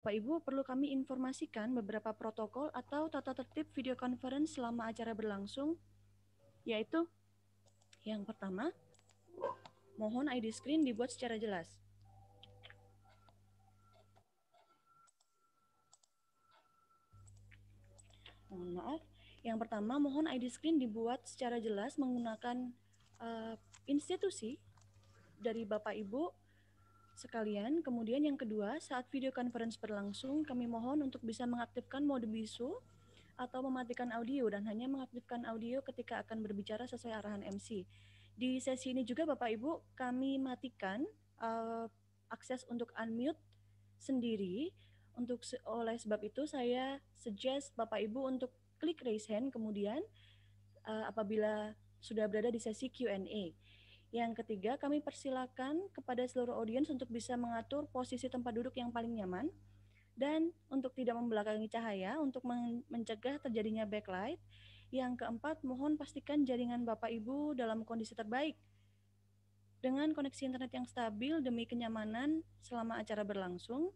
Bapak Ibu, perlu kami informasikan beberapa protokol atau tata tertib video conference selama acara berlangsung, yaitu yang pertama, mohon ID screen dibuat secara jelas. Mohon maaf. Yang pertama, mohon ID screen dibuat secara jelas menggunakan uh, institusi dari Bapak Ibu Sekalian, kemudian yang kedua, saat video conference berlangsung, kami mohon untuk bisa mengaktifkan mode bisu atau mematikan audio dan hanya mengaktifkan audio ketika akan berbicara sesuai arahan MC. Di sesi ini juga Bapak Ibu, kami matikan uh, akses untuk unmute sendiri. Untuk oleh sebab itu saya suggest Bapak Ibu untuk klik raise hand kemudian uh, apabila sudah berada di sesi Q&A. Yang ketiga, kami persilakan kepada seluruh audiens untuk bisa mengatur posisi tempat duduk yang paling nyaman dan untuk tidak membelakangi cahaya untuk mencegah terjadinya backlight. Yang keempat, mohon pastikan jaringan Bapak Ibu dalam kondisi terbaik dengan koneksi internet yang stabil demi kenyamanan selama acara berlangsung.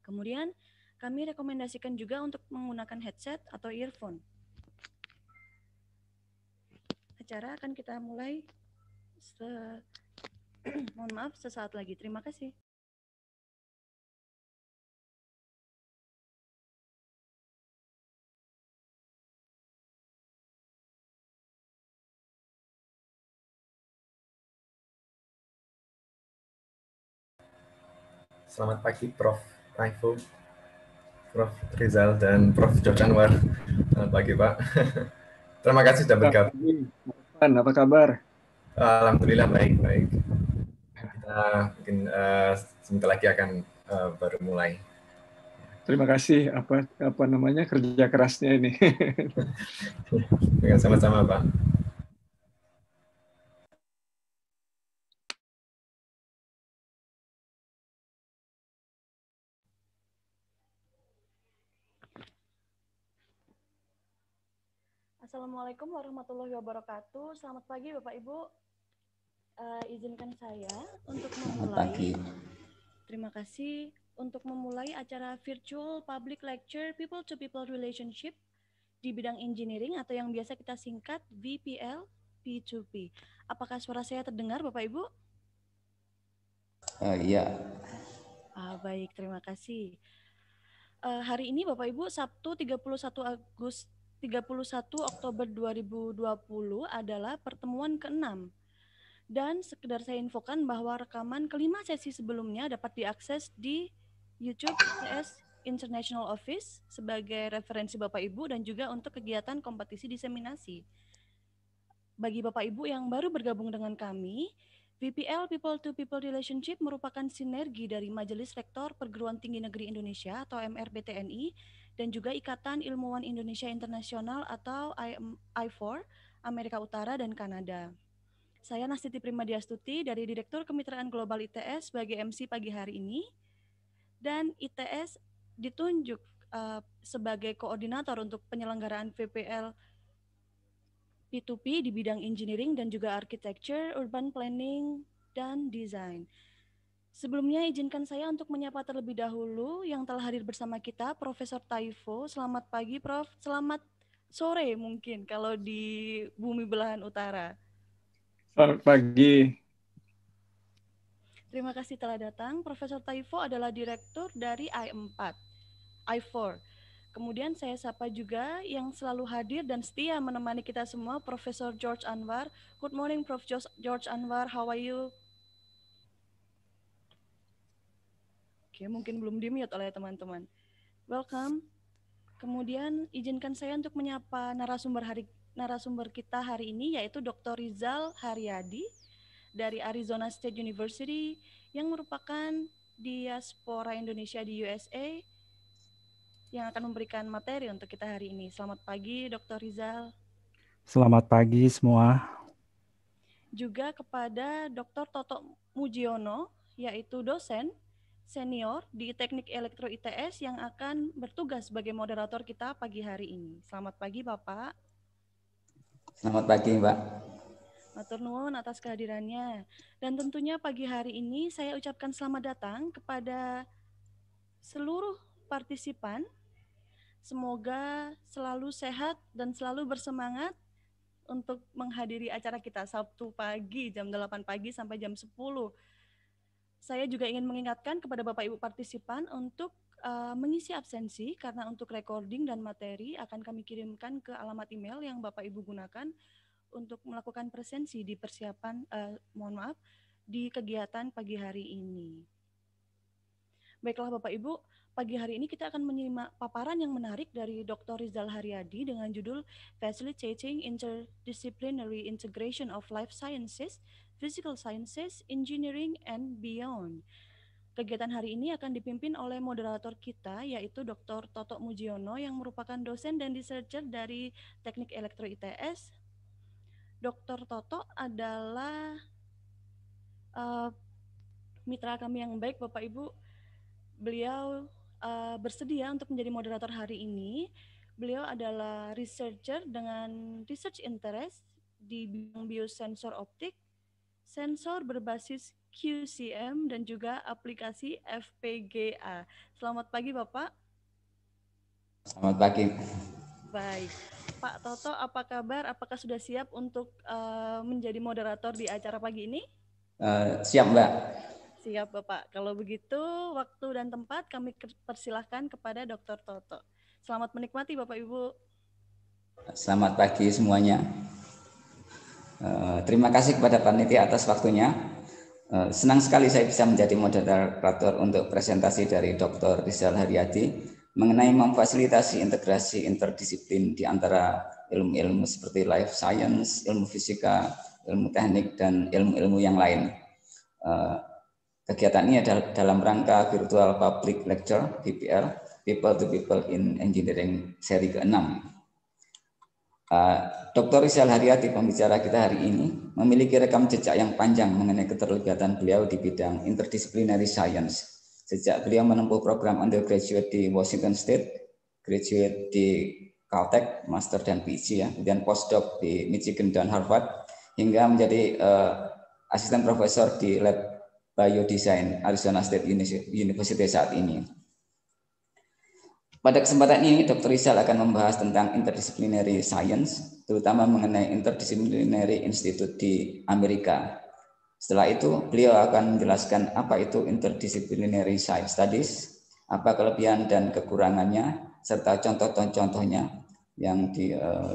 Kemudian, kami rekomendasikan juga untuk menggunakan headset atau earphone. Acara akan kita mulai se mohon maaf sesaat lagi. Terima kasih. Selamat pagi, Prof. Raiful, Prof. Rizal, dan Prof. George Anwar. Selamat pagi, Pak. Terima kasih sudah bergabung. Apa kabar? Alhamdulillah baik baik. Kita mungkin uh, sebentar lagi akan uh, baru mulai. Terima kasih apa apa namanya kerja kerasnya ini. Dengan Sama-sama Pak. Assalamualaikum warahmatullahi wabarakatuh. Selamat pagi Bapak Ibu uh, izinkan saya untuk memulai. Terima kasih untuk memulai acara virtual public lecture people to people relationship di bidang engineering atau yang biasa kita singkat VPL P2P. Apakah suara saya terdengar Bapak Ibu? Uh, iya. Ah, baik, terima kasih. Uh, hari ini Bapak Ibu Sabtu 31 Agustus 31 Oktober 2020 adalah pertemuan keenam dan sekedar saya infokan bahwa rekaman kelima sesi sebelumnya dapat diakses di YouTube CS International Office sebagai referensi Bapak Ibu dan juga untuk kegiatan kompetisi diseminasi. Bagi Bapak Ibu yang baru bergabung dengan kami, VPL People to People Relationship merupakan sinergi dari Majelis Rektor Perguruan Tinggi Negeri Indonesia atau MRPTNI dan juga Ikatan Ilmuwan Indonesia Internasional atau I4 Amerika Utara dan Kanada. Saya Nastiti Prima Diastuti dari Direktur Kemitraan Global ITS sebagai MC pagi hari ini. Dan ITS ditunjuk uh, sebagai koordinator untuk penyelenggaraan VPL P2P di bidang engineering dan juga architecture, urban planning, dan design. Sebelumnya izinkan saya untuk menyapa terlebih dahulu yang telah hadir bersama kita Profesor Taifo. Selamat pagi Prof. Selamat sore mungkin kalau di bumi belahan utara. Selamat pagi. Terima kasih telah datang. Profesor Taifo adalah direktur dari I4. I4. Kemudian saya sapa juga yang selalu hadir dan setia menemani kita semua, Profesor George Anwar. Good morning, Prof. George Anwar. How are you? Oke, mungkin belum di oleh teman-teman. Welcome. Kemudian izinkan saya untuk menyapa narasumber hari narasumber kita hari ini yaitu Dr. Rizal Haryadi dari Arizona State University yang merupakan diaspora Indonesia di USA yang akan memberikan materi untuk kita hari ini. Selamat pagi Dr. Rizal. Selamat pagi semua. Juga kepada Dr. Toto Mujiono yaitu dosen senior di Teknik Elektro ITS yang akan bertugas sebagai moderator kita pagi hari ini. Selamat pagi Bapak. Selamat pagi, Mbak. Matur nuwun atas kehadirannya. Dan tentunya pagi hari ini saya ucapkan selamat datang kepada seluruh partisipan. Semoga selalu sehat dan selalu bersemangat untuk menghadiri acara kita Sabtu pagi jam 8 pagi sampai jam 10. Saya juga ingin mengingatkan kepada Bapak Ibu partisipan untuk uh, mengisi absensi karena untuk recording dan materi akan kami kirimkan ke alamat email yang Bapak Ibu gunakan untuk melakukan presensi di persiapan uh, mohon maaf di kegiatan pagi hari ini. Baiklah Bapak Ibu, pagi hari ini kita akan menyimak paparan yang menarik dari Dr. Rizal Haryadi dengan judul Facilitating Interdisciplinary Integration of Life Sciences, Physical Sciences, Engineering and Beyond. Kegiatan hari ini akan dipimpin oleh moderator kita yaitu Dr. Toto Mujiono yang merupakan dosen dan researcher dari Teknik Elektro ITS. Dr. Toto adalah uh, mitra kami yang baik Bapak Ibu. Beliau uh, bersedia untuk menjadi moderator hari ini. Beliau adalah researcher dengan research interest di bidang biosensor optik, sensor berbasis QCM dan juga aplikasi FPGA. Selamat pagi Bapak. Selamat pagi. Baik. Pak Toto, apa kabar? Apakah sudah siap untuk uh, menjadi moderator di acara pagi ini? Uh, siap, Mbak. Siap, Bapak. Kalau begitu, waktu dan tempat kami persilahkan kepada Dr. Toto. Selamat menikmati, Bapak Ibu. Selamat pagi semuanya. Uh, terima kasih kepada panitia atas waktunya. Eh, senang sekali saya bisa menjadi moderator untuk presentasi dari Dr. Rizal Haryadi mengenai memfasilitasi integrasi interdisiplin di antara ilmu-ilmu seperti life science, ilmu fisika, ilmu teknik, dan ilmu-ilmu yang lain. Eh, kegiatan ini adalah dalam rangka Virtual Public Lecture, PPL, People to People in Engineering seri ke-6 Eh, Dr. Rizal Haryati, pembicara kita hari ini, memiliki rekam jejak yang panjang mengenai keterlibatan beliau di bidang interdisciplinary science. Sejak beliau menempuh program undergraduate di Washington State, graduate di Caltech, master dan PhD ya, kemudian postdoc di Michigan dan Harvard, hingga menjadi uh, asisten profesor di lab biodesign Arizona State University saat ini. Pada kesempatan ini, Dr. Rizal akan membahas tentang interdisciplinary science, terutama mengenai interdisciplinary institute di Amerika. Setelah itu, beliau akan menjelaskan apa itu interdisciplinary science studies, apa kelebihan dan kekurangannya, serta contoh-contohnya yang di, eh,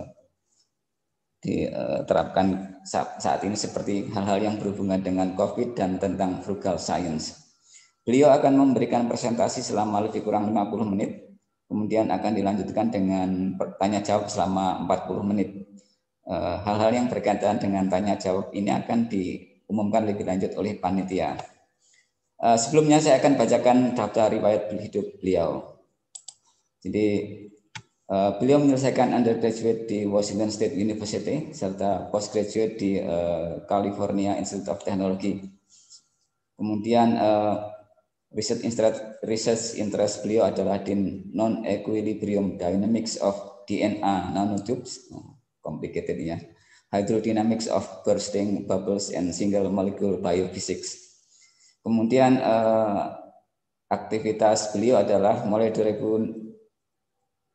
diterapkan eh, saat ini seperti hal-hal yang berhubungan dengan COVID dan tentang frugal science. Beliau akan memberikan presentasi selama lebih kurang 50 menit Kemudian akan dilanjutkan dengan tanya jawab selama 40 menit. Eh, hal-hal yang berkaitan dengan tanya jawab ini akan diumumkan lebih lanjut oleh panitia. Eh, sebelumnya saya akan bacakan daftar riwayat hidup beliau. Jadi eh, beliau menyelesaikan undergraduate di Washington State University serta postgraduate di California Institute of Technology. Kemudian Research interest, research interest beliau adalah di non-equilibrium dynamics of DNA nanotubes, oh, complicated ya, hydrodynamics of bursting bubbles and single molecule biophysics. Kemudian eh, aktivitas beliau adalah mulai 2016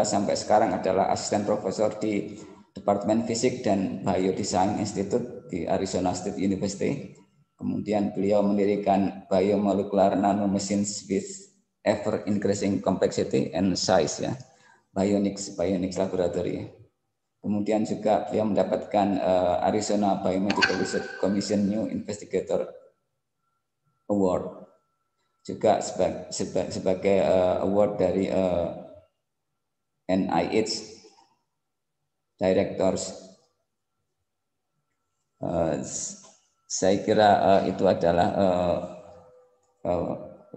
sampai sekarang adalah asisten profesor di Departemen Fisik dan Biodesign Institute di Arizona State University Kemudian beliau mendirikan biomolecular nanomachines with ever increasing complexity and size ya. Bionics Bionics Laboratory. Kemudian juga beliau mendapatkan uh, Arizona Biomedical Research Commission New Investigator Award. Juga sebagai, sebagai, sebagai uh, award dari uh, eh, NIH Directors eh, saya kira uh, itu adalah uh, uh,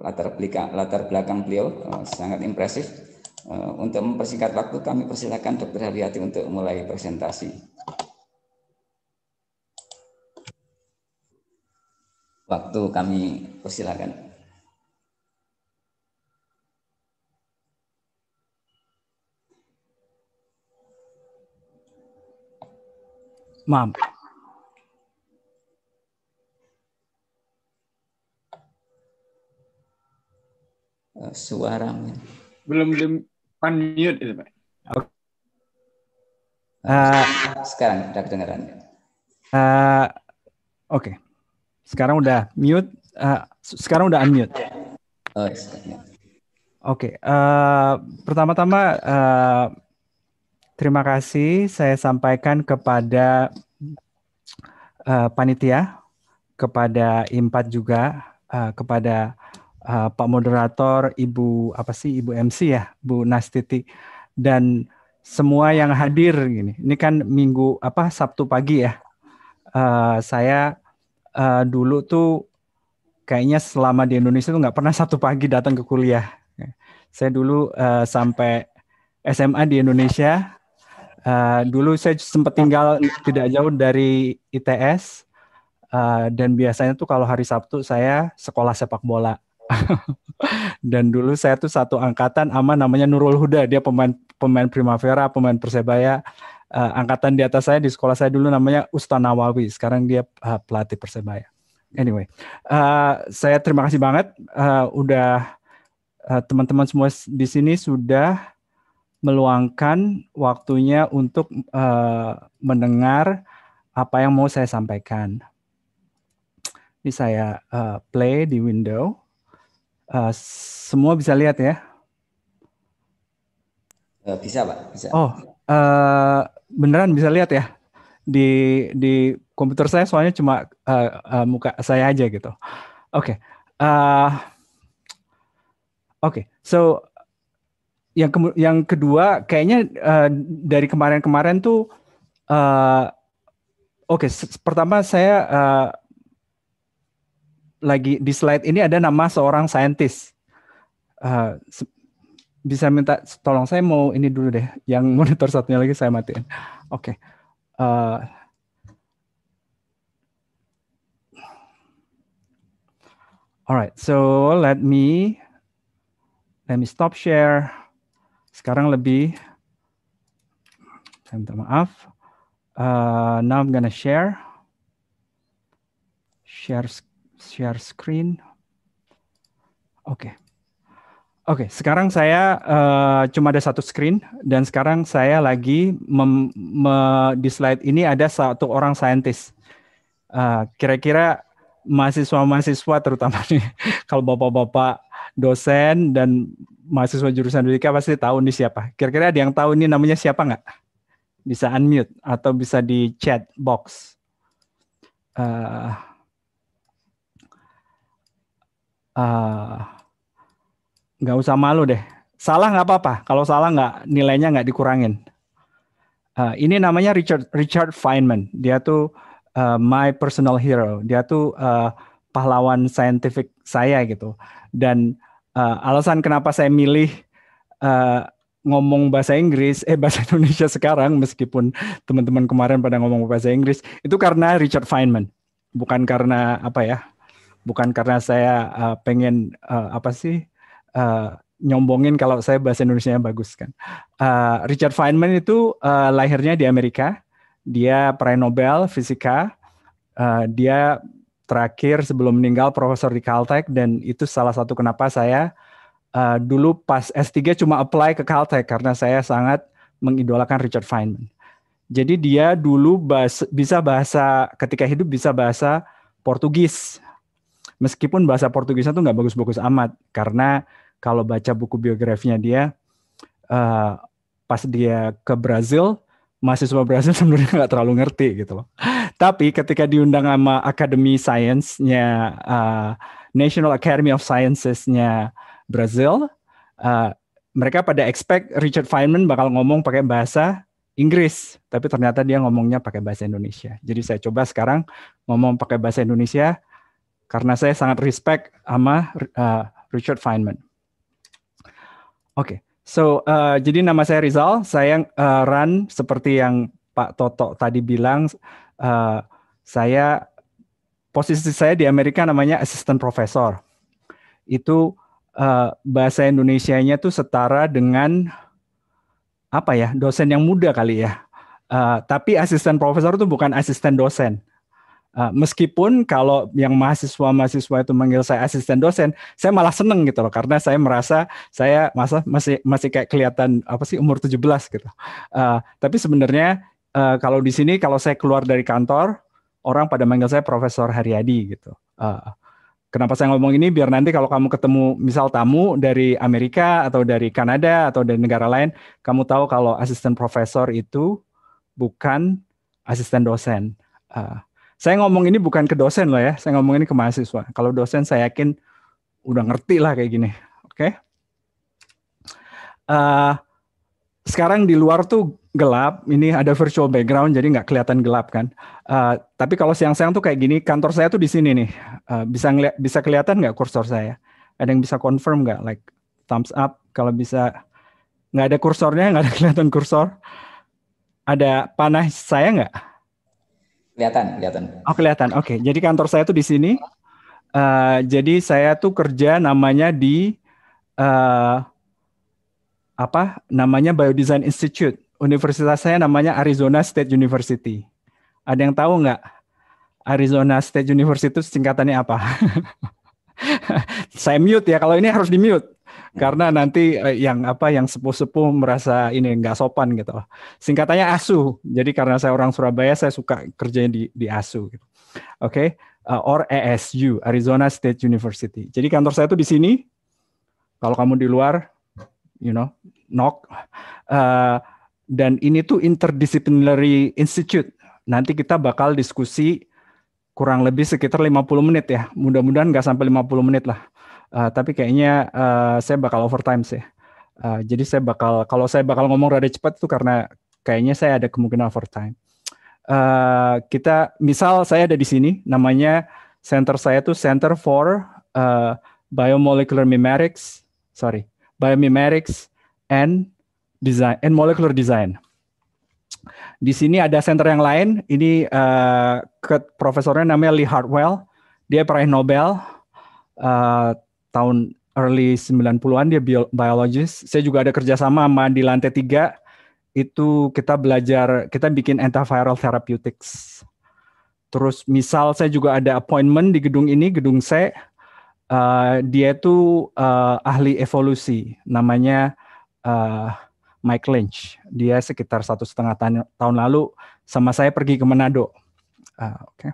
latar belakang latar belakang beliau uh, sangat impresif. Uh, untuk mempersingkat waktu kami persilakan Dr. Haryati untuk mulai presentasi. Waktu kami persilakan. Maaf, Eh, Suara ya. Belum belum unmute itu pak. Uh, sekarang udah kedengaran Uh, ya? eh, Oke, okay. sekarang udah mute. Uh, sekarang udah unmute. Oh, ya, Oke, okay. uh, pertama-tama uh, terima kasih saya sampaikan kepada uh, panitia, kepada Impat juga, uh, kepada uh, Pak moderator, Ibu apa sih Ibu MC ya, Bu Nastiti dan semua yang hadir gini. Ini kan minggu apa Sabtu pagi ya. Uh, saya uh, dulu tuh kayaknya selama di Indonesia tuh nggak pernah Sabtu pagi datang ke kuliah. Saya dulu uh, sampai SMA di Indonesia. Uh, dulu saya sempat tinggal tidak jauh dari ITS uh, dan biasanya tuh kalau hari Sabtu saya sekolah sepak bola. Dan dulu saya tuh satu angkatan ama namanya Nurul Huda, dia pemain pemain Primavera, pemain Persebaya. Uh, angkatan di atas saya di sekolah saya dulu namanya Ustaz Nawawi, sekarang dia uh, pelatih Persebaya. Anyway, uh, saya terima kasih banget uh, udah teman teman-teman semua di sini sudah meluangkan waktunya untuk uh, mendengar apa yang mau saya sampaikan. Ini saya uh, play di window. Uh, semua bisa lihat ya? Eh, bisa pak, bisa. Oh, uh, beneran bisa lihat ya? Di di komputer saya soalnya cuma uh, uh, muka saya aja gitu. Oke, okay. uh, oke. Okay. So yang ke yang kedua kayaknya uh, dari kemarin-kemarin tuh uh, oke okay, pertama saya uh, lagi di slide ini ada nama seorang saintis. Uh, bisa minta tolong saya mau ini dulu deh, yang monitor satunya lagi saya matiin. Oke. Okay. Uh, eh, alright, so let me let me stop share. Sekarang lebih saya minta maaf. Uh, now I'm gonna share share screen share screen. Oke. Okay. Oke, okay, sekarang saya uh, cuma ada satu screen dan sekarang saya lagi mem, me, di slide ini ada satu orang saintis. Uh, kira-kira mahasiswa-mahasiswa terutama nih kalau bapak-bapak dosen dan mahasiswa jurusan pendidikan pasti tahu ini siapa. Kira-kira ada yang tahu ini namanya siapa nggak? Bisa unmute atau bisa di chat box. Uh, Ah, nggak uh, usah malu deh. Salah nggak apa-apa. Kalau salah nggak nilainya nggak dikurangin. Uh, ini namanya Richard Richard Feynman. Dia tuh uh, my personal hero. Dia tuh uh, pahlawan scientific saya gitu. Dan uh, alasan kenapa saya milih uh, ngomong bahasa Inggris, eh bahasa Indonesia sekarang meskipun teman-teman kemarin pada ngomong bahasa Inggris itu karena Richard Feynman, bukan karena apa ya? bukan karena saya uh, pengen uh, apa sih uh, nyombongin kalau saya bahasa Indonesia yang bagus kan. Uh, Richard Feynman itu uh, lahirnya di Amerika, dia peraih Nobel fisika, uh, dia terakhir sebelum meninggal profesor di Caltech dan itu salah satu kenapa saya uh, dulu pas S3 cuma apply ke Caltech karena saya sangat mengidolakan Richard Feynman. Jadi dia dulu bahasa, bisa bahasa ketika hidup bisa bahasa Portugis meskipun bahasa Portugisnya tuh nggak bagus-bagus amat karena kalau baca buku biografinya dia uh, pas dia ke Brazil mahasiswa Brazil sebenarnya nggak terlalu ngerti gitu loh. Tapi ketika diundang sama Academy Science-nya uh, eh, National Academy of Sciences-nya Brazil, uh, mereka pada expect Richard Feynman bakal ngomong pakai bahasa Inggris, tapi ternyata dia ngomongnya pakai bahasa Indonesia. Jadi saya coba sekarang ngomong pakai bahasa Indonesia karena saya sangat respect sama uh, Richard Feynman. Oke, okay. so uh, jadi nama saya Rizal, saya uh, run seperti yang Pak Toto tadi bilang, uh, saya posisi saya di Amerika namanya assistant professor. Itu uh, bahasa nya tuh setara dengan apa ya dosen yang muda kali ya. Uh, tapi asisten profesor itu bukan asisten dosen. Uh, meskipun kalau yang mahasiswa-mahasiswa itu manggil saya asisten dosen, saya malah seneng gitu loh karena saya merasa saya masa masih masih kayak kelihatan apa sih umur 17 gitu. Uh, tapi sebenarnya uh, kalau di sini kalau saya keluar dari kantor orang pada manggil saya Profesor Haryadi gitu. Uh, kenapa saya ngomong ini biar nanti kalau kamu ketemu misal tamu dari Amerika atau dari Kanada atau dari negara lain, kamu tahu kalau asisten profesor itu bukan asisten dosen. Uh, saya ngomong ini bukan ke dosen loh ya, saya ngomong ini ke mahasiswa. Kalau dosen saya yakin udah ngerti lah kayak gini, oke? Okay? Uh, eh, sekarang di luar tuh gelap, ini ada virtual background jadi nggak kelihatan gelap kan. Uh, tapi kalau siang-siang tuh kayak gini, kantor saya tuh di sini nih. Uh, bisa ngeliat, bisa kelihatan nggak kursor saya? Ada yang bisa confirm nggak? Like thumbs up kalau bisa nggak ada kursornya nggak ada kelihatan kursor ada panah saya nggak Kelihatan, kelihatan. Oh, kelihatan. Oke. Okay. Jadi kantor saya tuh di sini. Uh, jadi saya tuh kerja namanya di uh, apa? Namanya Biodesign Institute. Universitas saya namanya Arizona State University. Ada yang tahu nggak? Arizona State University itu singkatannya apa? saya mute ya kalau ini harus di mute karena nanti eh, yang apa yang sepuh-sepuh merasa ini nggak sopan gitu. Singkatannya ASU. Jadi karena saya orang Surabaya, saya suka kerjanya di di ASU. Gitu. Oke, okay? uh, eh, or ASU e Arizona State University. Jadi kantor saya itu di sini. Kalau kamu di luar, you know, knock. Uh, dan ini tuh interdisciplinary institute. Nanti kita bakal diskusi kurang lebih sekitar 50 menit ya. Mudah-mudahan nggak sampai 50 menit lah. Uh, tapi kayaknya uh, saya bakal overtime sih. Uh, jadi saya bakal kalau saya bakal ngomong rada cepat itu karena kayaknya saya ada kemungkinan overtime. Uh, kita misal saya ada di sini namanya center saya itu Center for uh, Biomolecular Mimetics, sorry, Biomimetics and Design and Molecular Design. Di sini ada center yang lain, ini uh, ke, profesornya namanya Lee Hartwell, dia peraih Nobel. Uh, tahun early 90-an dia bio, biologis. Saya juga ada kerjasama sama di lantai tiga itu kita belajar kita bikin antiviral therapeutics. Terus misal saya juga ada appointment di gedung ini gedung C. Uh, dia itu uh, ahli evolusi namanya uh, Mike Lynch. Dia sekitar satu setengah tahun, tahun lalu sama saya pergi ke Manado. Uh, Oke. Okay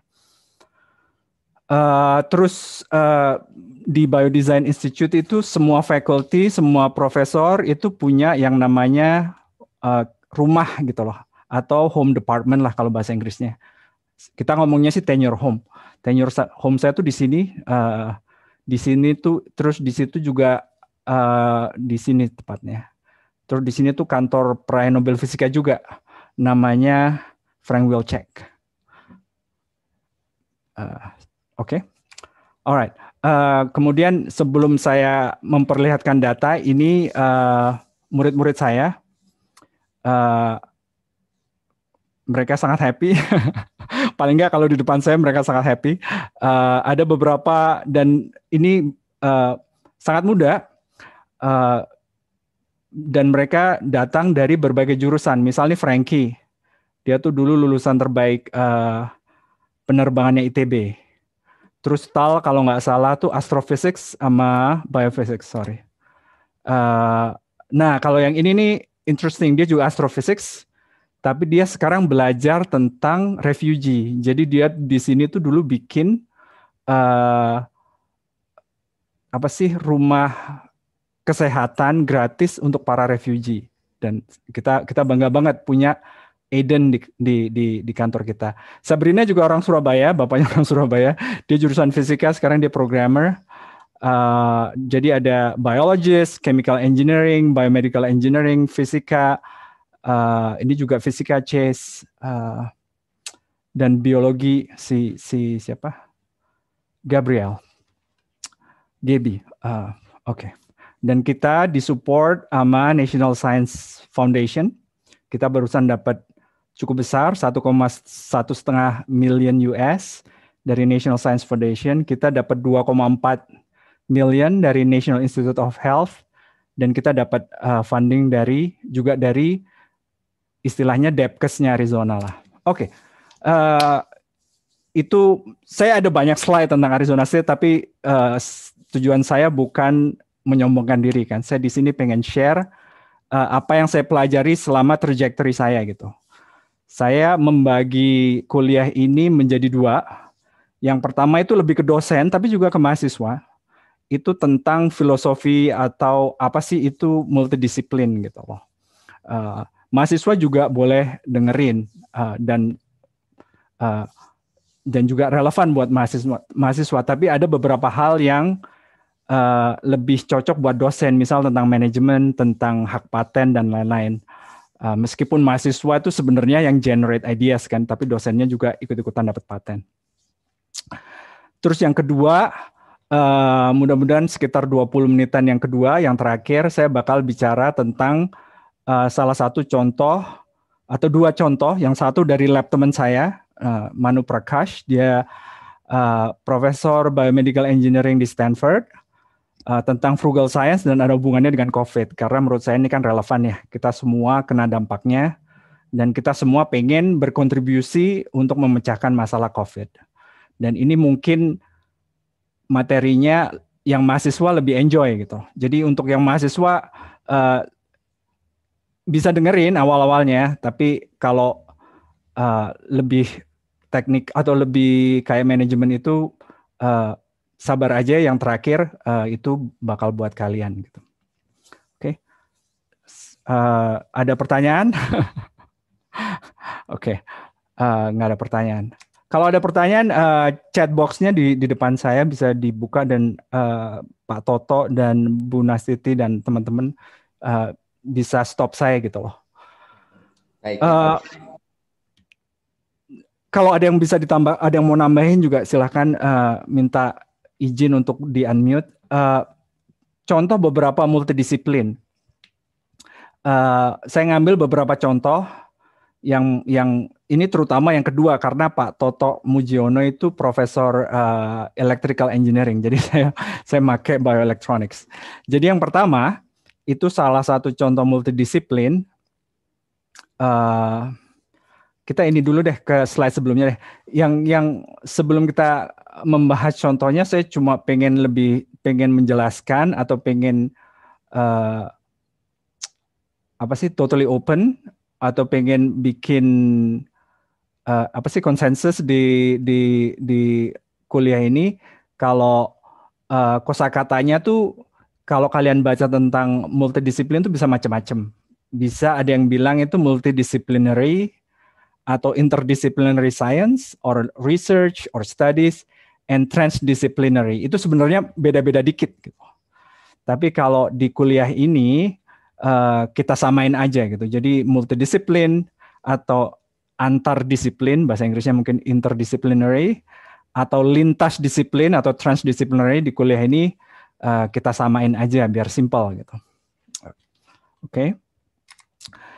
Eh, terus uh, di Biodesign Institute itu semua faculty, semua profesor itu punya yang namanya uh, rumah gitu loh atau home department lah kalau bahasa Inggrisnya. Kita ngomongnya sih tenure home. Tenure home saya tuh di sini uh, di sini tuh terus di situ juga uh, di sini tepatnya. Terus di sini tuh kantor Prize Nobel Fisika juga namanya Frank Wilczek. Uh, Oke. Okay. Alright. Uh, kemudian sebelum saya memperlihatkan data ini murid eh, murid-murid saya uh, mereka sangat happy. Paling nggak kalau di depan saya mereka sangat happy. Uh, ada beberapa dan ini uh, sangat mudah. Uh, dan mereka datang dari berbagai jurusan. Misalnya Frankie, dia tuh dulu lulusan terbaik uh, penerbangannya ITB. Terus Tal kalau nggak salah tuh astrophysics sama biophysics, sorry. Uh, nah kalau yang ini nih interesting, dia juga astrophysics, tapi dia sekarang belajar tentang refugee. Jadi dia di sini tuh dulu bikin uh, apa sih rumah kesehatan gratis untuk para refugee dan kita kita bangga banget punya Aiden di, di di di kantor kita. Sabrina juga orang Surabaya, bapaknya orang Surabaya. Dia jurusan fisika, sekarang dia programmer. Uh, jadi ada biologist, chemical engineering, biomedical engineering, fisika. Uh, ini juga fisika Chase uh, dan biologi si si siapa? Gabriel. Gaby. Uh, Oke. Okay. Dan kita disupport sama National Science Foundation kita barusan dapat cukup besar 1,1 setengah million US dari National Science Foundation, kita dapat 2,4 million dari National Institute of Health dan kita dapat uh, funding dari juga dari istilahnya Depkesnya Arizona lah. Oke. Okay. Uh, itu saya ada banyak slide tentang Arizona State tapi uh, tujuan saya bukan menyombongkan diri kan. Saya di sini pengen share uh, apa yang saya pelajari selama trajectory saya gitu. Saya membagi kuliah ini menjadi dua. Yang pertama itu lebih ke dosen, tapi juga ke mahasiswa. Itu tentang filosofi atau apa sih itu multidisiplin gitu loh. Uh, mahasiswa juga boleh dengerin uh, dan uh, dan juga relevan buat mahasiswa mahasiswa tapi ada beberapa hal yang uh, lebih cocok buat dosen misal tentang manajemen tentang hak paten dan lain-lain uh, meskipun mahasiswa itu sebenarnya yang generate ideas kan, tapi dosennya juga ikut-ikutan dapat paten. Terus yang kedua, uh, mudah-mudahan sekitar 20 menitan yang kedua, yang terakhir saya bakal bicara tentang uh, salah satu contoh atau dua contoh, yang satu dari lab teman saya, uh, Manu Prakash, dia uh, profesor biomedical engineering di Stanford uh, tentang frugal science dan ada hubungannya dengan COVID. Karena menurut saya ini kan relevan ya. Kita semua kena dampaknya dan kita semua pengen berkontribusi untuk memecahkan masalah COVID. Dan ini mungkin materinya yang mahasiswa lebih enjoy gitu. Jadi untuk yang mahasiswa uh, bisa dengerin awal-awalnya, tapi kalau uh, lebih teknik atau lebih kayak manajemen itu uh, sabar aja yang terakhir uh, itu bakal buat kalian gitu. Oke. Okay. Uh, eh, ada pertanyaan? Oke. okay. uh, eh, nggak ada pertanyaan. Kalau ada pertanyaan uh, chat boxnya di di depan saya bisa dibuka dan uh, Pak Toto dan Bu Nastiti dan teman-teman uh, bisa stop saya gitu loh. Baik. Uh, kalau ada yang bisa ditambah, ada yang mau nambahin juga silahkan uh, minta izin untuk di unmute. Uh, eh, contoh beberapa multidisiplin. Uh, saya ngambil beberapa contoh yang yang ini terutama yang kedua karena Pak Toto Mujiono itu profesor uh, electrical engineering. Jadi saya saya pakai bioelectronics. Jadi yang pertama itu salah satu contoh multidisiplin uh, kita ini dulu deh ke slide sebelumnya deh. Yang yang sebelum kita membahas contohnya, saya cuma pengen lebih pengen menjelaskan atau pengen uh, apa sih totally open atau pengen bikin uh, apa sih konsensus di di di kuliah ini kalau uh, kosakatanya tuh kalau kalian baca tentang multidisiplin tuh bisa macam-macam. Bisa ada yang bilang itu multidisciplinary, atau interdisciplinary science or research or studies and transdisciplinary itu sebenarnya beda-beda dikit gitu. Tapi kalau di kuliah ini uh, kita samain aja gitu. Jadi multidisiplin atau antar disiplin bahasa Inggrisnya mungkin interdisciplinary atau lintas disiplin atau transdisciplinary di kuliah ini uh, kita samain aja biar simpel gitu. Oke. Okay.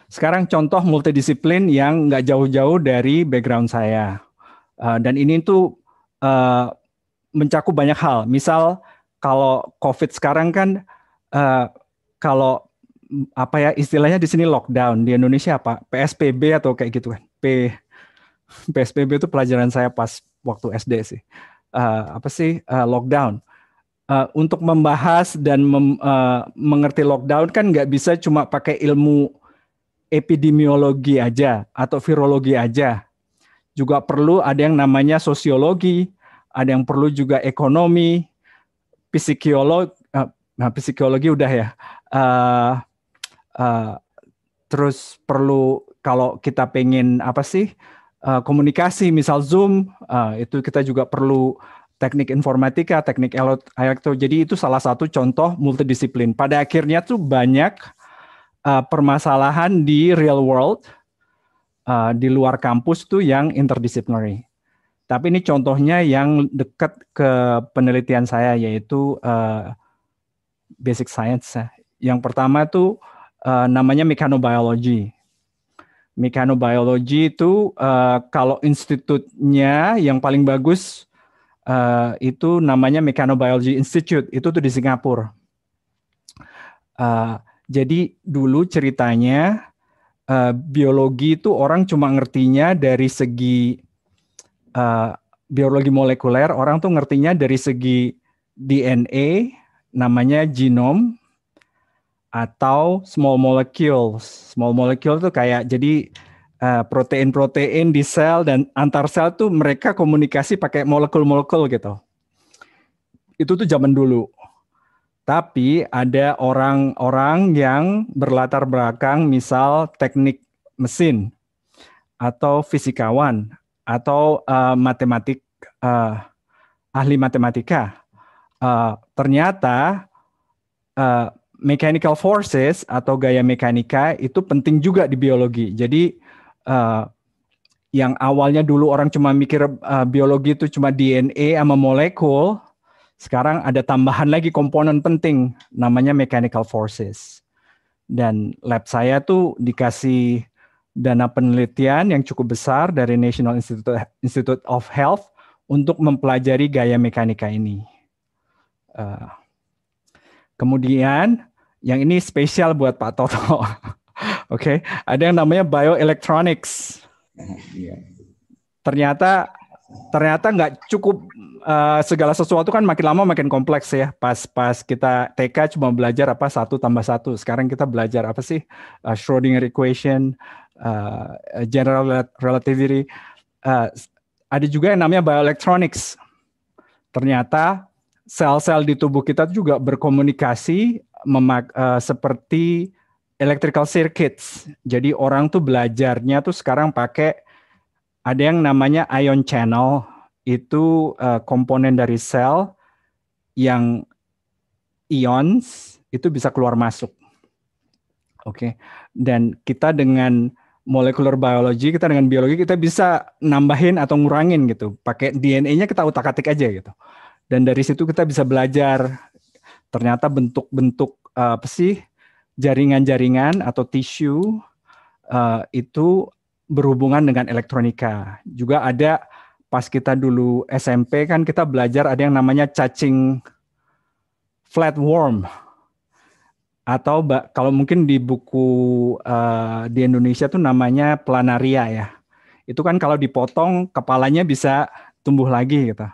Sekarang contoh multidisiplin yang nggak jauh-jauh dari background saya. Uh, dan ini tuh uh, mencakup banyak hal. Misal kalau COVID sekarang kan uh, kalau mm, apa ya istilahnya di sini lockdown di Indonesia apa PSBB atau kayak gitu kan P PSBB itu pelajaran saya pas waktu SD sih uh, apa sih uh, lockdown uh, untuk membahas dan mem, uh, mengerti lockdown kan nggak bisa cuma pakai ilmu epidemiologi aja atau virologi aja. Juga perlu ada yang namanya sosiologi, ada yang perlu juga ekonomi, psikologi, eh, nah psikologi udah ya. Uh, uh, terus perlu kalau kita pengen apa sih uh, komunikasi, misal Zoom, uh, itu kita juga perlu teknik informatika, teknik elektro. Jadi itu salah satu contoh multidisiplin. Pada akhirnya tuh banyak uh, permasalahan di real world uh, di luar kampus tuh yang interdisciplinary. Tapi ini contohnya yang dekat ke penelitian saya yaitu uh, basic science. Ya. Yang pertama itu uh, namanya mekanobiologi. Mekanobiologi itu uh, kalau institutnya yang paling bagus uh, itu namanya Mechanobiology Institute. Itu tuh di Singapura. Uh, jadi dulu ceritanya uh, biologi itu orang cuma ngertinya dari segi uh, biologi molekuler, orang tuh ngertinya dari segi DNA namanya genom atau small molecules. Small molecule tuh kayak jadi eh, protein-protein uh, di sel dan antar sel tuh mereka komunikasi pakai molekul-molekul gitu. Itu tuh zaman dulu. Tapi ada orang-orang yang berlatar belakang misal teknik mesin atau fisikawan atau uh, matematik uh, ahli matematika. Uh, ternyata uh, mechanical forces atau gaya mekanika itu penting juga di biologi. Jadi uh, yang awalnya dulu orang cuma mikir uh, biologi itu cuma DNA sama molekul, sekarang ada tambahan lagi komponen penting namanya mechanical forces. Dan lab saya tuh dikasih dana penelitian yang cukup besar dari National Institute, of Health untuk mempelajari gaya mekanika ini. Uh, kemudian yang ini spesial buat Pak Toto. Oke, okay. ada yang namanya bioelectronics. Iya. Ternyata ternyata nggak cukup uh, segala sesuatu kan makin lama makin kompleks ya. Pas pas kita TK cuma belajar apa satu tambah satu. Sekarang kita belajar apa sih uh, Schrodinger equation, uh, general relativity. Uh, ada juga yang namanya bioelectronics. Ternyata sel-sel di tubuh kita juga berkomunikasi memak uh, seperti electrical circuits. Jadi orang tuh belajarnya tuh sekarang pakai ada yang namanya ion channel itu uh, komponen dari sel yang ions itu bisa keluar masuk. Oke. Okay. Dan kita dengan molekuler biologi kita dengan biologi kita bisa nambahin atau ngurangin gitu. Pakai DNA-nya kita utak-atik aja gitu. Dan dari situ kita bisa belajar ternyata bentuk-bentuk uh, apa sih jaringan-jaringan atau tisu uh, itu berhubungan dengan elektronika. Juga ada pas kita dulu SMP kan kita belajar ada yang namanya cacing flatworm atau kalau mungkin di buku uh, di Indonesia tuh namanya planaria ya. Itu kan kalau dipotong kepalanya bisa tumbuh lagi gitu.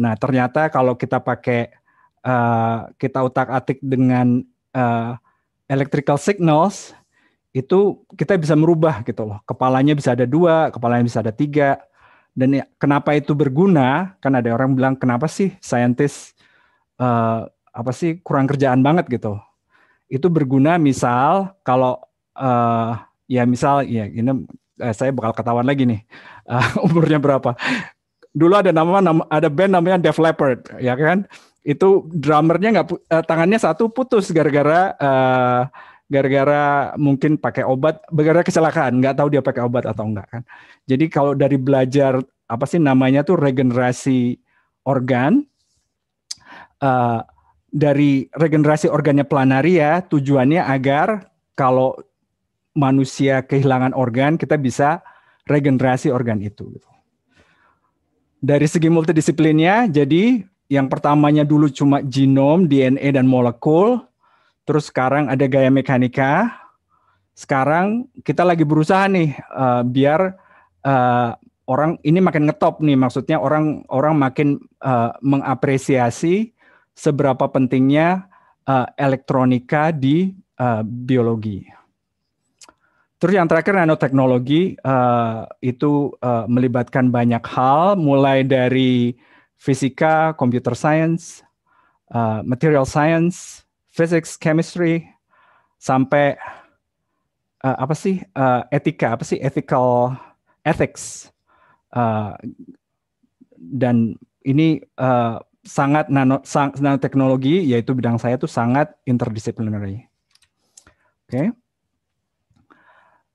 Nah ternyata kalau kita pakai uh, kita utak atik dengan uh, electrical signals itu kita bisa merubah gitu loh. Kepalanya bisa ada dua, kepalanya bisa ada tiga. Dan ya, kenapa itu berguna? Kan ada orang bilang kenapa sih saintis uh, apa sih kurang kerjaan banget gitu. Itu berguna misal kalau uh, ya misal ya ini eh, saya bakal ketahuan lagi nih uh, umurnya berapa. Dulu ada nama, ada band namanya Def Leppard ya kan. Itu drummernya nggak uh, tangannya satu putus gara-gara uh, gara-gara mungkin pakai obat, gara-gara kecelakaan, nggak tahu dia pakai obat atau enggak kan. Jadi kalau dari belajar apa sih namanya tuh regenerasi organ uh, dari regenerasi organnya planaria ya, tujuannya agar kalau manusia kehilangan organ kita bisa regenerasi organ itu. Gitu. Dari segi multidisiplinnya, jadi yang pertamanya dulu cuma genom, DNA dan molekul, Terus sekarang ada gaya mekanika. Sekarang kita lagi berusaha nih uh, biar uh, orang ini makin ngetop nih. Maksudnya orang orang makin uh, mengapresiasi seberapa pentingnya uh, elektronika di uh, biologi. Terus yang terakhir nanoteknologi uh, itu uh, melibatkan banyak hal, mulai dari fisika, computer science, uh, material science, physics, chemistry, sampai uh, apa sih uh, etika, apa sih ethical ethics, uh, dan ini uh, sangat nano sang, nanoteknologi yaitu bidang saya itu sangat interdisciplinary. Oke. Okay.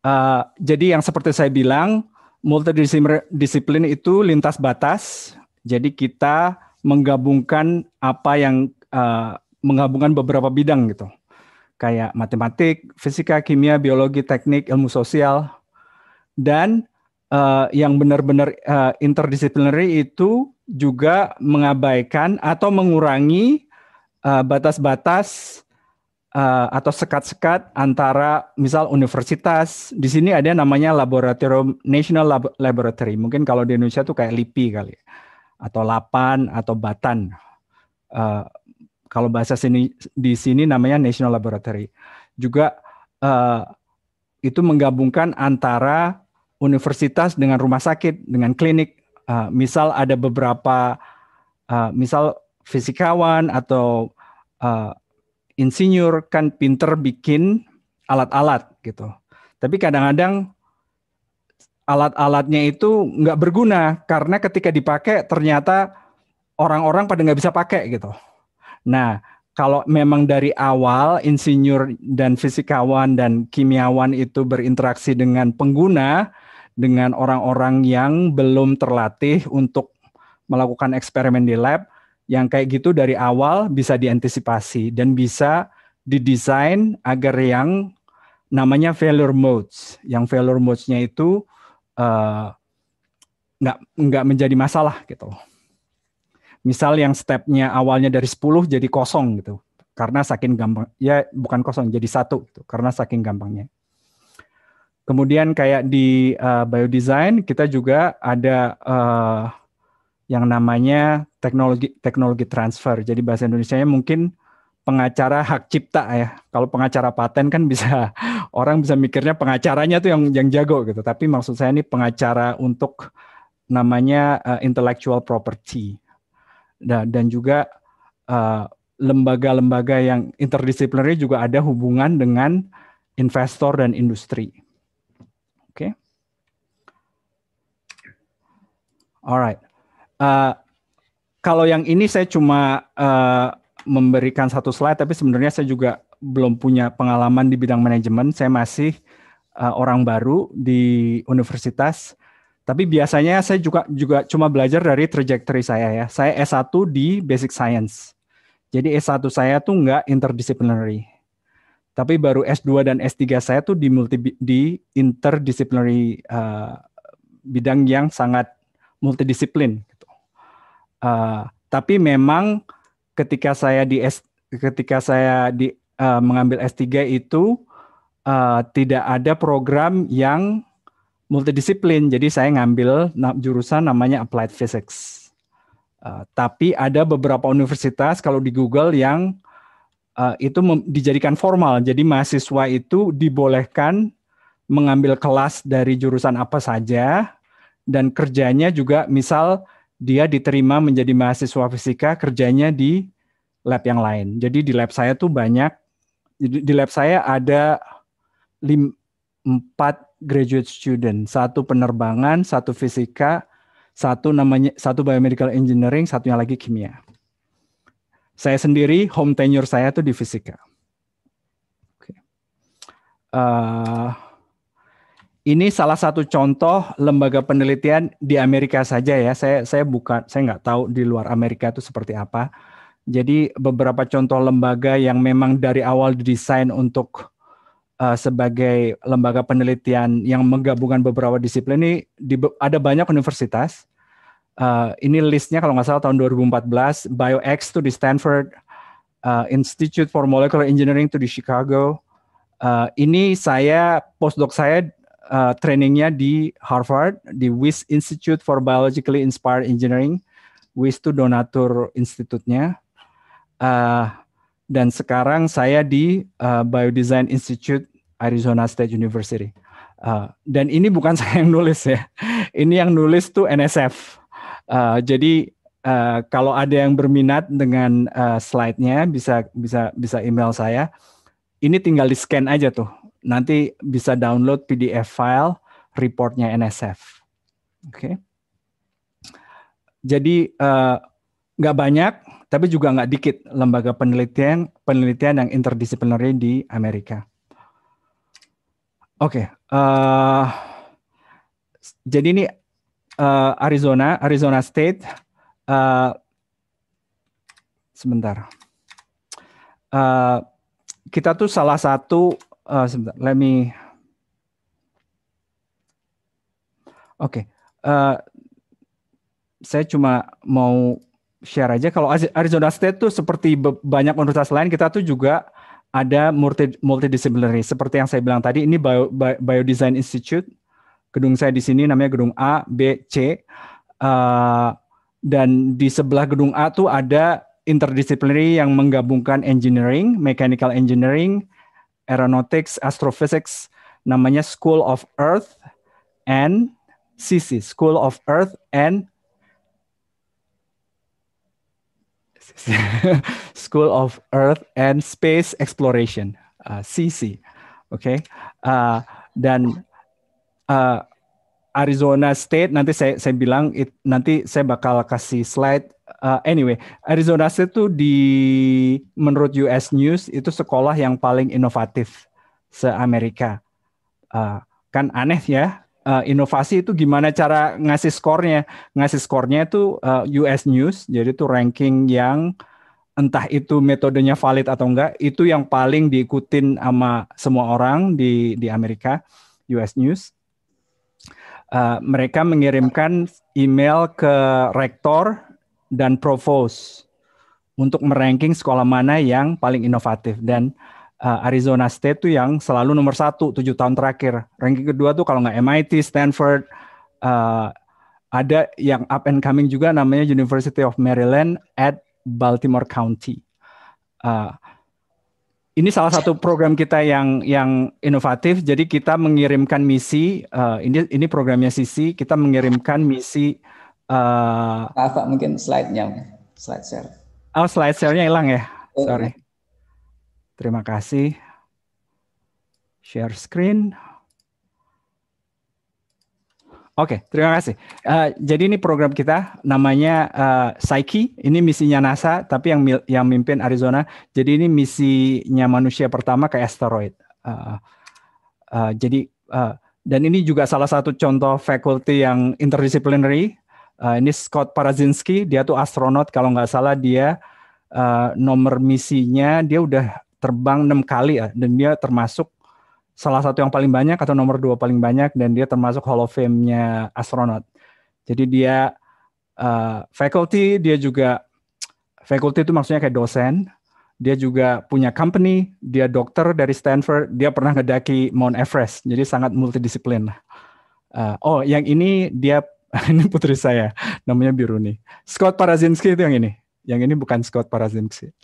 Uh, jadi yang seperti saya bilang multidisiplin itu lintas batas. Jadi kita menggabungkan apa yang menggabungkan beberapa bidang gitu. Kayak matematik, fisika, kimia, biologi, teknik, ilmu sosial. Dan uh, yang benar-benar uh, eh, interdisciplinary itu juga mengabaikan atau mengurangi batas eh, batas-batas uh, atau sekat-sekat antara misal universitas. Di sini ada namanya laboratorium National Lab Laboratory. Mungkin kalau di Indonesia tuh kayak LIPI kali ya. atau LAPAN atau BATAN. Uh, kalau bahasa sini di sini namanya National Laboratory. Juga uh, itu menggabungkan antara universitas dengan rumah sakit, dengan klinik. Uh, misal ada beberapa, uh, misal fisikawan atau uh, insinyur kan pinter bikin alat-alat gitu. Tapi kadang-kadang alat-alatnya itu nggak berguna karena ketika dipakai ternyata orang-orang pada nggak bisa pakai gitu. Nah, kalau memang dari awal insinyur dan fisikawan dan kimiawan itu berinteraksi dengan pengguna, dengan orang-orang yang belum terlatih untuk melakukan eksperimen di lab, yang kayak gitu dari awal bisa diantisipasi dan bisa didesain agar yang namanya failure modes, yang failure modes-nya itu uh, nggak nggak menjadi masalah gitu loh misal yang stepnya awalnya dari 10 jadi kosong gitu karena saking gampang ya bukan kosong jadi satu gitu karena saking gampangnya kemudian kayak di uh, biodesign kita juga ada uh, yang namanya teknologi teknologi transfer jadi bahasa Indonesia-nya mungkin pengacara hak cipta ya kalau pengacara paten kan bisa orang bisa mikirnya pengacaranya tuh yang yang jago gitu tapi maksud saya ini pengacara untuk namanya uh, intellectual property dan, juga lembaga eh, lembaga-lembaga yang interdisipliner juga ada hubungan dengan investor dan industri. Oke. Okay. Alright. Uh, kalau yang ini saya cuma uh, memberikan satu slide, tapi sebenarnya saya juga belum punya pengalaman di bidang manajemen. Saya masih uh, orang baru di universitas. Tapi biasanya saya juga juga cuma belajar dari trajectory saya ya. Saya S1 di Basic Science. Jadi S1 saya tuh nggak interdisciplinary. Tapi baru S2 dan S3 saya tuh di multi di interdisciplinary uh, bidang yang sangat multidisiplin gitu. Uh, tapi memang ketika saya di S ketika saya di uh, mengambil S3 itu uh, tidak ada program yang multidisiplin. Jadi saya ngambil jurusan namanya Applied Physics. Uh, tapi ada beberapa universitas kalau di Google yang uh, itu dijadikan formal. Jadi mahasiswa itu dibolehkan mengambil kelas dari jurusan apa saja dan kerjanya juga misal dia diterima menjadi mahasiswa fisika kerjanya di lab yang lain. Jadi di lab saya tuh banyak di lab saya ada lim, empat graduate student, satu penerbangan, satu fisika, satu namanya satu biomedical engineering, satunya lagi kimia. Saya sendiri home tenure saya tuh di fisika. Okay. Uh, eh, ini salah satu contoh lembaga penelitian di Amerika saja ya. Saya saya bukan saya nggak tahu di luar Amerika itu seperti apa. Jadi beberapa contoh lembaga yang memang dari awal didesain untuk uh, sebagai lembaga penelitian yang menggabungkan beberapa disiplin ini di, ada banyak universitas. Uh, ini listnya kalau nggak salah tahun 2014 BioX itu di Stanford, uh, Institute for Molecular Engineering itu di Chicago. Uh, ini saya postdoc saya uh, trainingnya di Harvard di WIS Institute for Biologically Inspired Engineering. WIS itu donatur institutnya. Uh, dan sekarang saya di uh, Biodesign Institute Arizona State University. Uh, dan ini bukan saya yang nulis ya, ini yang nulis tuh NSF. Uh, eh, jadi uh, kalau ada yang berminat dengan uh, slide-nya bisa bisa bisa email saya. Ini tinggal di scan aja tuh, nanti bisa download PDF file reportnya NSF. Oke. Okay. Jadi nggak uh, banyak tapi juga nggak dikit lembaga penelitian penelitian yang interdisipliner di Amerika. Oke, okay, uh, eh, jadi ini uh, Arizona, Arizona State. Uh, sebentar, uh, kita tuh salah satu. Uh, sebentar, let me. Oke, okay, uh, saya cuma mau share aja kalau Arizona State tuh seperti banyak universitas lain kita tuh juga ada multi multidisciplinary seperti yang saya bilang tadi ini bio, bio, design institute gedung saya di sini namanya gedung A B C uh, dan di sebelah gedung A tuh ada interdisciplinary yang menggabungkan engineering mechanical engineering aeronautics astrophysics namanya School of Earth and CC School of Earth and School of Earth and Space Exploration uh, CC, oke okay? uh, dan uh, Arizona State nanti saya saya bilang it, nanti saya bakal kasih slide uh, anyway Arizona State tuh di menurut US News itu sekolah yang paling inovatif se Amerika uh, kan aneh ya uh, inovasi itu gimana cara ngasih skornya. Ngasih skornya itu uh, eh, US News, jadi itu ranking yang entah itu metodenya valid atau enggak, itu yang paling diikutin sama semua orang di di Amerika, US News. Uh, mereka mengirimkan email ke rektor dan provost untuk meranking sekolah mana yang paling inovatif dan Eh, Arizona State tuh yang selalu nomor satu tujuh tahun terakhir. Ranking kedua tuh kalau nggak MIT, Stanford, uh, ada yang up and coming juga namanya University of Maryland at Baltimore County. Uh, ini salah satu program kita yang yang inovatif. Jadi kita mengirimkan misi. Uh, ini ini programnya Sisi. Kita mengirimkan misi. Uh, Maaf mungkin slide-nya, slide share. Oh, slide share-nya hilang ya? Oh, Sorry. Terima kasih. Share screen. Oke, okay, terima kasih. Uh, jadi ini program kita namanya uh, Psyche. Ini misinya NASA, tapi yang yang mimpin Arizona. Jadi ini misinya manusia pertama ke asteroid. Uh, uh, jadi uh, dan ini juga salah satu contoh faculty yang interdisciplinary. Uh, ini Scott Parazinski, dia tuh astronot kalau nggak salah dia uh, nomor misinya dia udah terbang enam kali ya dan dia termasuk salah satu yang paling banyak atau nomor dua paling banyak dan dia termasuk Hall of Fame-nya astronot. Jadi dia uh, faculty, dia juga faculty itu maksudnya kayak dosen. Dia juga punya company, dia dokter dari Stanford, dia pernah ngedaki Mount Everest. Jadi sangat multidisiplin. Uh, oh, yang ini dia ini putri saya, namanya Biruni. Scott Parazinski itu yang ini. Yang ini bukan Scott Parazinski.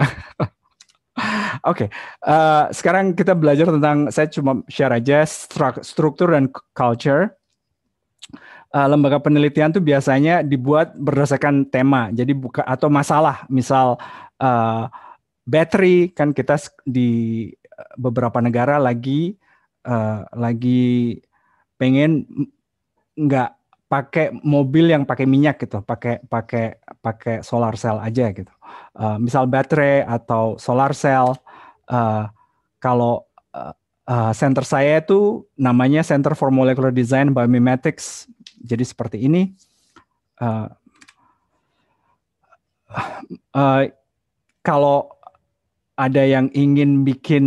Oke, okay. uh, eh, sekarang kita belajar tentang saya cuma share aja struktur dan culture. Uh, lembaga penelitian tuh biasanya dibuat berdasarkan tema, jadi buka atau masalah, misal uh, battery kan kita di beberapa negara lagi uh, lagi pengen nggak pakai mobil yang pakai minyak gitu, pakai pakai pakai solar cell aja gitu uh, misal baterai atau solar cell. Uh, kalau uh, eh, uh, center saya itu namanya Center for Molecular Design Biomimetics. Jadi seperti ini. Uh, uh, kalau ada yang ingin bikin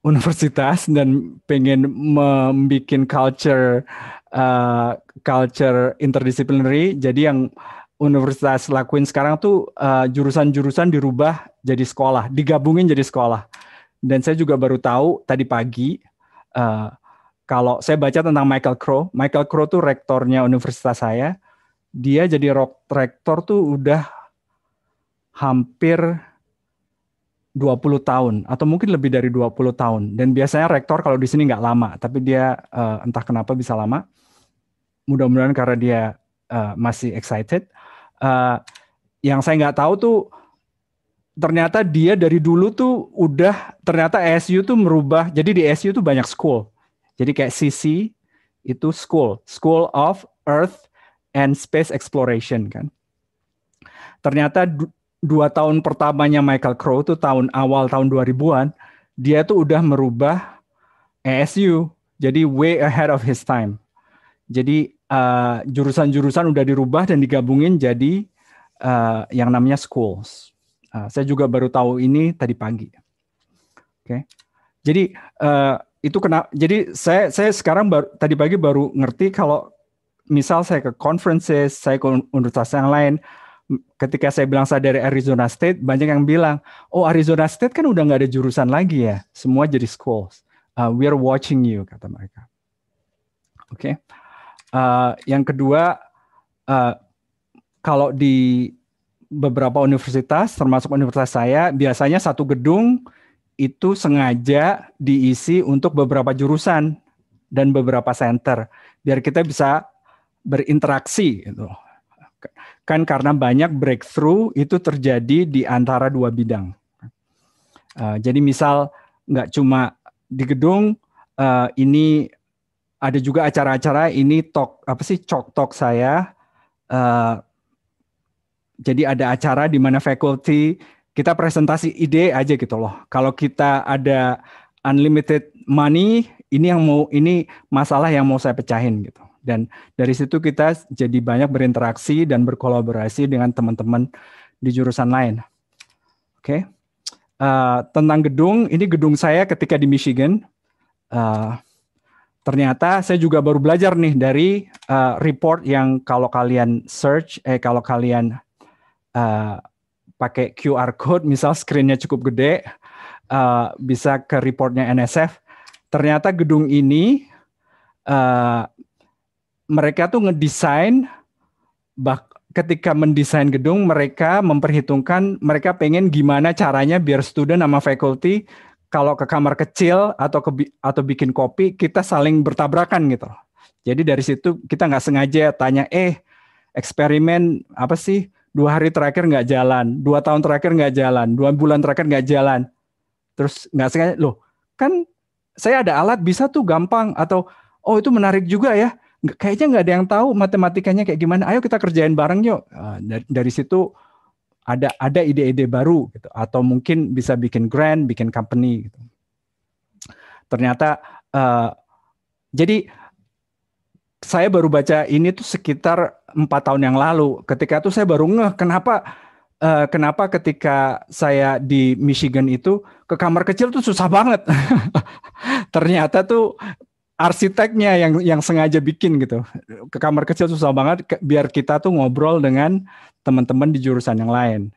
universitas dan pengen membuat culture uh, culture interdisciplinary, jadi yang universitas lakuin sekarang tuh jurusan eh, jurusan-jurusan dirubah jadi sekolah, digabungin jadi sekolah. Dan saya juga baru tahu tadi pagi uh, kalau saya baca tentang Michael Crow, Michael Crow tuh rektornya universitas saya. Dia jadi rektor tuh udah hampir 20 tahun atau mungkin lebih dari 20 tahun dan biasanya rektor kalau di sini nggak lama tapi dia uh, entah kenapa bisa lama mudah-mudahan karena dia uh, masih excited uh, yang saya nggak tahu tuh ternyata dia dari dulu tuh udah ternyata ESU tuh merubah. Jadi di ESU tuh banyak school. Jadi kayak CC itu school, School of Earth and Space Exploration kan. Ternyata dua tahun pertamanya Michael Crow tuh tahun awal tahun 2000-an dia tuh udah merubah ASU e jadi way ahead of his time. Jadi jurusan eh, jurusan-jurusan udah dirubah dan digabungin jadi uh, yang namanya schools. Uh, saya juga baru tahu ini tadi pagi. Oke, okay. jadi uh, itu kena. Jadi saya saya sekarang baru tadi pagi baru ngerti kalau misal saya ke conferences, saya ke universitas yang lain, ketika saya bilang saya dari Arizona State, banyak yang bilang, oh Arizona State kan udah nggak ada jurusan lagi ya, semua jadi schools. Uh, we are watching you, kata mereka. Oke. Okay Eh, yang kedua, uh, kalau di beberapa universitas, termasuk universitas saya, biasanya satu gedung itu sengaja diisi untuk beberapa jurusan dan beberapa center, biar kita bisa berinteraksi. Gitu. Kan karena banyak breakthrough itu terjadi di antara dua bidang. Uh, jadi misal nggak cuma di gedung uh, ini ada juga acara-acara ini talk apa sih cok talk saya uh, jadi ada acara di mana faculty kita presentasi ide aja gitu loh kalau kita ada unlimited money ini yang mau ini masalah yang mau saya pecahin gitu dan dari situ kita jadi banyak berinteraksi dan berkolaborasi dengan teman-teman di jurusan lain oke okay? uh, eh, tentang gedung ini gedung saya ketika di Michigan uh, ternyata saya juga baru belajar nih dari uh, report yang kalau kalian search, eh kalau kalian uh, pakai QR code, misal screennya cukup gede, uh, bisa ke reportnya NSF. Ternyata gedung ini uh, mereka tuh ngedesain bak ketika mendesain gedung mereka memperhitungkan mereka pengen gimana caranya biar student sama faculty kalau ke kamar kecil atau ke, atau bikin kopi kita saling bertabrakan gitu. Jadi dari situ kita nggak sengaja tanya, eh eksperimen apa sih dua hari terakhir nggak jalan, dua tahun terakhir nggak jalan, dua bulan terakhir nggak jalan. Terus nggak sengaja, loh kan saya ada alat bisa tuh gampang atau oh itu menarik juga ya. Kayaknya nggak ada yang tahu matematikanya kayak gimana. Ayo kita kerjain bareng yuk. Ah, dari, dari situ ada ada ide-ide baru gitu atau mungkin bisa bikin grand bikin company gitu. Ternyata uh, jadi saya baru baca ini tuh sekitar empat tahun yang lalu. Ketika itu saya baru ngeh kenapa uh, kenapa ketika saya di Michigan itu ke kamar kecil tuh susah banget. Ternyata tuh arsiteknya yang yang sengaja bikin gitu. Ke kamar kecil susah banget ke, biar kita tuh ngobrol dengan teman-teman di jurusan yang lain.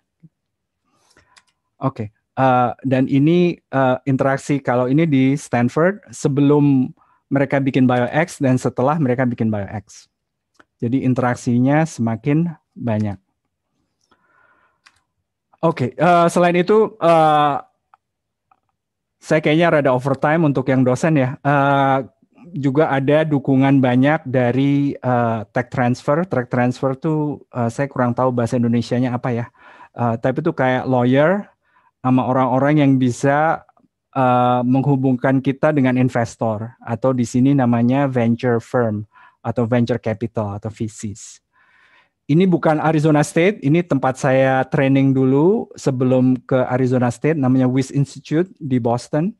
Oke. Okay. Uh, eh, dan ini uh, interaksi kalau ini di Stanford sebelum mereka bikin BioX dan setelah mereka bikin BioX. Jadi interaksinya semakin banyak. Oke, okay, uh, eh, selain itu uh, saya kayaknya rada overtime untuk yang dosen ya. Uh, juga ada dukungan banyak dari uh, tech transfer. Tech transfer tuh uh, saya kurang tahu bahasa Indonesianya apa ya. Uh, tapi itu kayak lawyer sama orang-orang yang bisa uh, menghubungkan kita dengan investor atau di sini namanya venture firm atau venture capital atau VCs. Ini bukan Arizona State, ini tempat saya training dulu sebelum ke Arizona State namanya Wiss Institute di Boston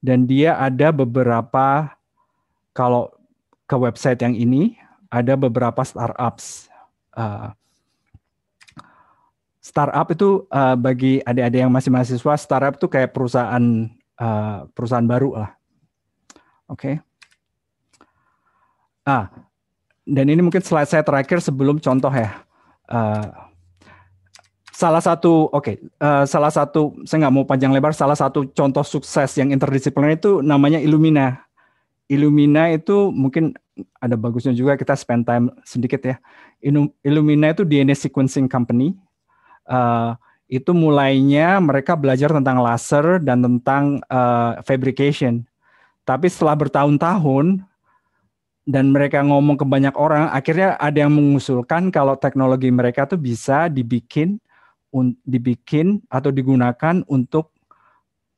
dan dia ada beberapa kalau ke website yang ini ada beberapa startups. Uh, startup itu uh, bagi adik-adik yang masih mahasiswa, startup itu kayak perusahaan uh, perusahaan baru lah. Oke. Okay. Ah, dan ini mungkin slide saya terakhir sebelum contoh ya. Uh, salah satu, oke, okay, uh, salah satu, saya nggak mau panjang lebar. Salah satu contoh sukses yang interdisipliner itu namanya Illumina. Illumina itu mungkin ada bagusnya juga kita spend time sedikit ya. Illumina itu DNA sequencing company. Uh, itu mulainya mereka belajar tentang laser dan tentang uh, fabrication. Tapi setelah bertahun-tahun dan mereka ngomong ke banyak orang, akhirnya ada yang mengusulkan kalau teknologi mereka tuh bisa dibikin un, dibikin atau digunakan untuk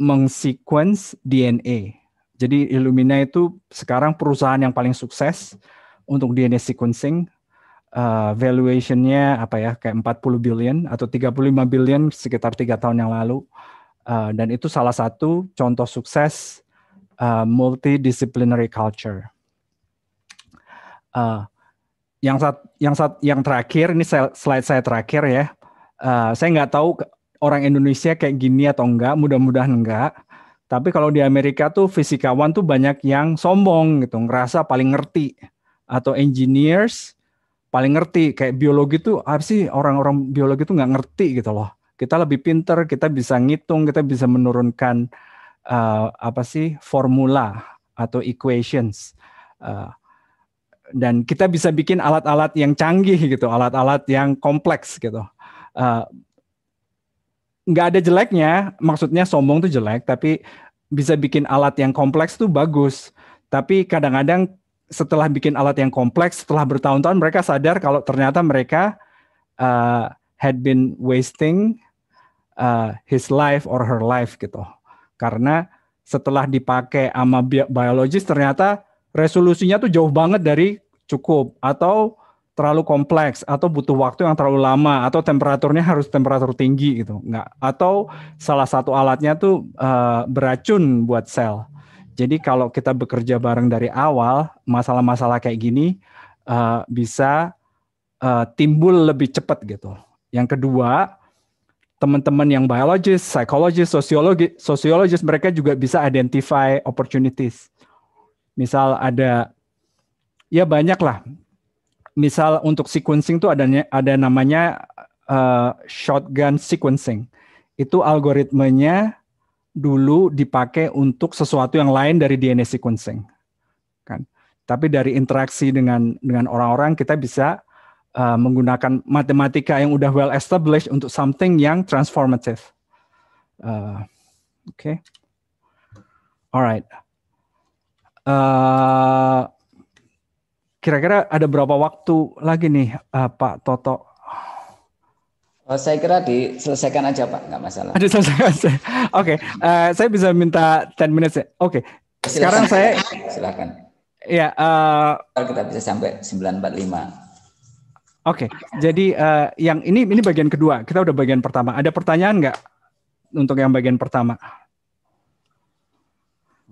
mengsequence DNA jadi Illumina itu sekarang perusahaan yang paling sukses untuk DNA sequencing. Uh, valuation-nya apa ya kayak 40 billion atau 35 billion sekitar tiga tahun yang lalu uh, dan itu salah satu contoh sukses uh, multidisciplinary culture. Uh, yang saat yang saat yang terakhir ini slide saya terakhir ya. Uh, saya nggak tahu orang Indonesia kayak gini atau enggak, mudah-mudahan enggak. Tapi kalau di Amerika tuh fisikawan tuh banyak yang sombong gitu, ngerasa paling ngerti atau engineers paling ngerti kayak biologi tuh apa sih orang-orang biologi tuh nggak ngerti gitu loh. Kita lebih pinter, kita bisa ngitung, kita bisa menurunkan uh, apa sih formula atau equations. Uh, dan kita bisa bikin alat-alat yang canggih gitu, alat-alat yang kompleks gitu. Uh, nggak ada jeleknya maksudnya sombong tuh jelek tapi bisa bikin alat yang kompleks tuh bagus tapi kadang-kadang setelah bikin alat yang kompleks setelah bertahun-tahun mereka sadar kalau ternyata mereka uh, had been wasting uh, his life or her life gitu karena setelah dipakai sama bi biologis ternyata resolusinya tuh jauh banget dari cukup atau terlalu kompleks atau butuh waktu yang terlalu lama atau temperaturnya harus temperatur tinggi gitu nggak atau salah satu alatnya tuh uh, beracun buat sel jadi kalau kita bekerja bareng dari awal masalah-masalah kayak gini uh, bisa uh, timbul lebih cepat gitu yang kedua teman-teman yang biologis, psikologis, sosiologi, sosiologis mereka juga bisa identify opportunities. Misal ada ya banyak lah misal untuk sequencing itu adanya ada namanya uh, shotgun sequencing. Itu algoritmenya dulu dipakai untuk sesuatu yang lain dari DNA sequencing. Kan. Tapi dari interaksi dengan dengan orang-orang kita bisa uh, menggunakan matematika yang udah well established untuk something yang transformative. Uh, Oke. Okay. Alright. Uh, Kira-kira ada berapa waktu lagi nih uh, Pak Toto Oh, saya kira diselesaikan aja Pak, nggak masalah. Aduh, selesai, selesai. Oke, okay. uh, eh, saya bisa minta 10 menit ya? Oke, okay. sekarang saya... Silakan. Ya, uh... kita bisa sampai 945. Oke, okay. jadi uh, yang ini ini bagian kedua. Kita udah bagian pertama. Ada pertanyaan nggak untuk yang bagian pertama?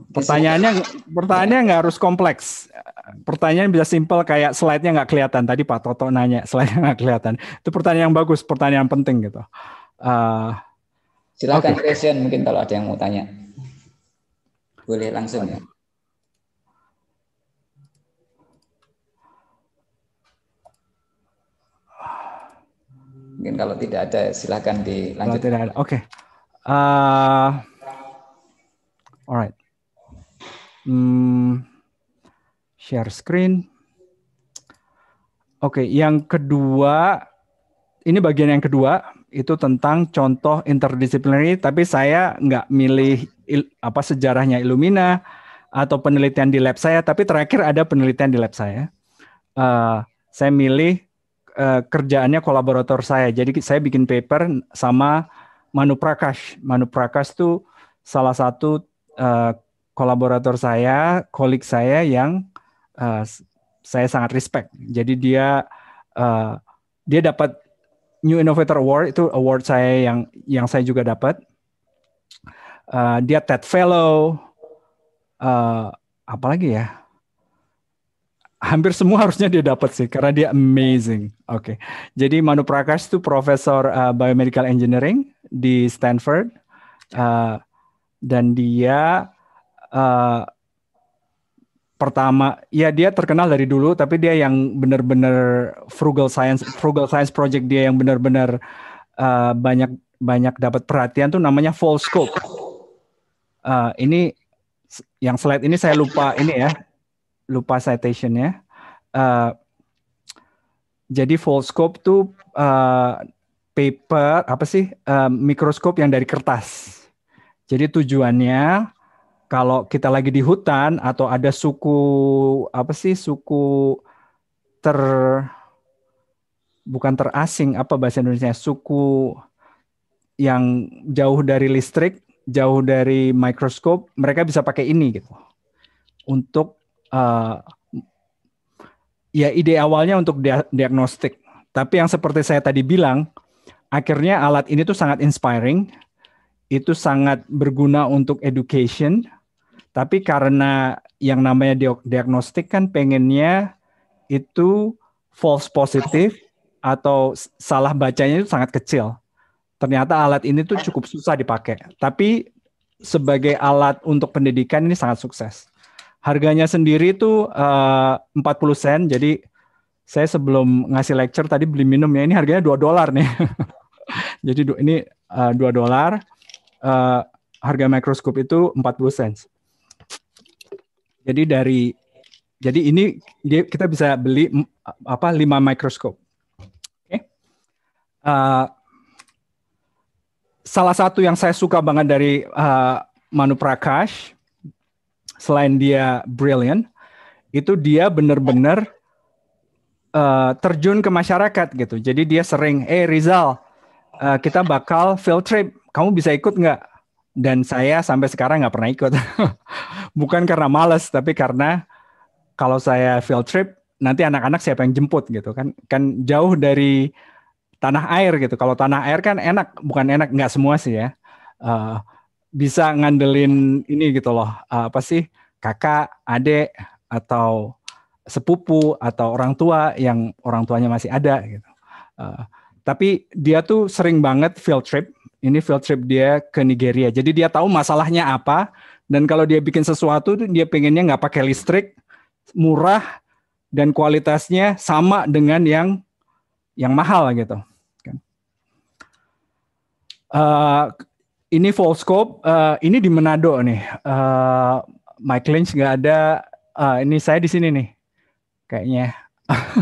Pertanyaannya pertanyaannya nggak harus kompleks. Pertanyaan bisa simpel kayak slide-nya nggak kelihatan. Tadi Pak Toto nanya slide-nya nggak kelihatan. Itu pertanyaan yang bagus, pertanyaan penting gitu. Uh, Silakan okay. question mungkin kalau ada yang mau tanya. Boleh langsung ya. Mungkin kalau tidak ada silahkan dilanjut. oke. Okay. Uh, eh, alright. Hmm, share screen. Oke, okay, yang kedua ini bagian yang kedua itu tentang contoh interdisciplinary, tapi saya nggak milih il, apa sejarahnya Illumina atau penelitian di lab saya, tapi terakhir ada penelitian di lab saya. Uh, saya milih uh, kerjaannya kolaborator saya, jadi saya bikin paper sama Manu Prakash. Manu Prakash itu salah satu uh, kolaborator saya, kolik saya yang uh, saya sangat respect. Jadi dia uh, dia dapat New Innovator Award itu award saya yang yang saya juga dapat. Uh, dia TED Fellow, uh, apalagi ya? Hampir semua harusnya dia dapat sih karena dia amazing. Oke, okay. jadi Manu Prakash itu profesor uh, biomedical engineering di Stanford uh, dan dia uh, pertama ya dia terkenal dari dulu tapi dia yang benar-benar frugal science frugal science project dia yang benar-benar uh, banyak banyak dapat perhatian tuh namanya full scope uh, ini yang slide ini saya lupa ini ya lupa citationnya uh, jadi full scope tuh uh, paper apa sih uh, mikroskop yang dari kertas jadi tujuannya kalau kita lagi di hutan atau ada suku apa sih suku ter bukan terasing apa bahasa Indonesia suku yang jauh dari listrik, jauh dari mikroskop, mereka bisa pakai ini gitu. Untuk uh, ya ide awalnya untuk dia diagnostik. Tapi yang seperti saya tadi bilang, akhirnya alat ini tuh sangat inspiring, itu sangat berguna untuk education, tapi karena yang namanya diagnostik kan pengennya itu false positif atau salah bacanya itu sangat kecil. Ternyata alat ini tuh cukup susah dipakai. Tapi sebagai alat untuk pendidikan ini sangat sukses. Harganya sendiri itu uh, 40 sen. Jadi saya sebelum ngasih lecture tadi beli minum ya. Ini harganya 2 dolar nih. jadi ini uh, eh, 2 dolar. Uh, harga mikroskop itu 40 sen jadi dari jadi ini kita bisa beli apa 5 mikroskop. Oke. Okay. Uh, salah satu yang saya suka banget dari uh, Manu Prakash selain dia brilliant itu dia benar-benar uh, ah, terjun ke masyarakat gitu. Jadi dia sering, eh Rizal, uh, kita bakal field trip, kamu bisa ikut nggak? Dan saya sampai sekarang nggak pernah ikut. Bukan karena males, tapi karena kalau saya field trip, nanti anak-anak siapa yang jemput gitu kan. Kan jauh dari tanah air gitu. Kalau tanah air kan enak, bukan enak, nggak semua sih ya. Uh, bisa ngandelin ini gitu loh, uh, apa sih, kakak, adik, atau sepupu, atau orang tua yang orang tuanya masih ada gitu. Uh, tapi dia tuh sering banget field trip ini field trip dia ke Nigeria. Jadi dia tahu masalahnya apa dan kalau dia bikin sesuatu dia pengennya nggak pakai listrik, murah dan kualitasnya sama dengan yang yang mahal gitu. Uh, ini full scope, uh, ini di Manado nih. Uh, Mike Lynch nggak ada. Uh, ini saya di sini nih, kayaknya.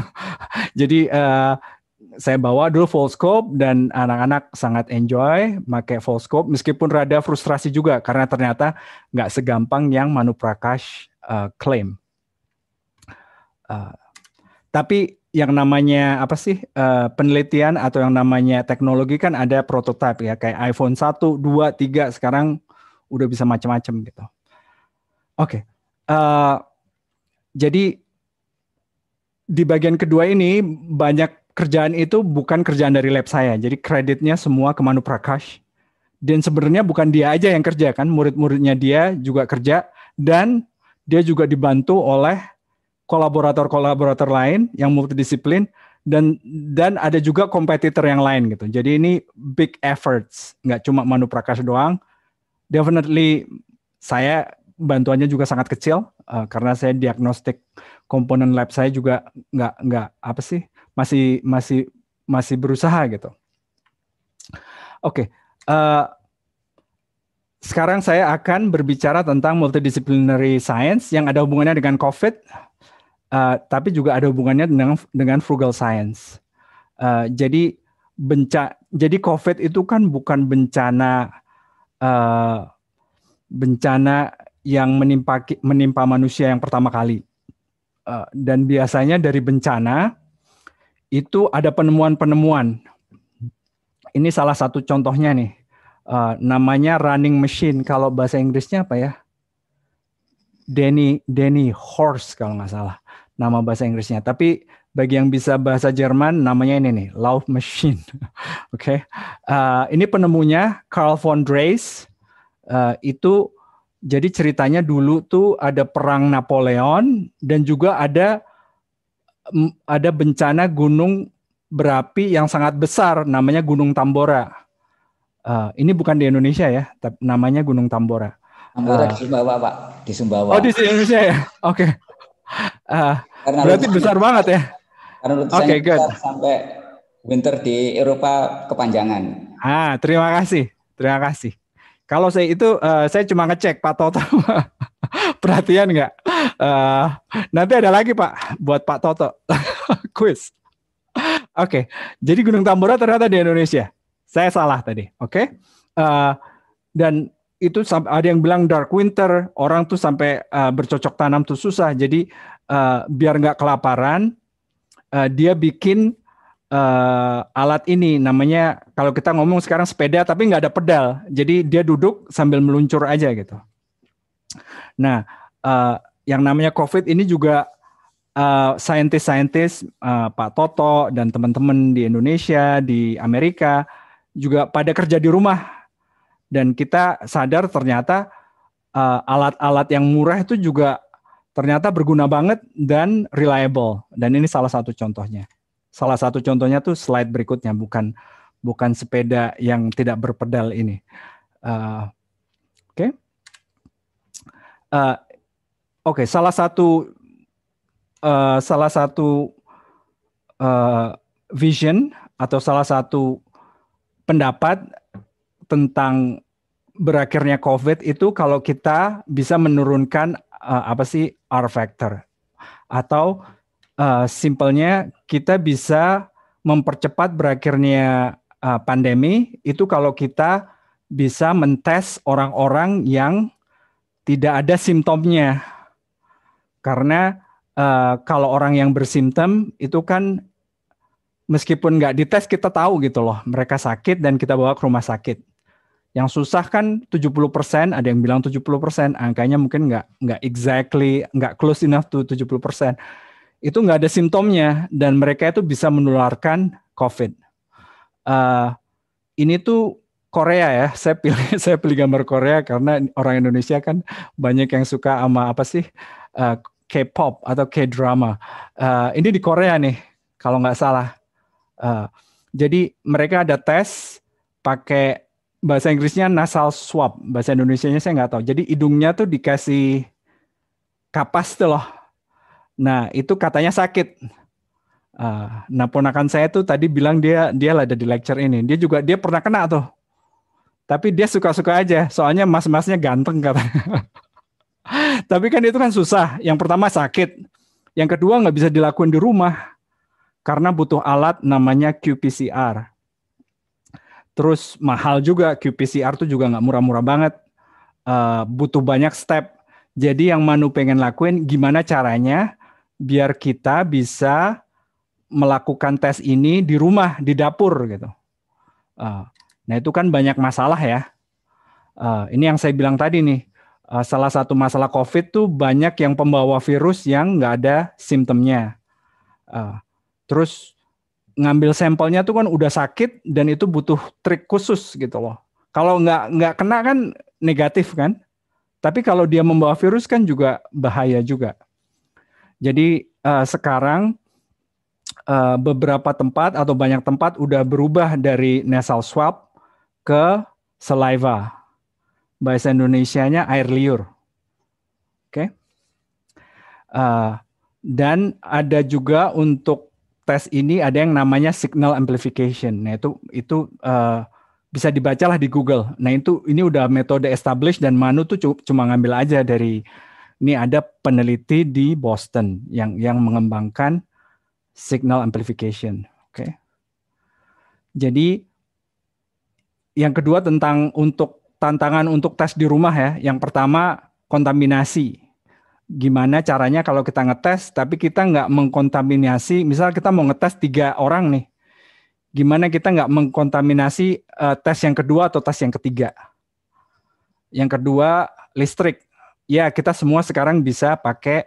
Jadi uh, saya bawa dulu full scope dan anak-anak sangat enjoy pakai full scope meskipun rada frustrasi juga karena ternyata nggak segampang yang Manu Prakash uh, Uh, tapi yang namanya apa sih uh, penelitian atau yang namanya teknologi kan ada prototipe ya kayak iPhone 1, 2, 3 sekarang udah bisa macam-macam gitu. Oke. Okay. Uh, jadi di bagian kedua ini banyak kerjaan itu bukan kerjaan dari lab saya. Jadi kreditnya semua ke Manu Prakash. Dan sebenarnya bukan dia aja yang kerja kan, murid-muridnya dia juga kerja dan dia juga dibantu oleh kolaborator-kolaborator lain yang multidisiplin dan dan ada juga kompetitor yang lain gitu. Jadi ini big efforts, nggak cuma Manu Prakash doang. Definitely saya bantuannya juga sangat kecil uh, karena saya diagnostik komponen lab saya juga nggak nggak apa sih masih masih masih berusaha gitu. Oke, okay. uh, eh, sekarang saya akan berbicara tentang multidisciplinary science yang ada hubungannya dengan COVID, uh, tapi juga ada hubungannya dengan dengan frugal science. Uh, jadi benca, jadi COVID itu kan bukan bencana uh, bencana yang menimpa menimpa manusia yang pertama kali. Uh, dan biasanya dari bencana itu ada penemuan-penemuan. Ini salah satu contohnya nih. Uh, namanya running machine. Kalau bahasa Inggrisnya apa ya? Denny Denny Horse kalau nggak salah nama bahasa Inggrisnya. Tapi bagi yang bisa bahasa Jerman namanya ini nih Lauf Machine. Oke, okay. uh, eh, ini penemunya Carl von Drais. Uh, eh, itu jadi ceritanya dulu tuh ada perang Napoleon dan juga ada ada bencana gunung berapi yang sangat besar namanya Gunung Tambora. Uh, ini bukan di Indonesia ya, tapi namanya Gunung Tambora. Tambora uh, di Sumbawa, Pak. Di Sumbawa. Oh, di Indonesia ya. Oke. Okay. Eh, uh, berarti besar banget ya. Karena okay, good. sampai winter di Eropa kepanjangan. Ah, terima kasih. Terima kasih. Kalau saya itu uh, saya cuma ngecek Pak Toto perhatian nggak? uh, nanti ada lagi Pak buat Pak Toto quiz. Oke, okay. jadi Gunung Tambora ternyata di Indonesia. Saya salah tadi, oke? Okay? Uh, eh, dan itu ada yang bilang dark winter, orang tuh sampai uh, bercocok tanam tuh susah. Jadi uh, biar nggak kelaparan, uh, dia bikin uh, alat ini namanya kalau kita ngomong sekarang sepeda tapi nggak ada pedal. Jadi dia duduk sambil meluncur aja gitu. Nah, uh, yang namanya COVID ini juga eh, saintis-saintis uh, eh, uh, Pak Toto dan teman-teman di Indonesia, di Amerika juga pada kerja di rumah dan kita sadar ternyata eh, alat-alat uh, yang murah itu juga ternyata berguna banget dan reliable dan ini salah satu contohnya. Salah satu contohnya tuh slide berikutnya bukan bukan sepeda yang tidak berpedal ini. Uh, Oke. Okay. Uh, Oke, okay, salah satu uh, salah satu uh, vision atau salah satu pendapat tentang berakhirnya COVID itu kalau kita bisa menurunkan uh, apa sih R factor atau uh, simpelnya kita bisa mempercepat berakhirnya uh, pandemi itu kalau kita bisa mentes orang-orang yang tidak ada simptomnya karena uh, kalau orang yang bersimptom itu kan meskipun nggak dites kita tahu gitu loh mereka sakit dan kita bawa ke rumah sakit. Yang susah kan 70%, ada yang bilang 70%, angkanya mungkin nggak nggak exactly, nggak close enough to 70%. Itu nggak ada simptomnya dan mereka itu bisa menularkan COVID. Uh, ini tuh Korea ya. Saya pilih saya pilih gambar Korea karena orang Indonesia kan banyak yang suka sama apa sih uh, K-pop atau K-drama. Uh, ini di Korea nih, kalau nggak salah. Uh, jadi mereka ada tes pakai bahasa Inggrisnya nasal swab, bahasa Indonesia-nya saya nggak tahu. Jadi hidungnya tuh dikasih kapas tuh loh. Nah itu katanya sakit. Uh, nah ponakan saya tuh tadi bilang dia dia ada di lecture ini. Dia juga dia pernah kena tuh. Tapi dia suka-suka aja. Soalnya mas-masnya ganteng katanya. Tapi kan itu kan susah. Yang pertama sakit. Yang kedua nggak bisa dilakuin di rumah karena butuh alat namanya qPCR. Terus mahal juga qPCR tuh juga nggak murah-murah banget. Uh, butuh banyak step. Jadi yang Manu pengen lakuin gimana caranya biar kita bisa melakukan tes ini di rumah, di dapur gitu. Uh, nah itu kan banyak masalah ya. Uh, ini yang saya bilang tadi nih uh, salah satu masalah COVID tuh banyak yang pembawa virus yang nggak ada simptomnya. Uh, terus ngambil sampelnya tuh kan udah sakit dan itu butuh trik khusus gitu loh. Kalau nggak nggak kena kan negatif kan, tapi kalau dia membawa virus kan juga bahaya juga. Jadi uh, sekarang uh, beberapa tempat atau banyak tempat udah berubah dari nasal swab ke saliva bahasa Indonesia-nya air liur. Oke. Okay? Uh, eh, dan ada juga untuk tes ini ada yang namanya signal amplification. Nah itu itu uh, bisa dibacalah di Google. Nah itu ini udah metode established dan Manu tuh cuma ngambil aja dari ini ada peneliti di Boston yang yang mengembangkan signal amplification. Oke. Okay. Jadi yang kedua tentang untuk tantangan untuk tes di rumah ya. Yang pertama kontaminasi. Gimana caranya kalau kita ngetes tapi kita nggak mengkontaminasi. Misal kita mau ngetes tiga orang nih. Gimana kita nggak mengkontaminasi uh, tes yang kedua atau tes yang ketiga. Yang kedua listrik. Ya kita semua sekarang bisa pakai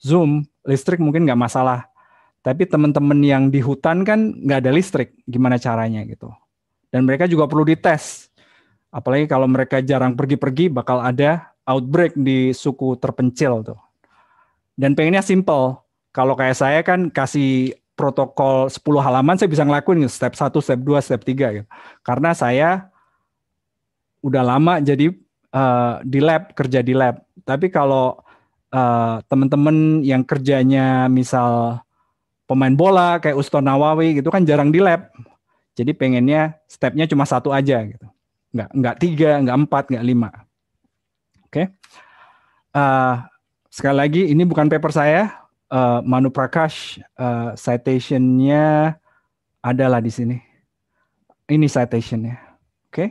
Zoom. Listrik mungkin nggak masalah. Tapi teman-teman yang di hutan kan nggak ada listrik. Gimana caranya gitu. Dan mereka juga perlu dites Apalagi kalau mereka jarang pergi-pergi bakal ada outbreak di suku terpencil tuh. Dan pengennya simple. Kalau kayak saya kan kasih protokol 10 halaman saya bisa ngelakuin gitu, step 1, step 2, step 3 gitu. Karena saya udah lama jadi uh, di lab, kerja di lab. Tapi kalau uh, teman-teman yang kerjanya misal pemain bola kayak Uston Nawawi gitu kan jarang di lab. Jadi pengennya stepnya cuma satu aja gitu nggak nggak tiga, nggak empat, nggak lima. Oke. Okay? Uh, eh, sekali lagi ini bukan paper saya. Uh, Manu Prakash uh, citationnya adalah di sini. Ini citationnya. Oke. Okay?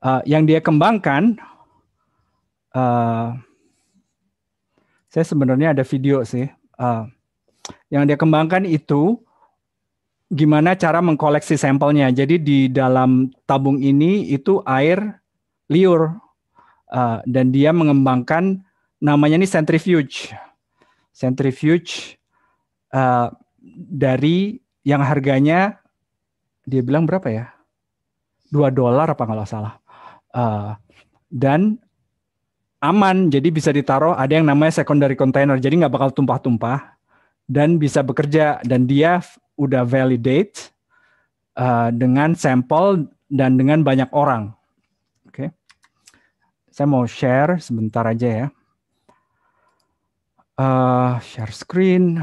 Uh, yang dia kembangkan. Uh, saya sebenarnya ada video sih. Uh, yang dia kembangkan itu gimana cara mengkoleksi sampelnya. Jadi di dalam tabung ini itu air liur uh, dan dia mengembangkan namanya ini centrifuge. Centrifuge uh, dari yang harganya dia bilang berapa ya? Dua dolar apa kalau salah. Uh, dan aman, jadi bisa ditaruh ada yang namanya secondary container, jadi nggak bakal tumpah-tumpah dan bisa bekerja dan dia udah validate uh, dengan sampel dan dengan banyak orang. Oke. Okay. Saya mau share sebentar aja ya. Uh, share screen.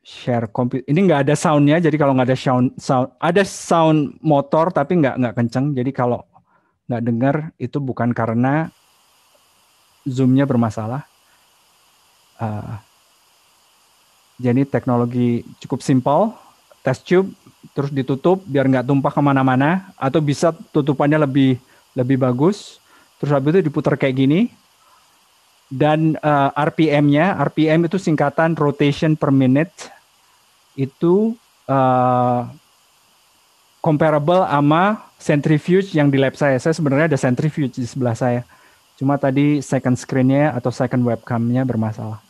Share komputer. Ini nggak ada soundnya, jadi kalau nggak ada sound, sound ada sound motor tapi nggak nggak kenceng. Jadi kalau nggak dengar itu bukan karena zoomnya bermasalah. Uh, jadi teknologi cukup simpel, test tube terus ditutup biar nggak tumpah kemana-mana atau bisa tutupannya lebih lebih bagus. Terus habis itu diputar kayak gini dan uh, eh, RPM-nya, RPM itu singkatan rotation per minute itu uh, comparable sama centrifuge yang di lab saya. Saya sebenarnya ada centrifuge di sebelah saya. Cuma tadi second screen-nya atau second webcam-nya bermasalah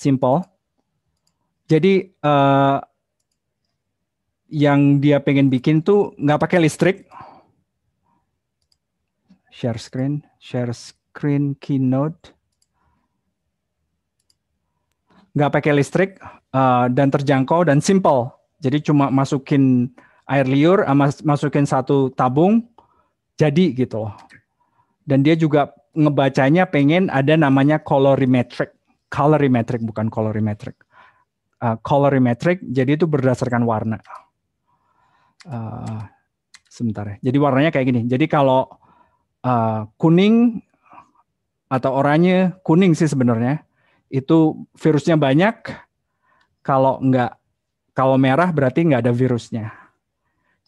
simple. Jadi uh, yang dia pengen bikin tuh nggak pakai listrik. Share screen, share screen keynote. Nggak pakai listrik uh, dan terjangkau dan simple. Jadi cuma masukin air liur, eh, masukin satu tabung, jadi gitu Dan dia juga ngebacanya pengen ada namanya colorimetric colorimetric bukan colorimetric. Uh, colorimetric jadi itu berdasarkan warna. Uh, sebentar ya. Jadi warnanya kayak gini. Jadi kalau uh, kuning atau oranye, kuning sih sebenarnya itu virusnya banyak. Kalau nggak kalau merah berarti nggak ada virusnya.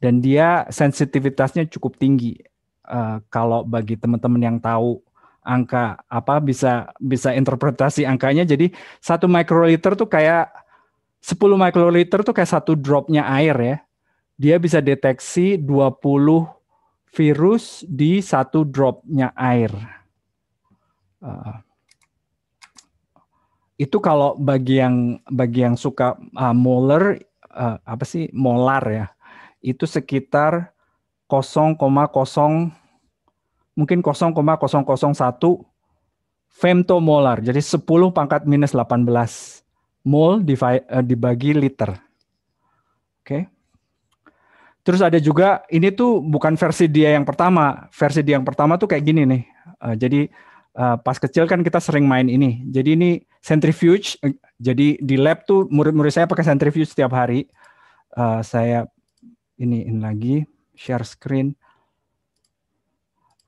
Dan dia sensitivitasnya cukup tinggi. Uh, kalau bagi teman-teman yang tahu angka apa bisa bisa interpretasi angkanya jadi satu mikroliter tuh kayak 10 mikroliter tuh kayak satu dropnya air ya dia bisa deteksi 20 virus di satu dropnya air uh, itu kalau bagi yang bagi yang suka uh, molar uh, apa sih molar ya itu sekitar 0,0 mungkin 0,001 femtomolar. Jadi 10 pangkat minus 18 mol eh, dibagi liter. Oke. Okay. Terus ada juga ini tuh bukan versi dia yang pertama. Versi dia yang pertama tuh kayak gini nih. Uh, jadi uh, pas kecil kan kita sering main ini. Jadi ini centrifuge. Uh, jadi di lab tuh murid-murid saya pakai centrifuge setiap hari. Uh, saya ini, ini lagi share screen.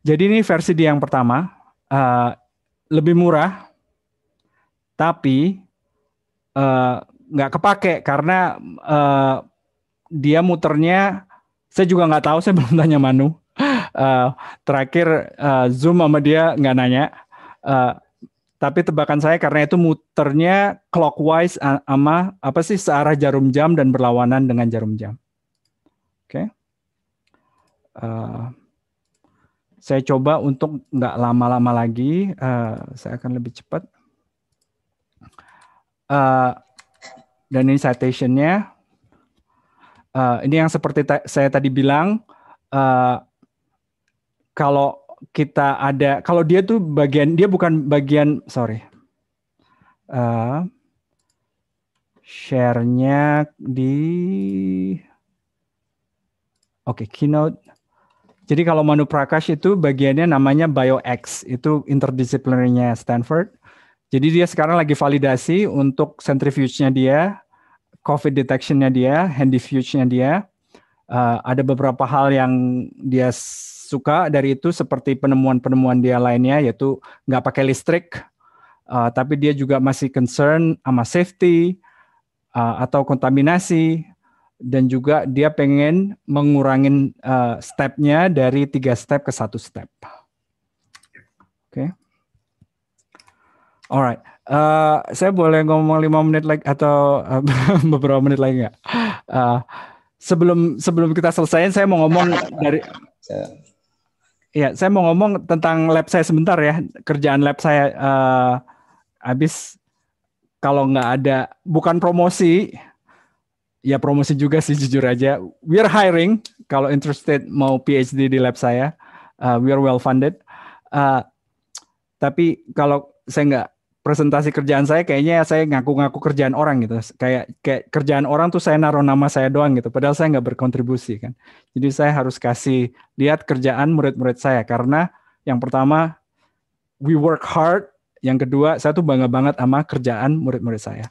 Jadi ini versi dia yang pertama, uh, lebih murah, tapi eh, nggak uh, kepake karena uh, dia muternya. Saya juga nggak tahu, saya belum tanya Manu. Uh, terakhir uh, Zoom sama dia nggak nanya. Uh, tapi tebakan saya karena itu muternya clockwise sama apa sih searah jarum jam dan berlawanan dengan jarum jam. Oke. Okay. Uh, saya coba untuk nggak lama-lama lagi. Uh, saya akan lebih cepat. Uh, dan ini citationnya. Uh, ini yang seperti ta saya tadi bilang, uh, kalau kita ada, kalau dia tuh bagian, dia bukan bagian, sorry. Uh, Share-nya di, oke, okay, keynote. Jadi kalau Manu Prakash itu bagiannya namanya BioX, itu interdisiplinernya Stanford. Jadi dia sekarang lagi validasi untuk centrifuge-nya dia, COVID detection-nya dia, hand nya dia. Uh, ada beberapa hal yang dia suka dari itu seperti penemuan-penemuan dia lainnya yaitu nggak pakai listrik, uh, tapi dia juga masih concern sama safety uh, atau kontaminasi dan juga dia pengen mengurangin uh, stepnya dari tiga step ke satu step. Oke. Okay. Alright. Uh, saya boleh ngomong lima menit lagi atau uh, beberapa menit lagi nggak? Uh, sebelum sebelum kita selesai, saya mau ngomong dari. Ya, saya mau ngomong tentang lab saya sebentar ya. Kerjaan lab saya uh, habis kalau nggak ada bukan promosi, ya promosi juga sih jujur aja. We are hiring kalau interested mau PhD di lab saya. Uh, are well funded. Uh, tapi kalau saya nggak presentasi kerjaan saya kayaknya saya ngaku-ngaku kerjaan orang gitu. Kayak kayak kerjaan orang tuh saya naruh nama saya doang gitu. Padahal saya nggak berkontribusi kan. Jadi saya harus kasih lihat kerjaan murid-murid saya karena yang pertama we work hard. Yang kedua saya tuh bangga banget sama kerjaan murid-murid saya.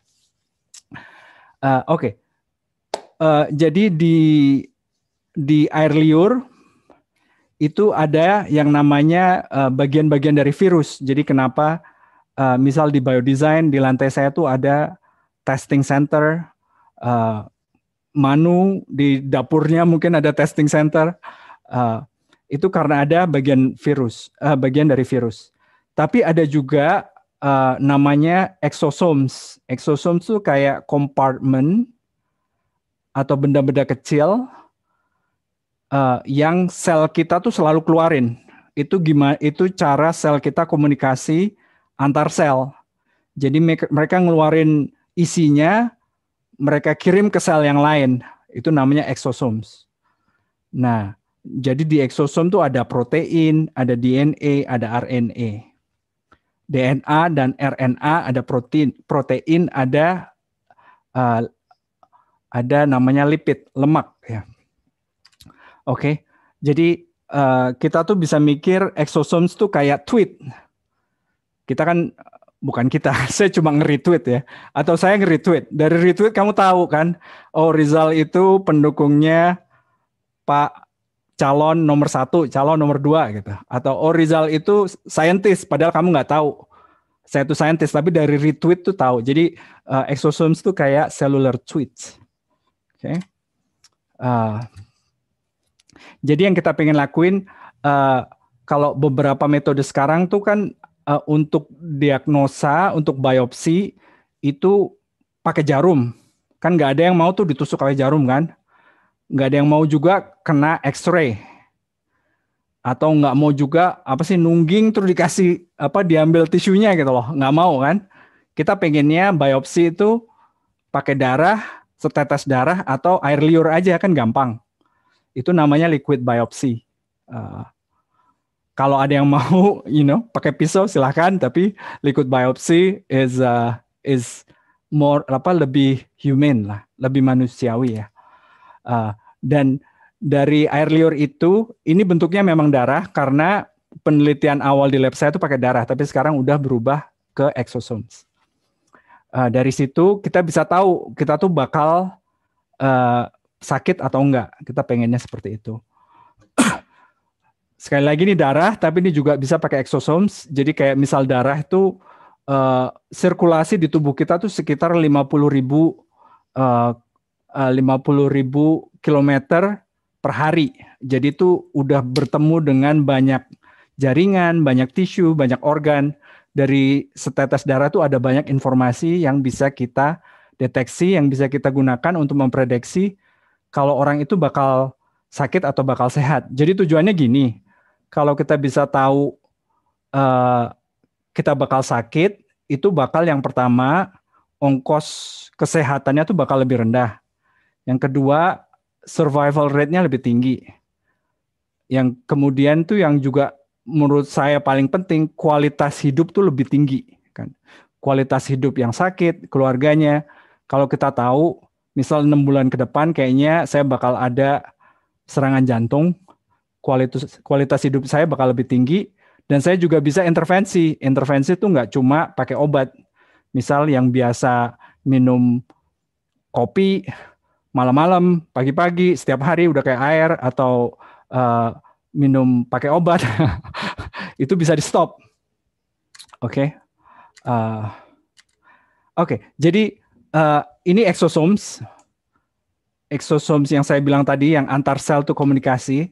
Uh, Oke. Okay uh, jadi di di air liur itu ada yang namanya eh, bagian-bagian uh, dari virus. Jadi kenapa uh, misal di biodesign di lantai saya tuh ada testing center uh, Manu di dapurnya mungkin ada testing center uh, itu karena ada bagian virus, uh, bagian dari virus. Tapi ada juga uh, namanya exosomes. Exosomes itu kayak kompartemen atau benda-benda kecil uh, yang sel kita tuh selalu keluarin. Itu gimana? Itu cara sel kita komunikasi antar sel. Jadi mereka ngeluarin isinya, mereka kirim ke sel yang lain. Itu namanya exosomes. Nah, jadi di eksosom tuh ada protein, ada DNA, ada RNA. DNA dan RNA ada protein, protein ada uh, ada namanya lipid, lemak ya. Oke. Okay. Jadi uh, kita tuh bisa mikir exosomes tuh kayak tweet. Kita kan bukan kita, saya cuma nge-retweet ya. Atau saya nge-retweet. Dari retweet kamu tahu kan, oh Rizal itu pendukungnya Pak calon nomor satu, calon nomor dua gitu. Atau oh Rizal itu scientist, padahal kamu nggak tahu. Saya itu scientist, tapi dari retweet tuh tahu. Jadi uh, exosomes tuh kayak cellular tweets. Oke. Okay. Uh, jadi yang kita pengen lakuin uh, kalau beberapa metode sekarang tuh kan uh, untuk diagnosa, untuk biopsi itu pakai jarum. Kan nggak ada yang mau tuh ditusuk oleh jarum kan? Nggak ada yang mau juga kena X-ray atau nggak mau juga apa sih nungging terus dikasih apa diambil tisunya gitu loh nggak mau kan kita pengennya biopsi itu pakai darah setetes darah atau air liur aja kan gampang. Itu namanya liquid biopsy. Uh, kalau ada yang mau, you know, pakai pisau silahkan. Tapi liquid biopsy is uh, is more apa lebih human lah, lebih manusiawi ya. Uh, dan dari air liur itu, ini bentuknya memang darah karena penelitian awal di lab saya itu pakai darah, tapi sekarang udah berubah ke exosomes uh, dari situ kita bisa tahu kita tuh bakal uh, sakit atau enggak. Kita pengennya seperti itu. Sekali lagi ini darah, tapi ini juga bisa pakai exosomes. Jadi kayak misal darah itu uh, sirkulasi di tubuh kita tuh sekitar 50 ribu uh, uh, 50 ribu kilometer per hari. Jadi itu udah bertemu dengan banyak jaringan, banyak tisu, banyak organ dari setetes darah itu ada banyak informasi yang bisa kita deteksi, yang bisa kita gunakan untuk memprediksi kalau orang itu bakal sakit atau bakal sehat. Jadi tujuannya gini, kalau kita bisa tahu uh, kita bakal sakit, itu bakal yang pertama ongkos kesehatannya tuh bakal lebih rendah. Yang kedua survival rate-nya lebih tinggi. Yang kemudian tuh yang juga menurut saya paling penting kualitas hidup tuh lebih tinggi kan. Kualitas hidup yang sakit, keluarganya. Kalau kita tahu misal enam bulan ke depan kayaknya saya bakal ada serangan jantung, kualitas kualitas hidup saya bakal lebih tinggi dan saya juga bisa intervensi. Intervensi itu nggak cuma pakai obat. Misal yang biasa minum kopi malam-malam, pagi-pagi, setiap hari udah kayak air atau uh, minum pakai obat itu bisa di stop. Oke, okay. uh, oke. Okay. Jadi uh, ini exosomes, exosomes yang saya bilang tadi yang antar sel tuh komunikasi,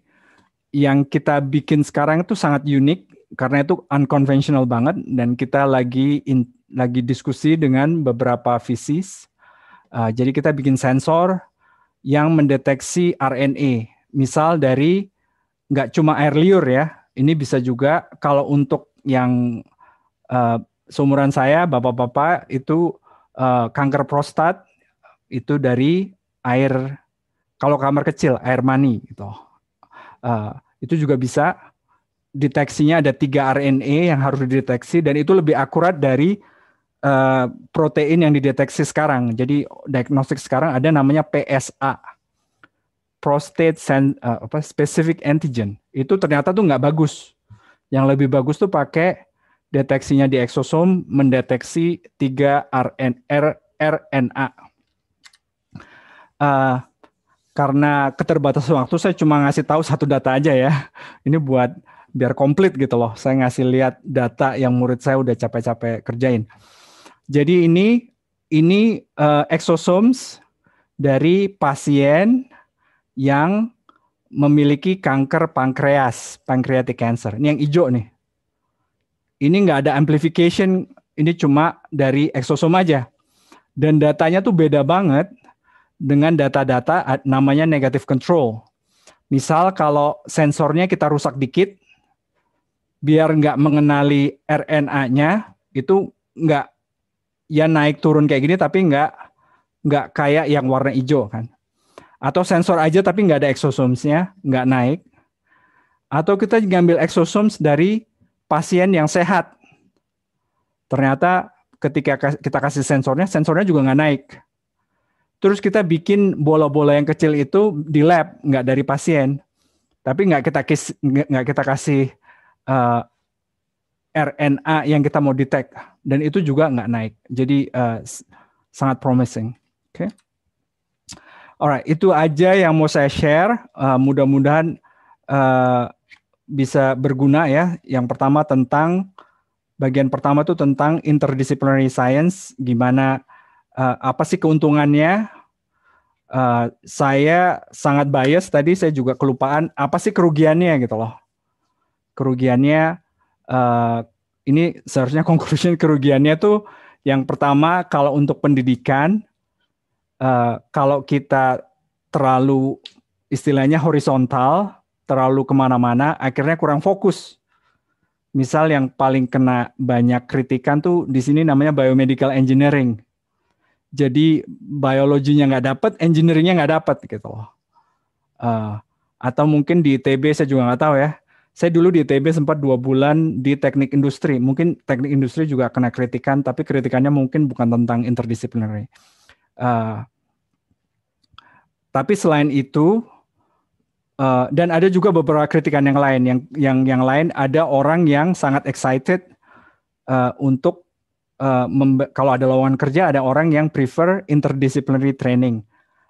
yang kita bikin sekarang itu sangat unik karena itu unconventional banget dan kita lagi in, lagi diskusi dengan beberapa fisis. Uh, ah, jadi kita bikin sensor yang mendeteksi RNA, misal dari nggak cuma air liur ya, ini bisa juga kalau untuk yang uh, seumuran saya, bapak-bapak itu uh, kanker prostat itu dari air kalau kamar kecil air mani gitu. Uh, itu juga bisa deteksinya ada tiga RNA yang harus dideteksi dan itu lebih akurat dari uh, protein yang dideteksi sekarang. Jadi diagnostik sekarang ada namanya PSA prostate sen, uh, apa specific antigen itu ternyata tuh nggak bagus. Yang lebih bagus tuh pakai deteksinya di eksosom mendeteksi 3 r RNA. Uh, eh, karena keterbatasan waktu saya cuma ngasih tahu satu data aja ya. Ini buat biar komplit gitu loh. Saya ngasih lihat data yang murid saya udah capek-capek kerjain. Jadi ini ini uh, exosomes dari pasien yang memiliki kanker pankreas, pancreatic cancer. Ini yang hijau nih. Ini nggak ada amplification, ini cuma dari eksosom aja. Dan datanya tuh beda banget dengan data-data namanya negative control. Misal kalau sensornya kita rusak dikit, biar nggak mengenali RNA-nya, itu nggak ya naik turun kayak gini tapi nggak nggak kayak yang warna hijau kan atau sensor aja tapi nggak ada exosomesnya, nggak naik, atau kita ngambil exosomes dari pasien yang sehat. Ternyata ketika kita kasih sensornya, sensornya juga nggak naik. Terus kita bikin bola-bola yang kecil itu di lab, nggak dari pasien, tapi nggak kita nggak kita kasih uh, eh, RNA yang kita mau detect dan itu juga nggak naik. Jadi uh, sangat promising. Oke. Okay. Alright, itu aja yang mau saya share. Uh, mudah-mudahan uh, bisa berguna ya. Yang pertama tentang bagian pertama itu tentang interdisciplinary science, gimana uh, apa sih keuntungannya? Uh, saya sangat bias tadi, saya juga kelupaan apa sih kerugiannya gitu loh. Kerugiannya uh, ini seharusnya conclusion kerugiannya tuh yang pertama kalau untuk pendidikan Eh, kalau kita terlalu istilahnya horizontal, terlalu kemana-mana, akhirnya kurang fokus. Misal yang paling kena banyak kritikan tuh di sini namanya biomedical engineering. Jadi biologinya nggak dapat, engineeringnya nggak dapat gitu loh. Uh, atau mungkin di ITB saya juga nggak tahu ya. Saya dulu di ITB sempat dua bulan di teknik industri. Mungkin teknik industri juga kena kritikan, tapi kritikannya mungkin bukan tentang interdisciplinary. Eh, tapi selain itu uh, dan ada juga beberapa kritikan yang lain yang yang yang lain ada orang yang sangat excited uh, untuk uh, kalau ada lowongan kerja ada orang yang prefer interdisciplinary training.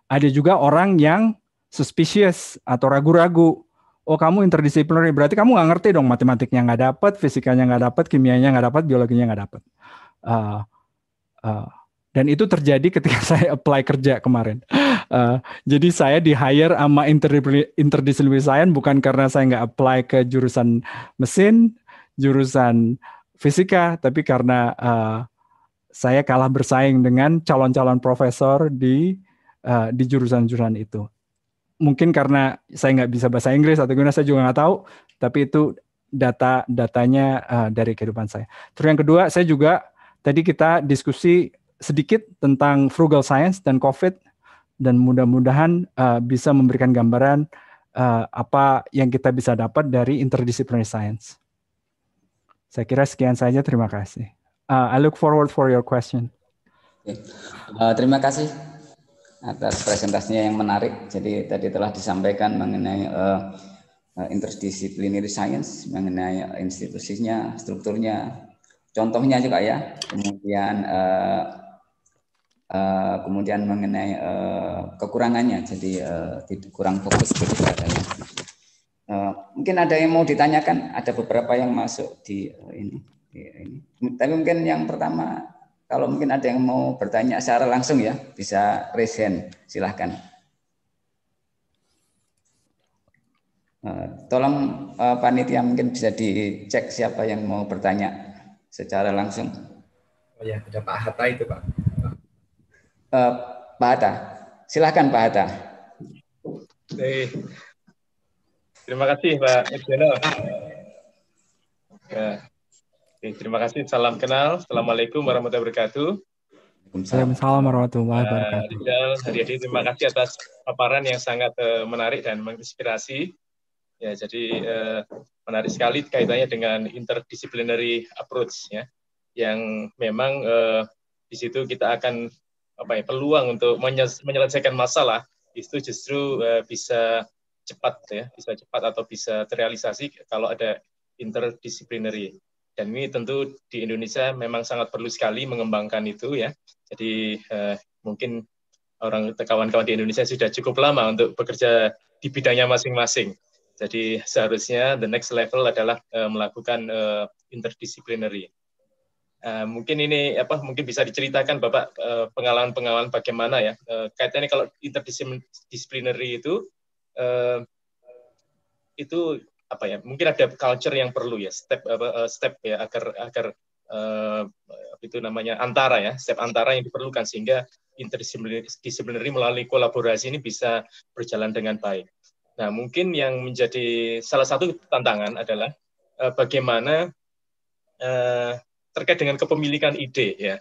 Ada juga orang yang suspicious atau ragu-ragu. Oh kamu interdisciplinary berarti kamu nggak ngerti dong matematiknya nggak dapat, fisikanya nggak dapat, kimianya nggak dapat, biologinya nggak dapat. Uh, uh, dan itu terjadi ketika saya apply kerja kemarin. Uh, jadi saya di hire sama interdisciplinary science bukan karena saya nggak apply ke jurusan mesin, jurusan fisika, tapi karena uh, saya kalah bersaing dengan calon-calon profesor di uh, di jurusan-jurusan itu. Mungkin karena saya nggak bisa bahasa Inggris atau gimana saya juga nggak tahu, tapi itu data datanya uh, dari kehidupan saya. Terus yang kedua, saya juga tadi kita diskusi sedikit tentang frugal science dan COVID dan mudah-mudahan uh, bisa memberikan gambaran uh, apa yang kita bisa dapat dari interdisciplinary science. Saya kira sekian saja. Terima kasih. Uh, I look forward for your question. Okay. Uh, terima kasih atas presentasinya yang menarik. Jadi tadi telah disampaikan mengenai uh, interdisciplinary science mengenai institusinya, strukturnya, contohnya juga ya, kemudian uh, Eh, kemudian mengenai uh, kekurangannya, jadi uh, kurang fokus kepadanya. Uh, mungkin ada yang mau ditanyakan, ada beberapa yang masuk di uh, ini, ini. Tapi mungkin yang pertama, kalau mungkin ada yang mau bertanya secara langsung ya, bisa raise silahkan. tolong panitia mungkin bisa dicek siapa yang mau bertanya secara langsung. Oh ya, ada Pak Hatta itu Pak uh, Pak Hatta. Silahkan Pak Hatta. Terima kasih Pak Etiano. Nah, ya. terima kasih. Salam kenal. Assalamualaikum warahmatullahi wabarakatuh. Assalamualaikum warahmatullahi ya, wabarakatuh. Rizal terima kasih atas paparan yang sangat uh, menarik dan menginspirasi. Ya, jadi uh, menarik sekali kaitannya dengan interdisciplinary approach ya, yang memang uh, di situ kita akan apa ya peluang untuk menyelesaikan masalah itu justru uh, bisa cepat gitu ya bisa cepat atau bisa terrealisasi kalau ada interdisciplinary dan ini tentu di Indonesia memang sangat perlu sekali mengembangkan itu ya jadi uh, mungkin orang kawan-kawan di Indonesia sudah cukup lama untuk bekerja di bidangnya masing-masing jadi seharusnya the next level adalah uh, melakukan uh, interdisciplinary Eh, mungkin ini apa mungkin bisa diceritakan Bapak eh, pengalaman-pengalaman bagaimana ya eh, kaitannya kalau interdisciplinary itu itu apa ya mungkin ada culture yang perlu ya step uh, step ya agar agar uh, itu namanya antara ya step antara yang diperlukan sehingga interdisciplinary melalui kolaborasi ini bisa berjalan dengan baik. Nah mungkin yang menjadi salah satu tantangan adalah bagaimana uh, terkait dengan kepemilikan ide ya.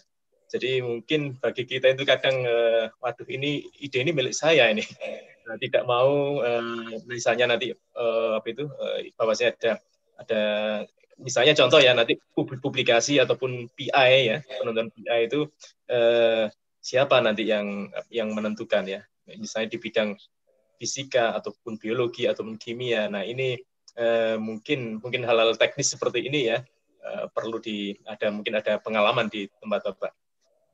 Jadi mungkin bagi kita itu kadang, uh, waduh ini ide ini milik saya ini. Nah, tidak mau uh, misalnya nanti uh, apa itu uh, bahwasanya ada ada misalnya contoh ya nanti publikasi ataupun PI ya penonton PI itu eh, siapa nanti yang yang menentukan ya misalnya di bidang fisika ataupun biologi ataupun kimia. Nah ini eh, mungkin mungkin hal-hal teknis seperti ini ya Eh, perlu di ada mungkin ada pengalaman di tempat Bapak.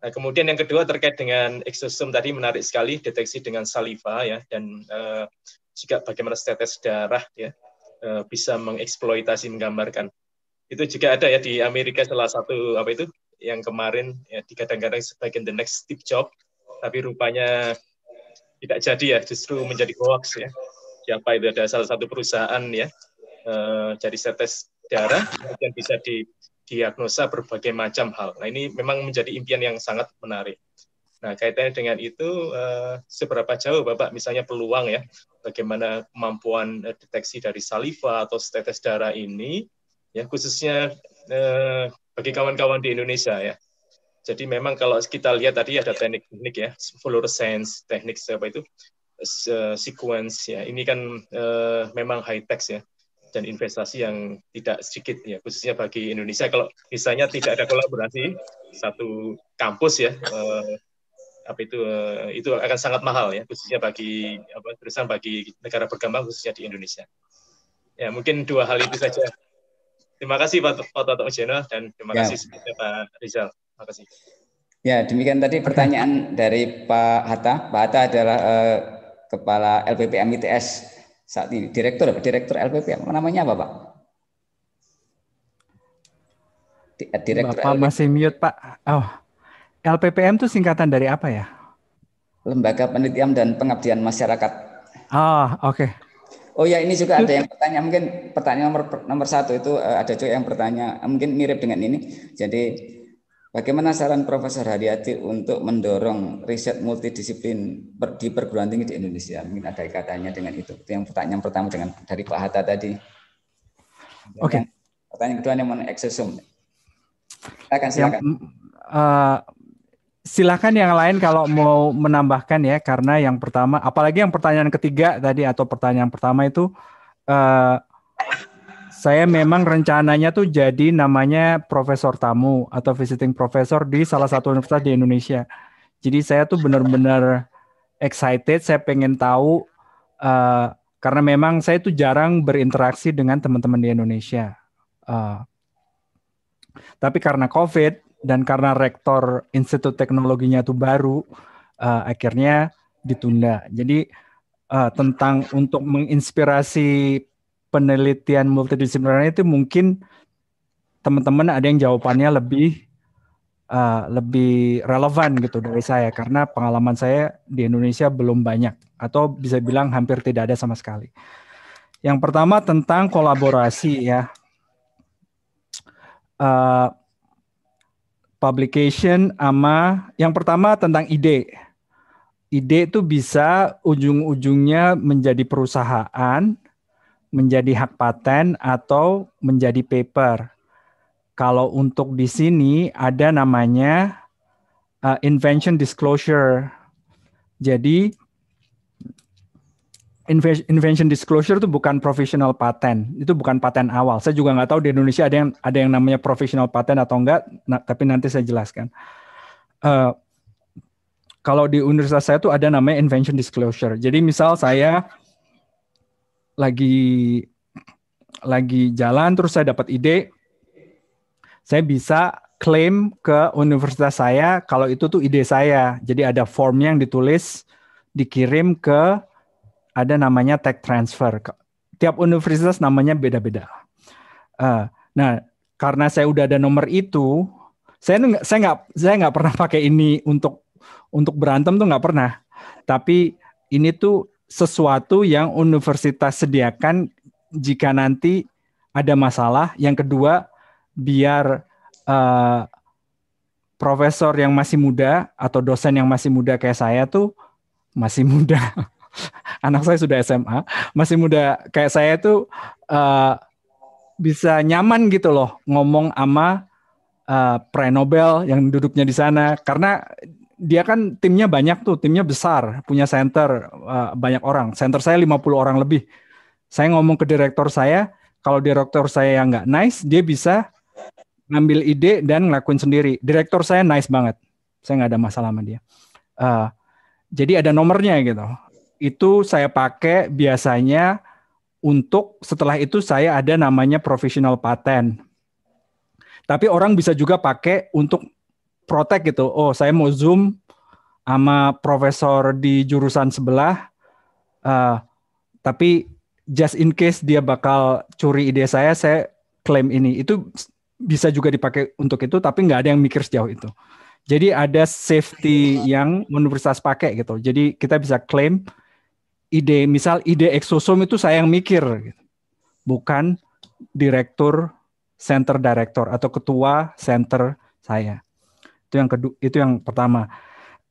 Nah, kemudian yang kedua terkait dengan eksosom tadi menarik sekali deteksi dengan saliva ya dan uh, juga bagaimana tetes darah ya uh, bisa mengeksploitasi menggambarkan. Itu juga ada ya di Amerika salah satu apa itu yang kemarin ya kadang-kadang sebagai the next tip job tapi rupanya tidak jadi ya justru menjadi hoax ya. Siapa itu ada salah satu perusahaan ya uh, jadi tetes darah dan bisa didiagnosa berbagai macam hal. Nah ini memang menjadi impian yang sangat menarik. Nah kaitannya dengan itu uh, seberapa jauh Bapak misalnya peluang ya bagaimana kemampuan uh, deteksi dari saliva atau tetes darah ini ya khususnya uh, bagi kawan-kawan di Indonesia ya. Jadi memang kalau kita lihat tadi ada teknik-teknik ya, fluorescence, teknik apa itu, sequence ya. Ini kan uh, memang high tech ya dan investasi yang tidak sedikit ya khususnya bagi Indonesia kalau misalnya tidak ada kolaborasi satu kampus ya eh, apa itu eh, itu akan sangat mahal ya khususnya bagi apa terusan bagi negara berkembang khususnya di Indonesia ya mungkin dua hal itu saja terima kasih Pak Pak Toto Ujeno dan terima ya. kasih Pak Rizal terima kasih ya demikian tadi pertanyaan dari Pak Hatta Pak Hatta adalah eh, kepala LPPM ITS saat ini direktur apa direktur LPP namanya apa Pak? Eh, direktur Bapak LPP. masih mute Pak. Oh, LPPM itu singkatan dari apa ya? Lembaga Penelitian dan Pengabdian Masyarakat. Ah, oh, oke. Okay. Oh ya, ini juga ada yang bertanya mungkin pertanyaan nomor nomor satu itu eh, ada juga yang bertanya mungkin mirip dengan ini. Jadi Bagaimana saran Profesor Hadiati untuk mendorong riset multidisiplin di perguruan tinggi di Indonesia? Mungkin ada ikatannya dengan itu. Itu yang pertanyaan pertama dengan dari Pak Hatta tadi. Oke. Okay. Pertanyaan kedua yang mana ya, eksesum? Silakan, silakan. Yang, uh, silakan yang lain kalau mau menambahkan ya, karena yang pertama, apalagi yang pertanyaan ketiga tadi atau pertanyaan pertama itu uh, saya memang rencananya tuh jadi namanya profesor tamu atau visiting professor di salah satu universitas di Indonesia. Jadi saya tuh benar-benar excited, saya pengen tahu uh, karena memang saya tuh jarang berinteraksi dengan teman-teman di Indonesia. Uh, tapi karena COVID dan karena rektor Institut Teknologinya tuh baru, uh, akhirnya ditunda. Jadi uh, tentang untuk menginspirasi penelitian multidisipliner itu mungkin teman-teman ada yang jawabannya lebih uh, lebih relevan gitu dari saya karena pengalaman saya di Indonesia belum banyak atau bisa bilang hampir tidak ada sama sekali. Yang pertama tentang kolaborasi ya. Uh, publication ama yang pertama tentang ide. Ide itu bisa ujung-ujungnya menjadi perusahaan menjadi hak paten atau menjadi paper. Kalau untuk di sini ada namanya uh, invention disclosure. Jadi invention disclosure itu bukan professional patent, itu bukan paten awal. Saya juga nggak tahu di Indonesia ada yang ada yang namanya professional patent atau enggak, nah, tapi nanti saya jelaskan. Uh, kalau di universitas saya tuh ada namanya invention disclosure. Jadi misal saya lagi lagi jalan terus saya dapat ide saya bisa klaim ke universitas saya kalau itu tuh ide saya jadi ada form yang ditulis dikirim ke ada namanya tech transfer tiap universitas namanya beda-beda uh, nah karena saya udah ada nomor itu saya nggak saya nggak saya nggak pernah pakai ini untuk untuk berantem tuh nggak pernah tapi ini tuh sesuatu yang universitas sediakan jika nanti ada masalah. Yang kedua, biar uh, profesor yang masih muda atau dosen yang masih muda kayak saya tuh masih muda. Anak saya sudah SMA, masih muda kayak saya tuh uh, bisa nyaman gitu loh ngomong sama uh, eh, pre Nobel yang duduknya di sana karena dia kan timnya banyak tuh, timnya besar, punya center uh, banyak orang. Center saya 50 orang lebih. Saya ngomong ke direktur saya, kalau direktur saya yang nggak nice, dia bisa ngambil ide dan ngelakuin sendiri. Direktur saya nice banget. Saya nggak ada masalah sama dia. Uh, jadi ada nomornya gitu. Itu saya pakai biasanya untuk setelah itu saya ada namanya professional patent. Tapi orang bisa juga pakai untuk protek gitu. Oh, saya mau zoom sama profesor di jurusan sebelah. Uh, tapi just in case dia bakal curi ide saya, saya klaim ini. Itu bisa juga dipakai untuk itu, tapi nggak ada yang mikir sejauh itu. Jadi ada safety yang universitas pakai gitu. Jadi kita bisa klaim ide, misal ide eksosom itu saya yang mikir, gitu. bukan direktur center director atau ketua center saya. Itu yang kedua, itu yang pertama.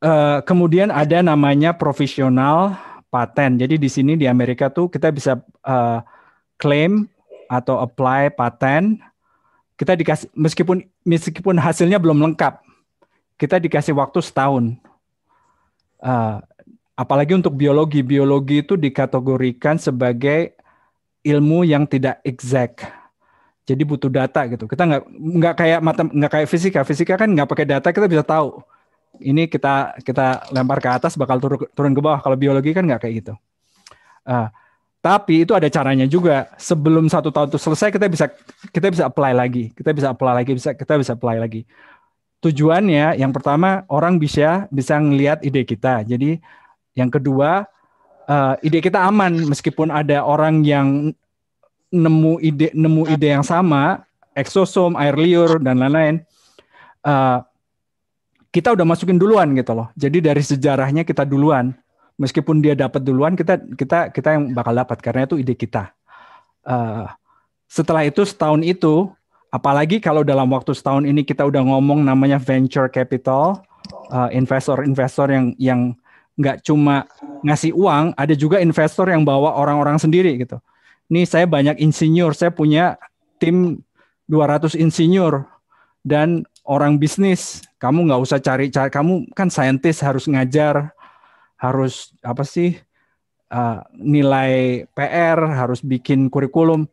Uh, kemudian ada namanya profesional paten. Jadi di sini di Amerika tuh kita bisa uh, claim atau apply paten. Kita dikasih meskipun meskipun hasilnya belum lengkap, kita dikasih waktu setahun. Uh, apalagi untuk biologi, biologi itu dikategorikan sebagai ilmu yang tidak exact jadi butuh data gitu. Kita nggak nggak kayak mata nggak kayak fisika. Fisika kan nggak pakai data kita bisa tahu. Ini kita kita lempar ke atas bakal turun turun ke bawah. Kalau biologi kan nggak kayak gitu. Uh, tapi itu ada caranya juga. Sebelum satu tahun itu selesai kita bisa kita bisa apply lagi. Kita bisa apply lagi. Bisa kita bisa apply lagi. Tujuannya yang pertama orang bisa bisa ngelihat ide kita. Jadi yang kedua uh, ide kita aman meskipun ada orang yang nemu ide nemu ide yang sama eksosom air liur dan lain-lain uh, kita udah masukin duluan gitu loh jadi dari sejarahnya kita duluan meskipun dia dapat duluan kita kita kita yang bakal dapat karena itu ide kita uh, setelah itu setahun itu apalagi kalau dalam waktu setahun ini kita udah ngomong namanya venture capital eh, investor-investor uh, yang yang nggak cuma ngasih uang, ada juga investor yang bawa orang-orang sendiri gitu nih saya banyak insinyur, saya punya tim 200 insinyur dan orang bisnis. Kamu nggak usah cari, cari kamu kan saintis harus ngajar, harus apa sih uh, nilai PR, harus bikin kurikulum.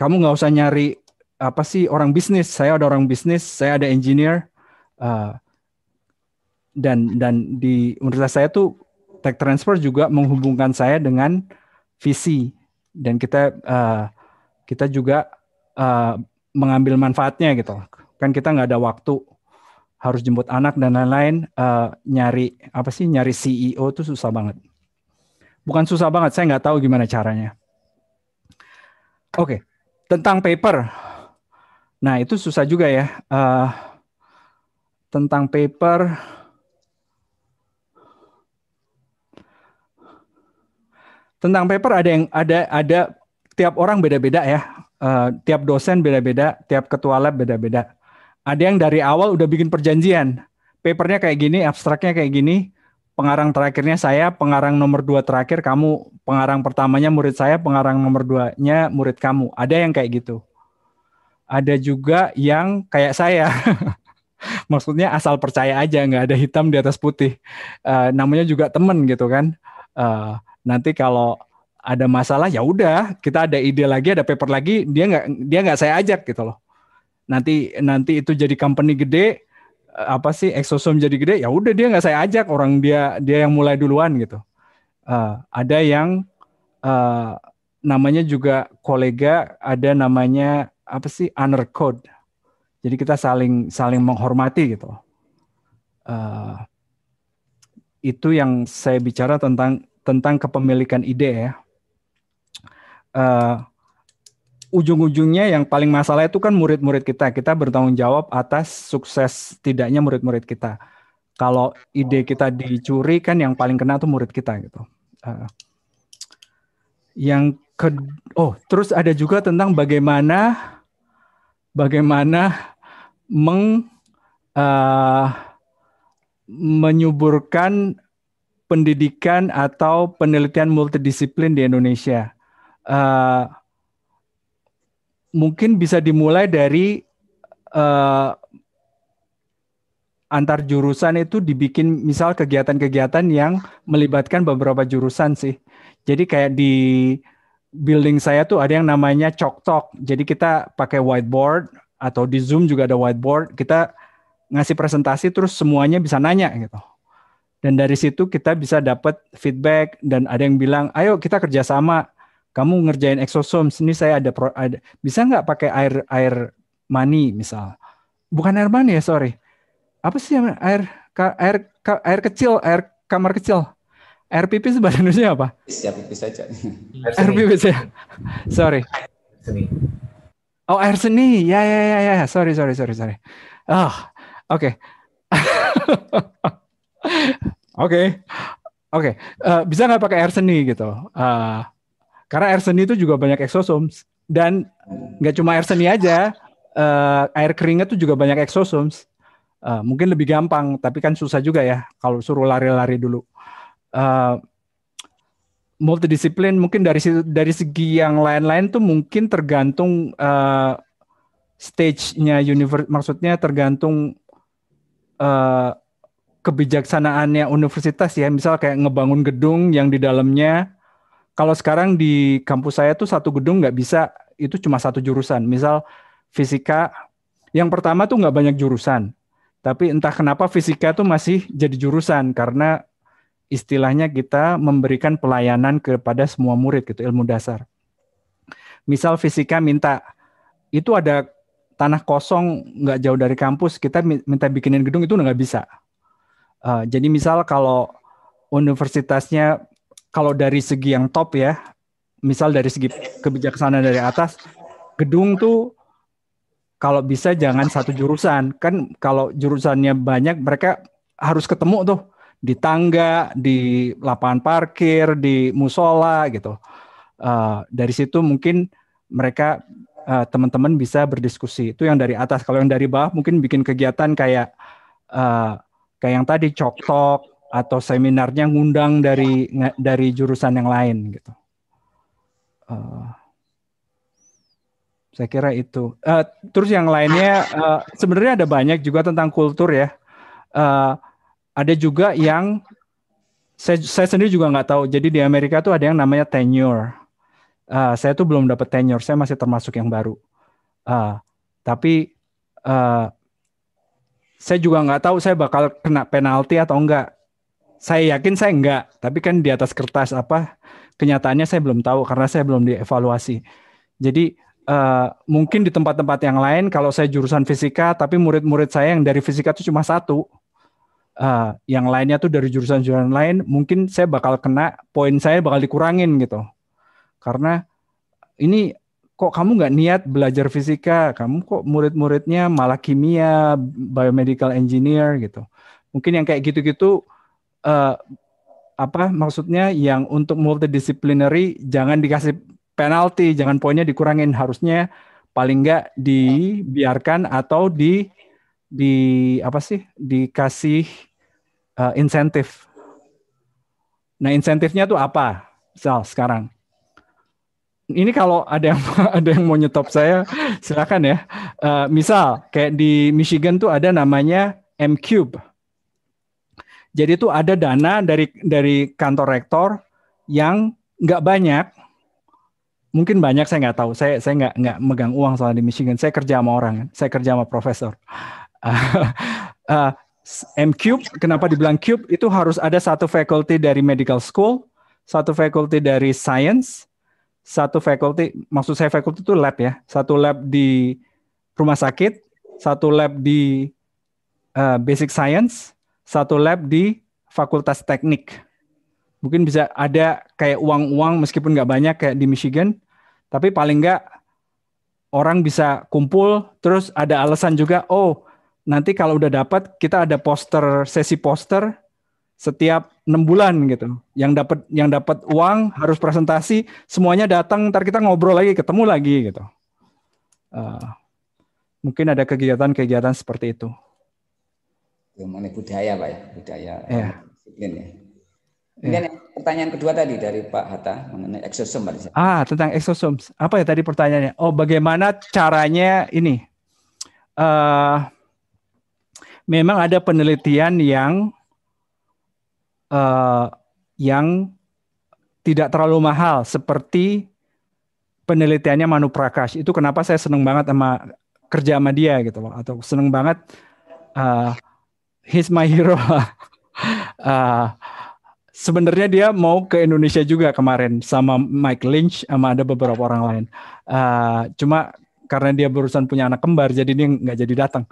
Kamu nggak usah nyari apa sih orang bisnis. Saya ada orang bisnis, saya ada engineer. Uh, dan dan di universitas saya tuh tech transfer juga menghubungkan saya dengan visi dan kita uh, kita juga uh, mengambil manfaatnya gitu kan kita nggak ada waktu harus jemput anak dan lain-lain uh, nyari apa sih nyari CEO itu susah banget bukan susah banget saya nggak tahu gimana caranya oke okay. tentang paper nah itu susah juga ya uh, tentang paper tentang paper ada yang ada ada tiap orang beda-beda ya. Uh, tiap dosen beda-beda, tiap ketua lab beda-beda. Ada yang dari awal udah bikin perjanjian. Papernya kayak gini, abstraknya kayak gini, pengarang terakhirnya saya, pengarang nomor dua terakhir kamu, pengarang pertamanya murid saya, pengarang nomor duanya murid kamu. Ada yang kayak gitu. Ada juga yang kayak saya. Maksudnya asal percaya aja, nggak ada hitam di atas putih. Uh, namanya juga temen gitu kan. Uh, nanti kalau ada masalah ya udah kita ada ide lagi ada paper lagi dia nggak dia nggak saya ajak gitu loh nanti nanti itu jadi company gede eh, apa sih eksosom jadi gede ya udah dia nggak saya ajak orang dia dia yang mulai duluan gitu uh, ada yang uh, namanya juga kolega ada namanya apa sih honor code jadi kita saling saling menghormati gitu uh, itu yang saya bicara tentang tentang kepemilikan ide ya. Uh, ujung-ujungnya yang paling masalah itu kan murid-murid kita. Kita bertanggung jawab atas sukses tidaknya murid-murid kita. Kalau ide kita dicuri kan yang paling kena tuh murid kita gitu. Uh, yang ke oh terus ada juga tentang bagaimana bagaimana meng uh, menyuburkan pendidikan atau penelitian multidisiplin di Indonesia. Uh, mungkin bisa dimulai dari uh, antar jurusan itu dibikin misal kegiatan-kegiatan yang melibatkan beberapa jurusan sih. Jadi kayak di building saya tuh ada yang namanya cok talk. Jadi kita pakai whiteboard atau di Zoom juga ada whiteboard. Kita ngasih presentasi terus semuanya bisa nanya gitu. Dan dari situ kita bisa dapat feedback dan ada yang bilang, ayo kita kerjasama. Kamu ngerjain eksosom, sini saya ada, pro, ada bisa nggak pakai air air mani misal? Bukan air mani ya, sorry. Apa sih air air air kecil, air kamar kecil? Air pipis bahasa Indonesia apa? Ya pipis saja. Air, air pipis ya. sorry. Seni. Oh air seni, ya ya ya ya. Sorry sorry sorry sorry. Ah oh, oke. Okay. Oke, oke. Eh, bisa nggak pakai air seni gitu? Uh, karena air seni itu juga banyak eksosom dan nggak cuma air seni aja, uh, air keringat tuh juga banyak eksosom. Uh, mungkin lebih gampang, tapi kan susah juga ya kalau suruh lari-lari dulu. Uh, multidisiplin mungkin dari dari segi yang lain-lain tuh mungkin tergantung uh, stage-nya universe maksudnya tergantung uh, kebijaksanaannya universitas ya, misal kayak ngebangun gedung yang di dalamnya kalau sekarang di kampus saya tuh satu gedung nggak bisa itu cuma satu jurusan. Misal fisika yang pertama tuh nggak banyak jurusan, tapi entah kenapa fisika tuh masih jadi jurusan karena istilahnya kita memberikan pelayanan kepada semua murid gitu ilmu dasar. Misal fisika minta itu ada tanah kosong nggak jauh dari kampus kita minta bikinin gedung itu nggak bisa Uh, jadi misal kalau universitasnya kalau dari segi yang top ya, misal dari segi kebijaksanaan dari atas, gedung tuh kalau bisa jangan satu jurusan. Kan kalau jurusannya banyak mereka harus ketemu tuh di tangga, di lapangan parkir, di musola gitu. Uh, dari situ mungkin mereka uh, teman-teman bisa berdiskusi. Itu yang dari atas. Kalau yang dari bawah mungkin bikin kegiatan kayak uh, kayak yang tadi cop talk atau seminarnya ngundang dari dari jurusan yang lain gitu. Uh, saya kira itu. Uh, terus yang lainnya uh, sebenarnya ada banyak juga tentang kultur ya. Uh, ada juga yang saya, saya sendiri juga nggak tahu. Jadi di Amerika tuh ada yang namanya tenure. Uh, saya tuh belum dapat tenure. Saya masih termasuk yang baru. Uh, tapi uh, saya juga nggak tahu saya bakal kena penalti atau enggak. Saya yakin saya enggak, tapi kan di atas kertas apa kenyataannya saya belum tahu karena saya belum dievaluasi. Jadi uh, mungkin di tempat-tempat yang lain kalau saya jurusan fisika tapi murid-murid saya yang dari fisika itu cuma satu. Uh, yang lainnya tuh dari jurusan-jurusan lain mungkin saya bakal kena poin saya bakal dikurangin gitu. Karena ini kok kamu nggak niat belajar fisika kamu kok murid-muridnya malah kimia biomedical engineer gitu mungkin yang kayak gitu-gitu uh, apa maksudnya yang untuk multidisciplinary jangan dikasih penalti jangan poinnya dikurangin harusnya paling nggak dibiarkan atau di di apa sih dikasih uh, insentif nah insentifnya tuh apa misal sekarang ini kalau ada yang ada yang mau nyetop saya silakan ya. Uh, misal kayak di Michigan tuh ada namanya M Cube. Jadi tuh ada dana dari dari kantor rektor yang nggak banyak, mungkin banyak saya nggak tahu. Saya saya nggak nggak megang uang soal di Michigan. Saya kerja sama orang, saya kerja sama profesor. Uh, uh, M cube, kenapa dibilang cube? Itu harus ada satu faculty dari medical school, satu faculty dari science, satu faculty, maksud saya faculty itu lab ya, satu lab di rumah sakit, satu lab di uh, basic science, satu lab di fakultas teknik. Mungkin bisa ada kayak uang-uang meskipun nggak banyak kayak di Michigan, tapi paling nggak orang bisa kumpul, terus ada alasan juga, oh nanti kalau udah dapat kita ada poster, sesi poster, setiap enam bulan gitu. Yang dapat yang dapat uang harus presentasi, semuanya datang, ntar kita ngobrol lagi, ketemu lagi gitu. Uh, mungkin ada kegiatan-kegiatan seperti itu. Mana budaya pak ya, budaya yeah. Iya. disiplin ya. Iya. Kemudian yeah. pertanyaan kedua tadi dari Pak Hatta mengenai eksosom Ah, tentang eksosom. Apa ya tadi pertanyaannya? Oh, bagaimana caranya ini? Uh, memang ada penelitian yang uh, yang tidak terlalu mahal seperti penelitiannya Manu Prakash. Itu kenapa saya senang banget sama kerja sama dia gitu loh atau seneng banget uh, he's my hero. uh, sebenarnya dia mau ke Indonesia juga kemarin sama Mike Lynch sama ada beberapa orang lain. Uh, cuma karena dia berurusan punya anak kembar jadi dia nggak jadi datang.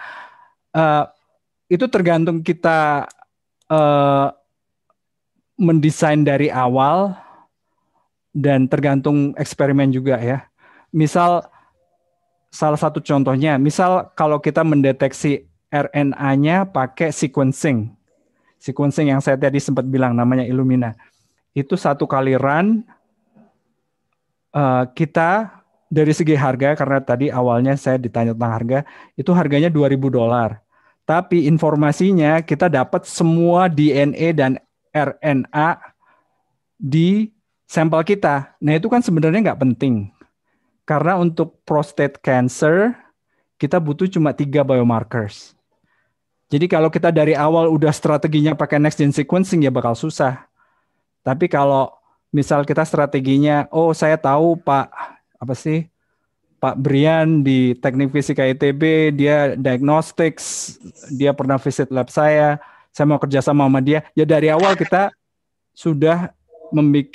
Uh, itu tergantung kita uh, mendesain dari awal dan tergantung eksperimen juga ya. Misal salah satu contohnya, misal kalau kita mendeteksi RNA-nya pakai sequencing. Sequencing yang saya tadi sempat bilang namanya Illumina. Itu satu kali run uh, kita dari segi harga karena tadi awalnya saya ditanya tentang harga, itu harganya 2000 dolar. Tapi informasinya kita dapat semua DNA dan RNA di sampel kita. Nah itu kan sebenarnya nggak penting. Karena untuk prostate cancer, kita butuh cuma tiga biomarkers. Jadi kalau kita dari awal udah strateginya pakai next gen sequencing ya bakal susah. Tapi kalau misal kita strateginya, oh saya tahu Pak apa sih Pak Brian di Teknik Fisika ITB, e dia diagnostics, dia pernah visit lab saya saya mau kerja sama sama dia ya dari awal kita sudah membuat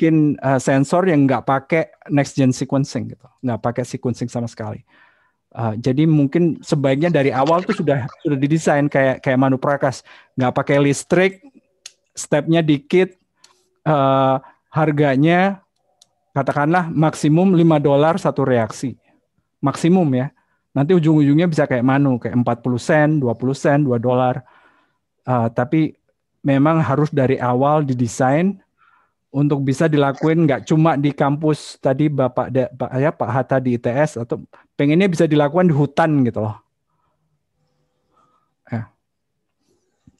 uh, eh, sensor yang nggak pakai next gen sequencing gitu nggak pakai sequencing sama sekali Uh, jadi mungkin sebaiknya dari awal tuh sudah sudah didesain kayak kayak Manu Prakas nggak pakai listrik, stepnya dikit, uh, harganya katakanlah maksimum 5 dolar satu reaksi. Maksimum ya. Nanti ujung-ujungnya bisa kayak Manu, kayak 40 sen, 20 sen, 2 dolar. Uh, tapi memang harus dari awal didesain untuk bisa dilakuin nggak cuma di kampus tadi Bapak da, Pak ya Pak Hatta di ITS atau pengennya bisa dilakukan di hutan gitu loh. Ya.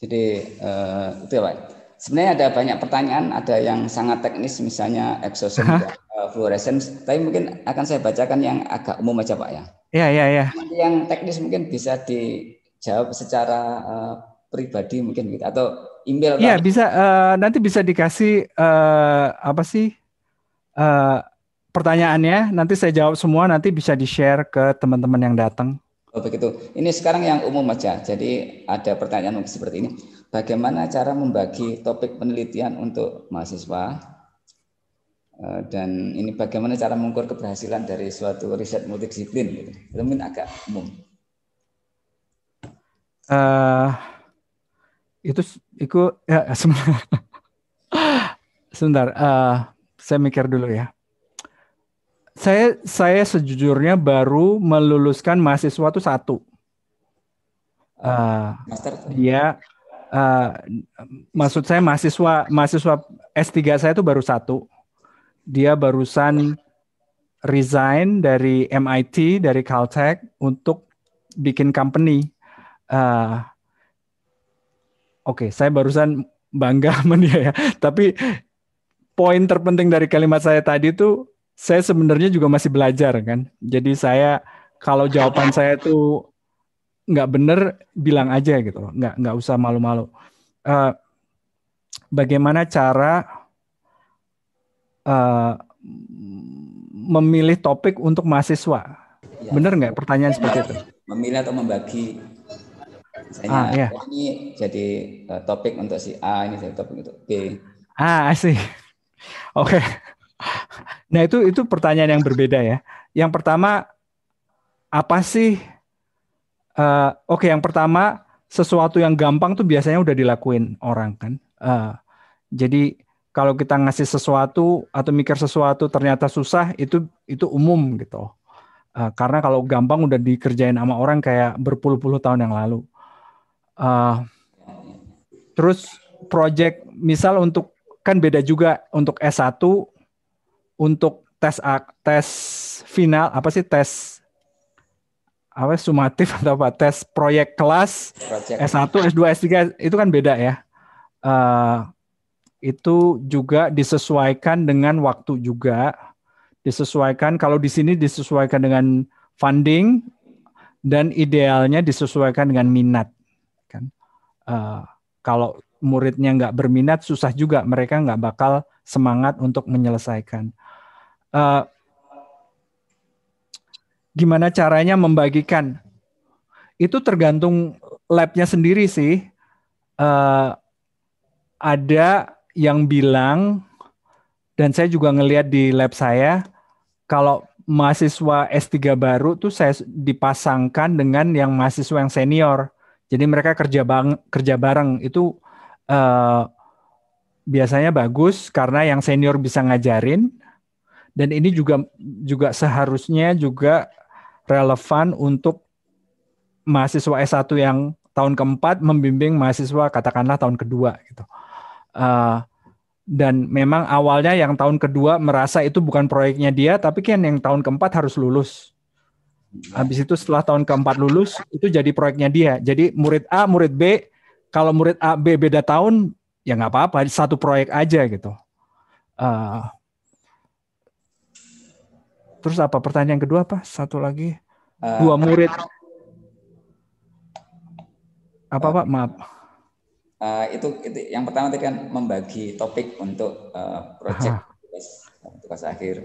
Jadi uh, itu lah. Ya, Sebenarnya ada banyak pertanyaan, ada yang sangat teknis misalnya exosome uh, eh, fluorescence, tapi mungkin akan saya bacakan yang agak umum aja Pak ya. Iya, iya, iya. Yang teknis mungkin bisa dijawab secara uh, pribadi mungkin gitu atau email Iya, bisa uh, nanti bisa dikasih uh, apa sih? Uh, pertanyaannya nanti saya jawab semua nanti bisa di-share ke teman-teman yang datang. Oh begitu. Ini sekarang yang umum aja. Jadi ada pertanyaan seperti ini. Bagaimana cara membagi topik penelitian untuk mahasiswa? Dan ini bagaimana cara mengukur keberhasilan dari suatu riset multidisiplin? Gitu. mungkin agak umum. Uh, itu itu ya sebentar sebentar uh, saya mikir dulu ya saya saya sejujurnya baru meluluskan mahasiswa itu satu uh, Master. dia uh, maksud saya mahasiswa mahasiswa S3 saya itu baru satu dia barusan resign dari MIT dari Caltech untuk bikin company uh, Oke, saya barusan bangga sama dia ya. Tapi poin terpenting dari kalimat saya tadi itu saya sebenarnya juga masih belajar kan. Jadi saya kalau jawaban saya itu nggak benar, bilang aja gitu loh. Nggak nggak usah malu-malu. Uh, bagaimana cara uh, memilih topik untuk mahasiswa? Ya. Bener nggak pertanyaan seperti itu? Memilih atau membagi misalnya ah, iya. ini jadi uh, topik untuk si A ini jadi topik untuk B ah sih oke okay. nah itu itu pertanyaan yang berbeda ya yang pertama apa sih uh, oke okay, yang pertama sesuatu yang gampang tuh biasanya udah dilakuin orang kan uh, jadi kalau kita ngasih sesuatu atau mikir sesuatu ternyata susah itu itu umum gitu uh, karena kalau gampang udah dikerjain sama orang kayak berpuluh-puluh tahun yang lalu Uh, terus project misal untuk kan beda juga untuk S1 untuk tes tes final apa sih tes apa sumatif atau apa tes proyek kelas S1, S2, S3 itu kan beda ya. Uh, itu juga disesuaikan dengan waktu juga. Disesuaikan kalau di sini disesuaikan dengan funding dan idealnya disesuaikan dengan minat. Eh, kalau muridnya nggak berminat susah juga mereka nggak bakal semangat untuk menyelesaikan. Uh, gimana caranya membagikan? Itu tergantung labnya sendiri sih. Uh, ada yang bilang dan saya juga ngelihat di lab saya kalau mahasiswa S3 baru tuh saya dipasangkan dengan yang mahasiswa yang senior jadi mereka kerja bang kerja bareng itu uh, biasanya bagus karena yang senior bisa ngajarin dan ini juga juga seharusnya juga relevan untuk mahasiswa S1 yang tahun keempat membimbing mahasiswa katakanlah tahun kedua gitu. Uh, dan memang awalnya yang tahun kedua merasa itu bukan proyeknya dia, tapi kan yang tahun keempat harus lulus. Habis itu setelah tahun keempat lulus itu jadi proyeknya dia. Jadi murid A, murid B, kalau murid A B beda tahun ya nggak apa-apa, satu proyek aja gitu. Uh, terus apa pertanyaan kedua apa? Satu lagi. Eh, Dua murid. Apa Pak? Maaf. Uh, itu, itu yang pertama tadi kan membagi topik untuk uh, proyek tugas, tugas akhir.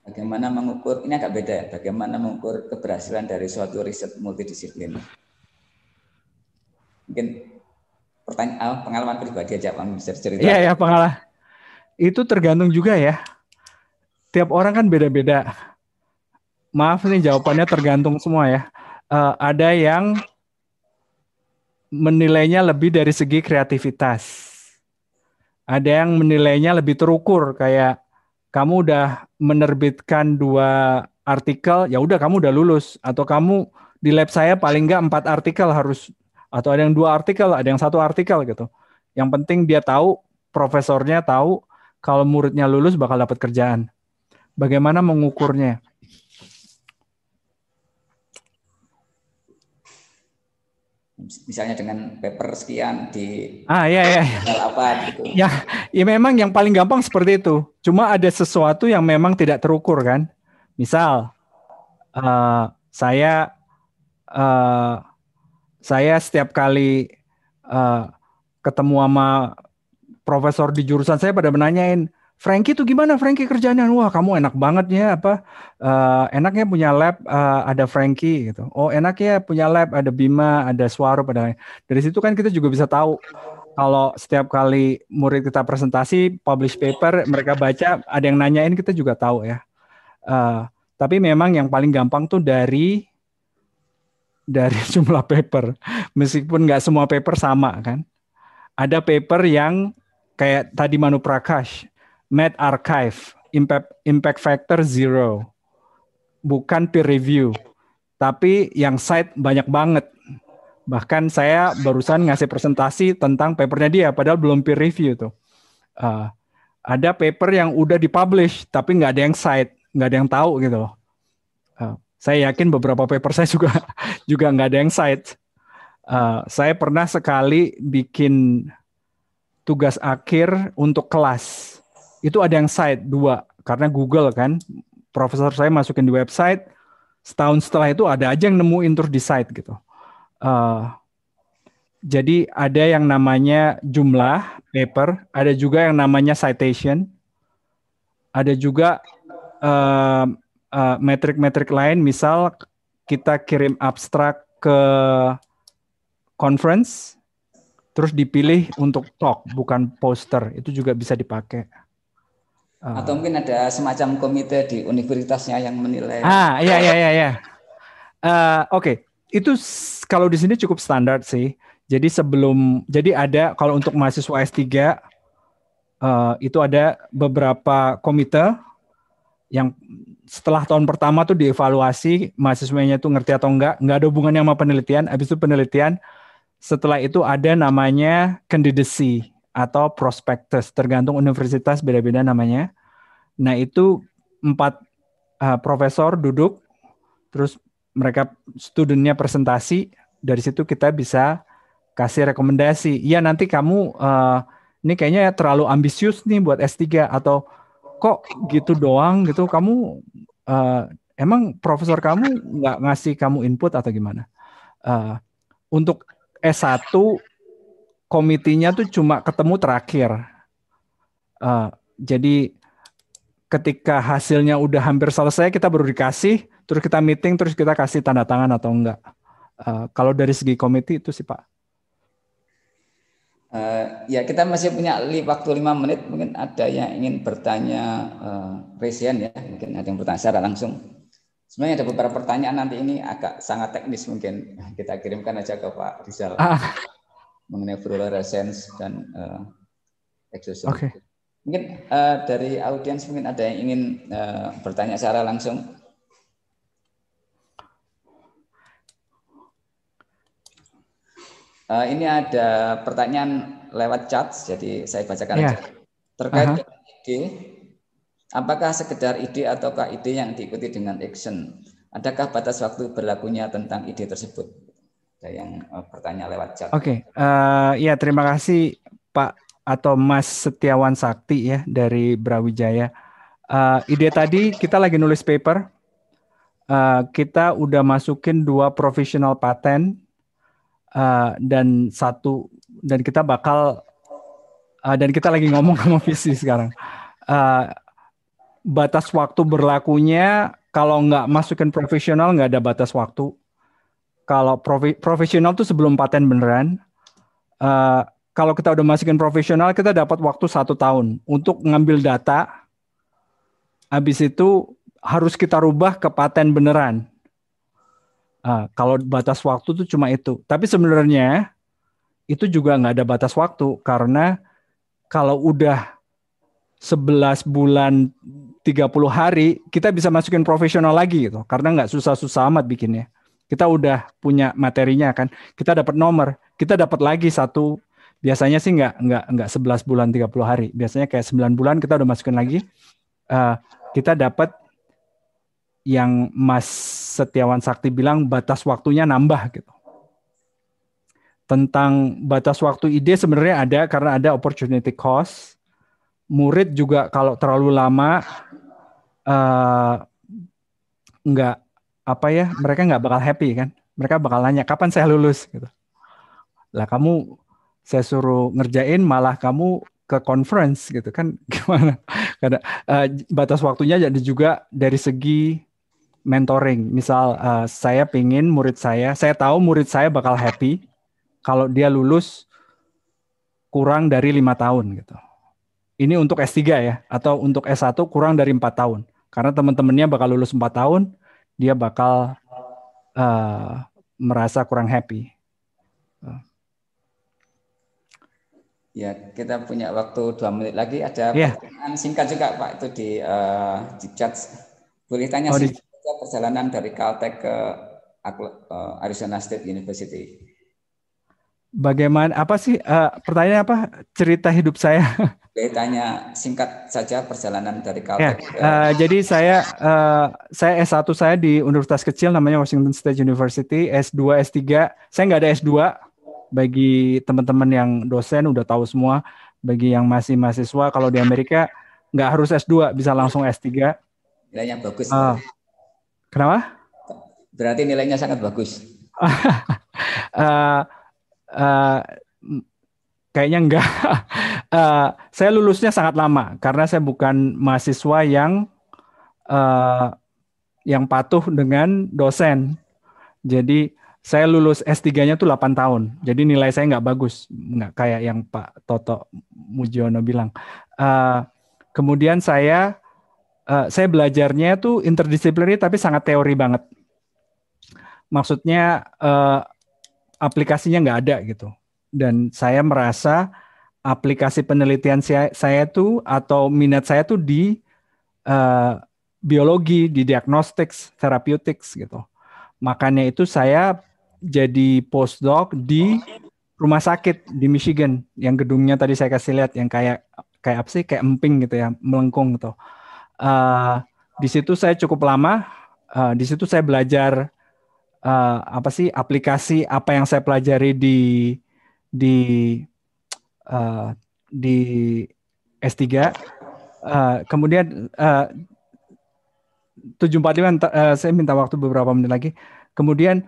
Bagaimana mengukur, ini agak beda ya, bagaimana mengukur keberhasilan dari suatu riset multidisiplin. Mungkin pertanyaan pengalaman pribadi aja pak bisa cerita. Iya ya pengalaman. Itu tergantung juga ya. Tiap orang kan beda-beda. Maaf nih jawabannya tergantung semua ya. Uh, ada yang menilainya lebih dari segi kreativitas. Ada yang menilainya lebih terukur kayak kamu udah menerbitkan dua artikel, ya udah kamu udah lulus atau kamu di lab saya paling nggak empat artikel harus atau ada yang dua artikel, ada yang satu artikel gitu. Yang penting dia tahu, profesornya tahu kalau muridnya lulus bakal dapat kerjaan. Bagaimana mengukurnya? misalnya dengan paper sekian di ah ya ya apa gitu. ya ya memang yang paling gampang seperti itu cuma ada sesuatu yang memang tidak terukur kan misal uh, saya uh, saya setiap kali uh, ketemu sama profesor di jurusan saya pada menanyain Frankie tuh gimana Frankie kerjanya? Wah kamu enak banget ya apa? Uh, enaknya punya lab uh, ada Frankie gitu. Oh enaknya punya lab ada Bima, ada Suaro ada dari situ kan kita juga bisa tahu kalau setiap kali murid kita presentasi, publish paper, mereka baca, ada yang nanyain kita juga tahu ya. Uh, tapi memang yang paling gampang tuh dari dari jumlah paper, meskipun nggak semua paper sama kan. Ada paper yang kayak tadi Manu Prakash Med Archive, impact, impact factor zero, bukan peer review, tapi yang site banyak banget. Bahkan saya barusan ngasih presentasi tentang papernya dia, padahal belum peer review tuh. Uh, ada paper yang udah dipublish, tapi nggak ada yang cite, nggak ada yang tahu gitu loh. Uh, saya yakin beberapa paper saya juga juga nggak ada yang cite. Uh, ah, saya pernah sekali bikin tugas akhir untuk kelas itu ada yang site dua karena Google kan profesor saya masukin di website setahun setelah itu ada aja yang nemuin terus di site gitu. Uh, jadi ada yang namanya jumlah paper, ada juga yang namanya citation, ada juga eh, eh, metrik-metrik uh, uh, metrik -metrik lain. Misal kita kirim abstrak ke conference, terus dipilih untuk talk bukan poster, itu juga bisa dipakai. Oh. Atau mungkin ada semacam komite di universitasnya yang menilai. Ah, iya iya iya iya. Uh, oke, okay. itu kalau di sini cukup standar sih. Jadi sebelum jadi ada kalau untuk mahasiswa S3 uh, eh, itu ada beberapa komite yang setelah tahun pertama tuh dievaluasi mahasiswanya tuh ngerti atau enggak, enggak ada hubungannya sama penelitian, habis itu penelitian setelah itu ada namanya kandidasi atau prospektus tergantung universitas beda-beda namanya. Nah itu empat uh, profesor duduk, terus mereka studentnya presentasi. Dari situ kita bisa kasih rekomendasi. Iya nanti kamu uh, ini kayaknya terlalu ambisius nih buat S3 atau kok gitu doang gitu kamu uh, emang profesor kamu nggak ngasih kamu input atau gimana? Uh, untuk S1 komitinya tuh cuma ketemu terakhir. Uh, jadi ketika hasilnya udah hampir selesai kita baru dikasih, terus kita meeting, terus kita kasih tanda tangan atau enggak. Uh, kalau dari segi komite itu sih Pak. Uh, ya kita masih punya waktu lima menit mungkin ada yang ingin bertanya uh, Resian ya mungkin ada yang bertanya secara langsung sebenarnya ada beberapa pertanyaan nanti ini agak sangat teknis mungkin kita kirimkan aja ke Pak Rizal. Ah, mengenai fluorescence dan uh, eh, exosome. Okay. Mungkin uh, dari audiens mungkin ada yang ingin uh, bertanya secara langsung. Uh, ini ada pertanyaan lewat chat, jadi saya bacakan yeah. aja. Terkait uh -huh. dengan ide, apakah sekedar ide ataukah ide yang diikuti dengan action? Adakah batas waktu berlakunya tentang ide tersebut? ada yang pertanyaan eh, bertanya lewat chat. Oke, okay. uh, eh, ya terima kasih Pak atau Mas Setiawan Sakti ya dari Brawijaya. Uh, ide tadi kita lagi nulis paper, uh, kita udah masukin dua profesional patent uh, dan satu dan kita bakal uh, dan kita lagi ngomong sama visi sekarang. Uh, batas waktu berlakunya kalau nggak masukin profesional nggak ada batas waktu kalau profi, profesional tuh sebelum paten beneran uh, kalau kita udah masukin profesional kita dapat waktu satu tahun untuk ngambil data habis itu harus kita rubah ke paten beneran uh, kalau batas waktu tuh cuma itu tapi sebenarnya itu juga nggak ada batas waktu karena kalau udah 11 bulan 30 hari kita bisa masukin profesional lagi gitu karena nggak susah-susah amat bikinnya kita udah punya materinya kan kita dapat nomor kita dapat lagi satu biasanya sih nggak nggak nggak 11 bulan 30 hari biasanya kayak 9 bulan kita udah masukin lagi uh, kita dapat yang Mas Setiawan Sakti bilang batas waktunya nambah gitu tentang batas waktu ide sebenarnya ada karena ada opportunity cost murid juga kalau terlalu lama uh, nggak apa ya mereka nggak bakal happy kan mereka bakal nanya kapan saya lulus gitu lah kamu saya suruh ngerjain malah kamu ke conference gitu kan gimana karena uh, batas waktunya jadi juga dari segi mentoring misal uh, saya pingin murid saya saya tahu murid saya bakal happy kalau dia lulus kurang dari lima tahun gitu ini untuk S3 ya atau untuk S1 kurang dari empat tahun karena teman-temannya bakal lulus empat tahun dia bakal uh, merasa kurang happy. Ya, kita punya waktu dua menit lagi. Ada yeah. pertanyaan singkat juga, Pak. Itu di uh, di chat. Boleh tanya oh, sih di... perjalanan dari Caltech ke eh, Arizona State University bagaimana apa sih uh, pertanyaan apa cerita hidup saya? ceritanya singkat saja perjalanan dari Caltech. Ya, uh, jadi saya uh, saya S1 saya di universitas kecil namanya Washington State University, S2, S3. Saya nggak ada S2 bagi teman-teman yang dosen udah tahu semua. Bagi yang masih mahasiswa kalau di Amerika nggak harus S2, bisa langsung S3. Nilainya bagus. Uh, kenapa? Berarti nilainya sangat bagus. uh, Eh, kayaknya enggak. uh, saya lulusnya sangat lama karena saya bukan mahasiswa yang uh, yang patuh dengan dosen. Jadi saya lulus S3-nya tuh 8 tahun. Jadi nilai saya nggak bagus, nggak kayak yang Pak Toto Mujiono bilang. Uh, kemudian saya uh, saya belajarnya tuh interdisipliner tapi sangat teori banget. Maksudnya uh, aplikasinya nggak ada gitu. Dan saya merasa aplikasi penelitian saya, itu atau minat saya tuh di uh, biologi, di diagnostics, therapeutics gitu. Makanya itu saya jadi postdoc di rumah sakit di Michigan yang gedungnya tadi saya kasih lihat yang kayak kayak apa sih kayak emping gitu ya melengkung gitu. Uh, di situ saya cukup lama. Uh, di situ saya belajar uh, apa sih aplikasi apa yang saya pelajari di di uh, di S3 uh, eh, kemudian uh, empat uh, saya minta waktu beberapa menit lagi kemudian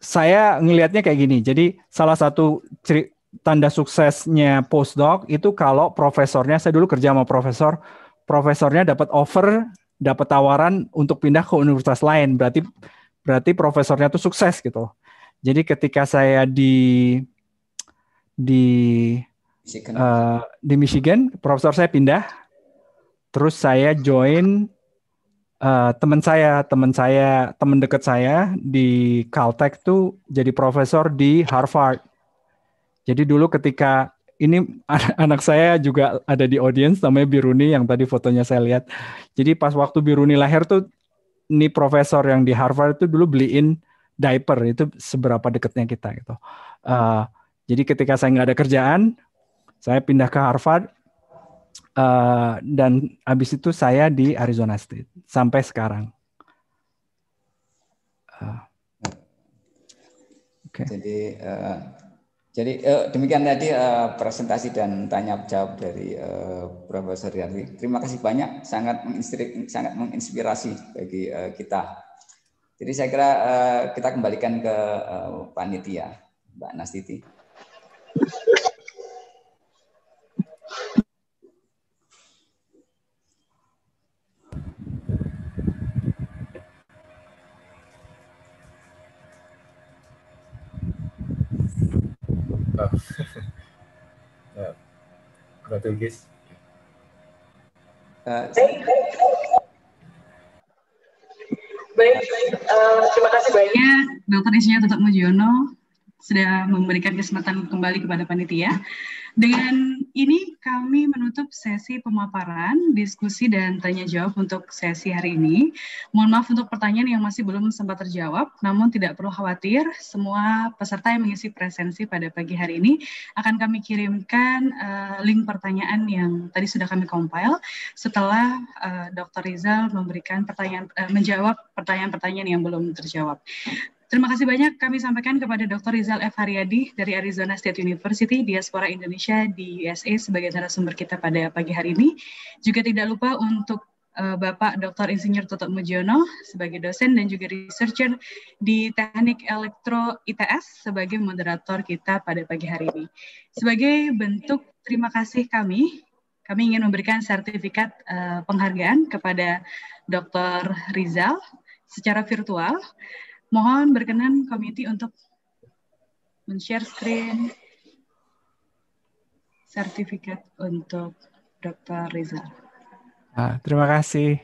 saya ngelihatnya kayak gini jadi salah satu ciri, tanda suksesnya postdoc itu kalau profesornya saya dulu kerja sama profesor profesornya dapat offer dapat tawaran untuk pindah ke universitas lain berarti berarti profesornya tuh sukses gitu. Jadi ketika saya di di Michigan. Uh, di Michigan, profesor saya pindah, terus saya join uh, teman saya, teman saya, teman dekat saya di Caltech tuh jadi profesor di Harvard. Jadi dulu ketika ini anak saya juga ada di audience namanya Biruni yang tadi fotonya saya lihat. Jadi pas waktu Biruni lahir tuh ini profesor yang di Harvard itu dulu beliin diaper itu seberapa deketnya kita gitu. Uh, jadi ketika saya nggak ada kerjaan, saya pindah ke Harvard uh, dan habis itu saya di Arizona State sampai sekarang. Uh, eh, okay. Jadi jadi eh, demikian tadi eh, presentasi dan tanya jawab dari eh, Profesor Rianti. Terima kasih banyak, sangat menginspirasi, sangat menginspirasi bagi eh, kita. Jadi saya kira eh, kita kembalikan ke eh, panitia, Mbak Nastiti. Oh. baik. baik. Uh, terima kasih banyak Dokter isinya Toto Mujiono sudah memberikan kesempatan kembali kepada panitia. Dengan ini kami menutup sesi pemaparan, diskusi dan tanya jawab untuk sesi hari ini. Mohon maaf untuk pertanyaan yang masih belum sempat terjawab, namun tidak perlu khawatir, semua peserta yang mengisi presensi pada pagi hari ini akan kami kirimkan uh, link pertanyaan yang tadi sudah kami compile setelah uh, eh, Dr. Rizal memberikan pertanyaan uh, menjawab pertanyaan-pertanyaan yang belum terjawab. Terima kasih banyak kami sampaikan kepada Dr. Rizal F. Haryadi dari Arizona State University, Diaspora Indonesia di USA sebagai narasumber kita pada pagi hari ini. Juga tidak lupa untuk eh, Bapak Dr. Insinyur Toto Mujiono sebagai dosen dan juga researcher di Teknik Elektro ITS sebagai moderator kita pada pagi hari ini. Sebagai bentuk terima kasih kami kami ingin memberikan sertifikat uh, penghargaan kepada Dr. Rizal secara virtual Mohon berkenan komite untuk men-share screen sertifikat untuk Dr. Reza. Ah, terima kasih.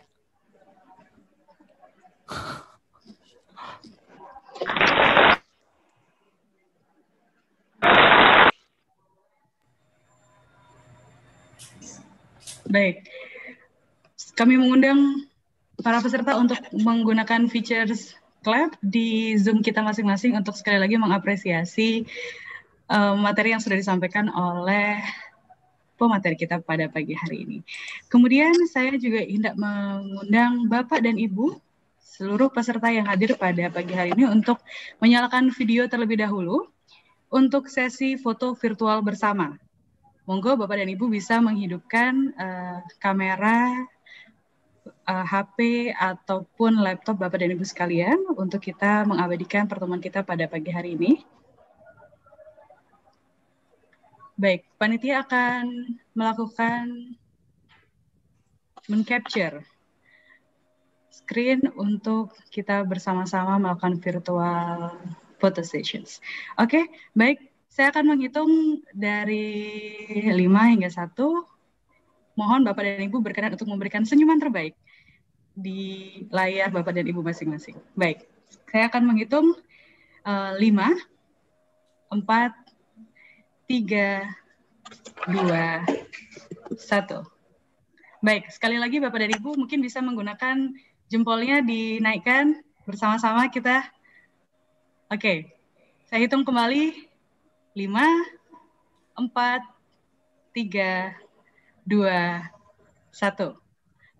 Baik. Kami mengundang para peserta untuk menggunakan features clap di Zoom kita masing-masing untuk sekali lagi mengapresiasi uh, materi yang sudah disampaikan oleh pemateri kita pada pagi hari ini. Kemudian saya juga hendak mengundang Bapak dan Ibu seluruh peserta yang hadir pada pagi hari ini untuk menyalakan video terlebih dahulu untuk sesi foto virtual bersama. Monggo Bapak dan Ibu bisa menghidupkan uh, kamera uh, eh, HP ataupun laptop Bapak dan Ibu sekalian untuk kita mengabadikan pertemuan kita pada pagi hari ini. Baik, panitia akan melakukan mencapture screen untuk kita bersama-sama melakukan virtual photo sessions. Oke, okay, baik. Saya akan menghitung dari 5 hingga 1. Mohon Bapak dan Ibu berkenan untuk memberikan senyuman terbaik di layar Bapak dan Ibu masing-masing. Baik, saya akan menghitung uh, 5, 4, 3, 2, 1. Baik, sekali lagi Bapak dan Ibu mungkin bisa menggunakan jempolnya dinaikkan bersama-sama kita. Oke, okay. saya hitung kembali. 5, 4, 3, 2, 1.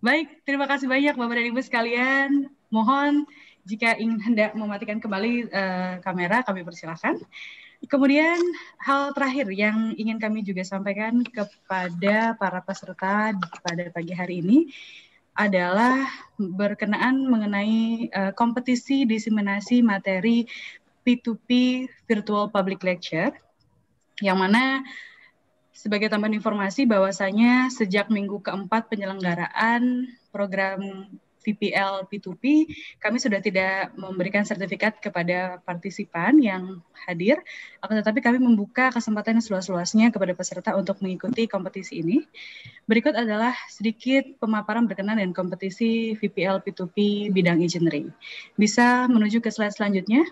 Baik, terima kasih banyak Bapak dan Ibu sekalian. Mohon jika ingin hendak mematikan kembali uh, kamera, kami persilahkan. Kemudian hal terakhir yang ingin kami juga sampaikan kepada para peserta pada pagi hari ini adalah berkenaan mengenai uh, kompetisi diseminasi materi P2P Virtual Public Lecture yang mana sebagai tambahan informasi bahwasanya sejak minggu keempat penyelenggaraan program VPL P2P, kami sudah tidak memberikan sertifikat kepada partisipan yang hadir, tetapi kami membuka kesempatan yang seluas-luasnya kepada peserta untuk mengikuti kompetisi ini. Berikut adalah sedikit pemaparan berkenan dengan kompetisi VPL P2P bidang engineering. Bisa menuju ke slide selanjutnya.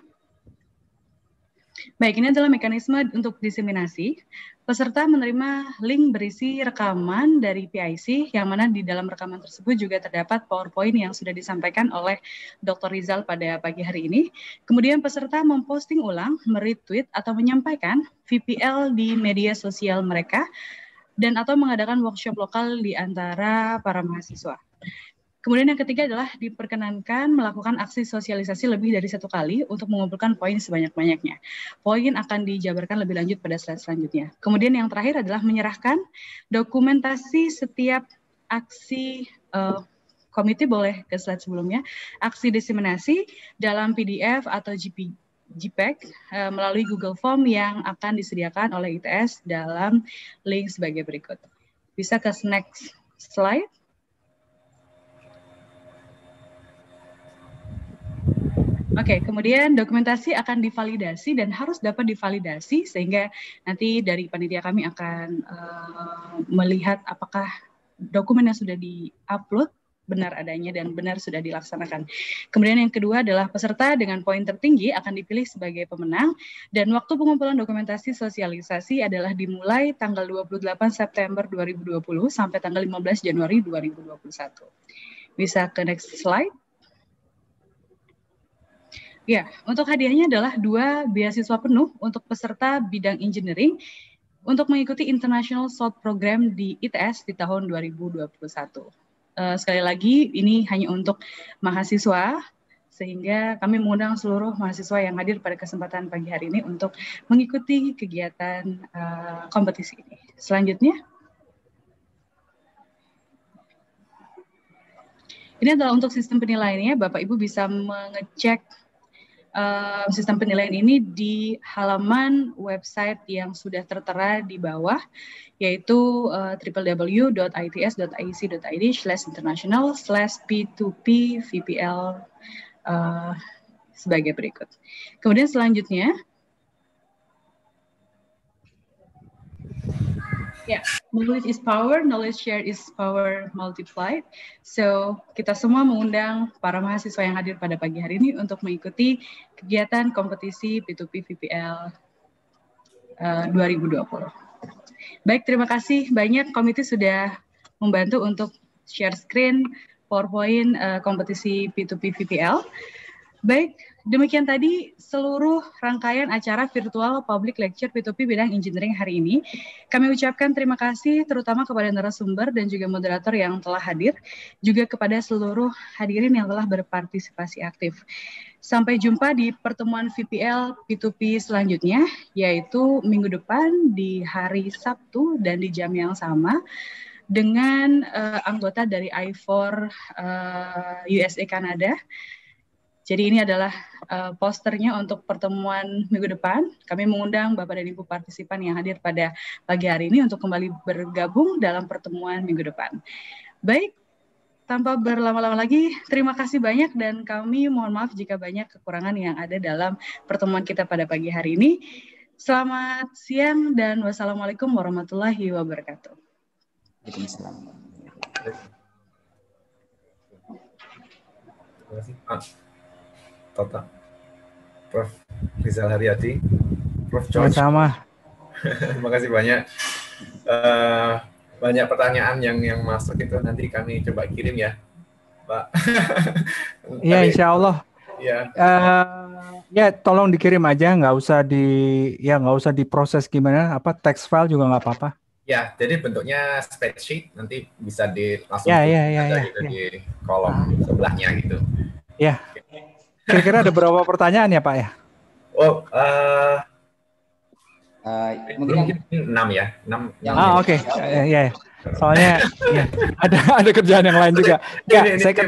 Baik, ini adalah mekanisme untuk diseminasi. Peserta menerima link berisi rekaman dari PIC, yang mana di dalam rekaman tersebut juga terdapat PowerPoint yang sudah disampaikan oleh Dr. Rizal pada pagi hari ini. Kemudian peserta memposting ulang, meretweet, atau menyampaikan VPL di media sosial mereka, dan atau mengadakan workshop lokal di antara para mahasiswa. Kemudian yang ketiga adalah diperkenankan melakukan aksi sosialisasi lebih dari satu kali untuk mengumpulkan poin sebanyak-banyaknya. Poin akan dijabarkan lebih lanjut pada slide selanjutnya. Kemudian yang terakhir adalah menyerahkan dokumentasi setiap aksi uh, komite boleh ke slide sebelumnya, aksi diseminasi dalam PDF atau GP, JPEG uh, e eh, melalui Google Form yang akan disediakan oleh ITS dalam link sebagai berikut. Bisa ke next slide. Oke, okay, kemudian dokumentasi akan divalidasi dan harus dapat divalidasi sehingga nanti dari panitia kami akan uh, melihat apakah dokumen yang sudah di-upload benar adanya dan benar sudah dilaksanakan. Kemudian yang kedua adalah peserta dengan poin tertinggi akan dipilih sebagai pemenang dan waktu pengumpulan dokumentasi sosialisasi adalah dimulai tanggal 28 September 2020 sampai tanggal 15 Januari 2021. Bisa ke next slide. Ya, untuk hadiahnya adalah dua beasiswa penuh untuk peserta bidang engineering untuk mengikuti International Salt Program di ITS di tahun 2021. Uh, eh, sekali lagi, ini hanya untuk mahasiswa, sehingga kami mengundang seluruh mahasiswa yang hadir pada kesempatan pagi hari ini untuk mengikuti kegiatan uh, kompetisi ini. Selanjutnya, Ini adalah untuk sistem penilaiannya, Bapak Ibu bisa mengecek uh, sistem penilaian ini di halaman website yang sudah tertera di bawah yaitu uh, eh, www.its.ic.id slash international slash p2p vpl uh, eh, sebagai berikut. Kemudian selanjutnya Ya, knowledge is power, knowledge share is power multiplied. So, kita semua mengundang para mahasiswa yang hadir pada pagi hari ini untuk mengikuti kegiatan kompetisi P2P VPL uh, 2020. Baik, terima kasih banyak komite sudah membantu untuk share screen PowerPoint uh, kompetisi P2P VPL. Baik, Demikian tadi seluruh rangkaian acara virtual public lecture P2P bidang engineering hari ini. Kami ucapkan terima kasih terutama kepada narasumber dan juga moderator yang telah hadir, juga kepada seluruh hadirin yang telah berpartisipasi aktif. Sampai jumpa di pertemuan VPL P2P selanjutnya, yaitu minggu depan di hari Sabtu dan di jam yang sama dengan uh, anggota dari I4 uh, eh, USA Kanada. Jadi ini adalah uh, posternya untuk pertemuan minggu depan. Kami mengundang Bapak dan Ibu partisipan yang hadir pada pagi hari ini untuk kembali bergabung dalam pertemuan minggu depan. Baik, tanpa berlama-lama lagi, terima kasih banyak dan kami mohon maaf jika banyak kekurangan yang ada dalam pertemuan kita pada pagi hari ini. Selamat siang dan wassalamualaikum warahmatullahi wabarakatuh. Waalaikumsalam. Terima kasih. Tata, Prof. Rizal Haryadi, Prof. George. Sama. Terima kasih banyak. Uh, banyak pertanyaan yang yang masuk itu nanti kami coba kirim ya, Pak. Iya, Insya Allah. Ya. Uh, ya, tolong dikirim aja, nggak usah di ya nggak usah diproses gimana, apa text file juga nggak apa-apa. Ya, jadi bentuknya spreadsheet nanti bisa di langsung ya, ya, ya, ya, gitu ya. di kolom ah. sebelahnya gitu. Ya. Kira-kira ada berapa pertanyaan ya Pak ya? Oh, uh, uh, mungkin enam ya, enam. Ah ya. oke, okay. ya. ya. Soalnya ya, ada ada kerjaan yang lain juga. Ya, ini, saya ini, kan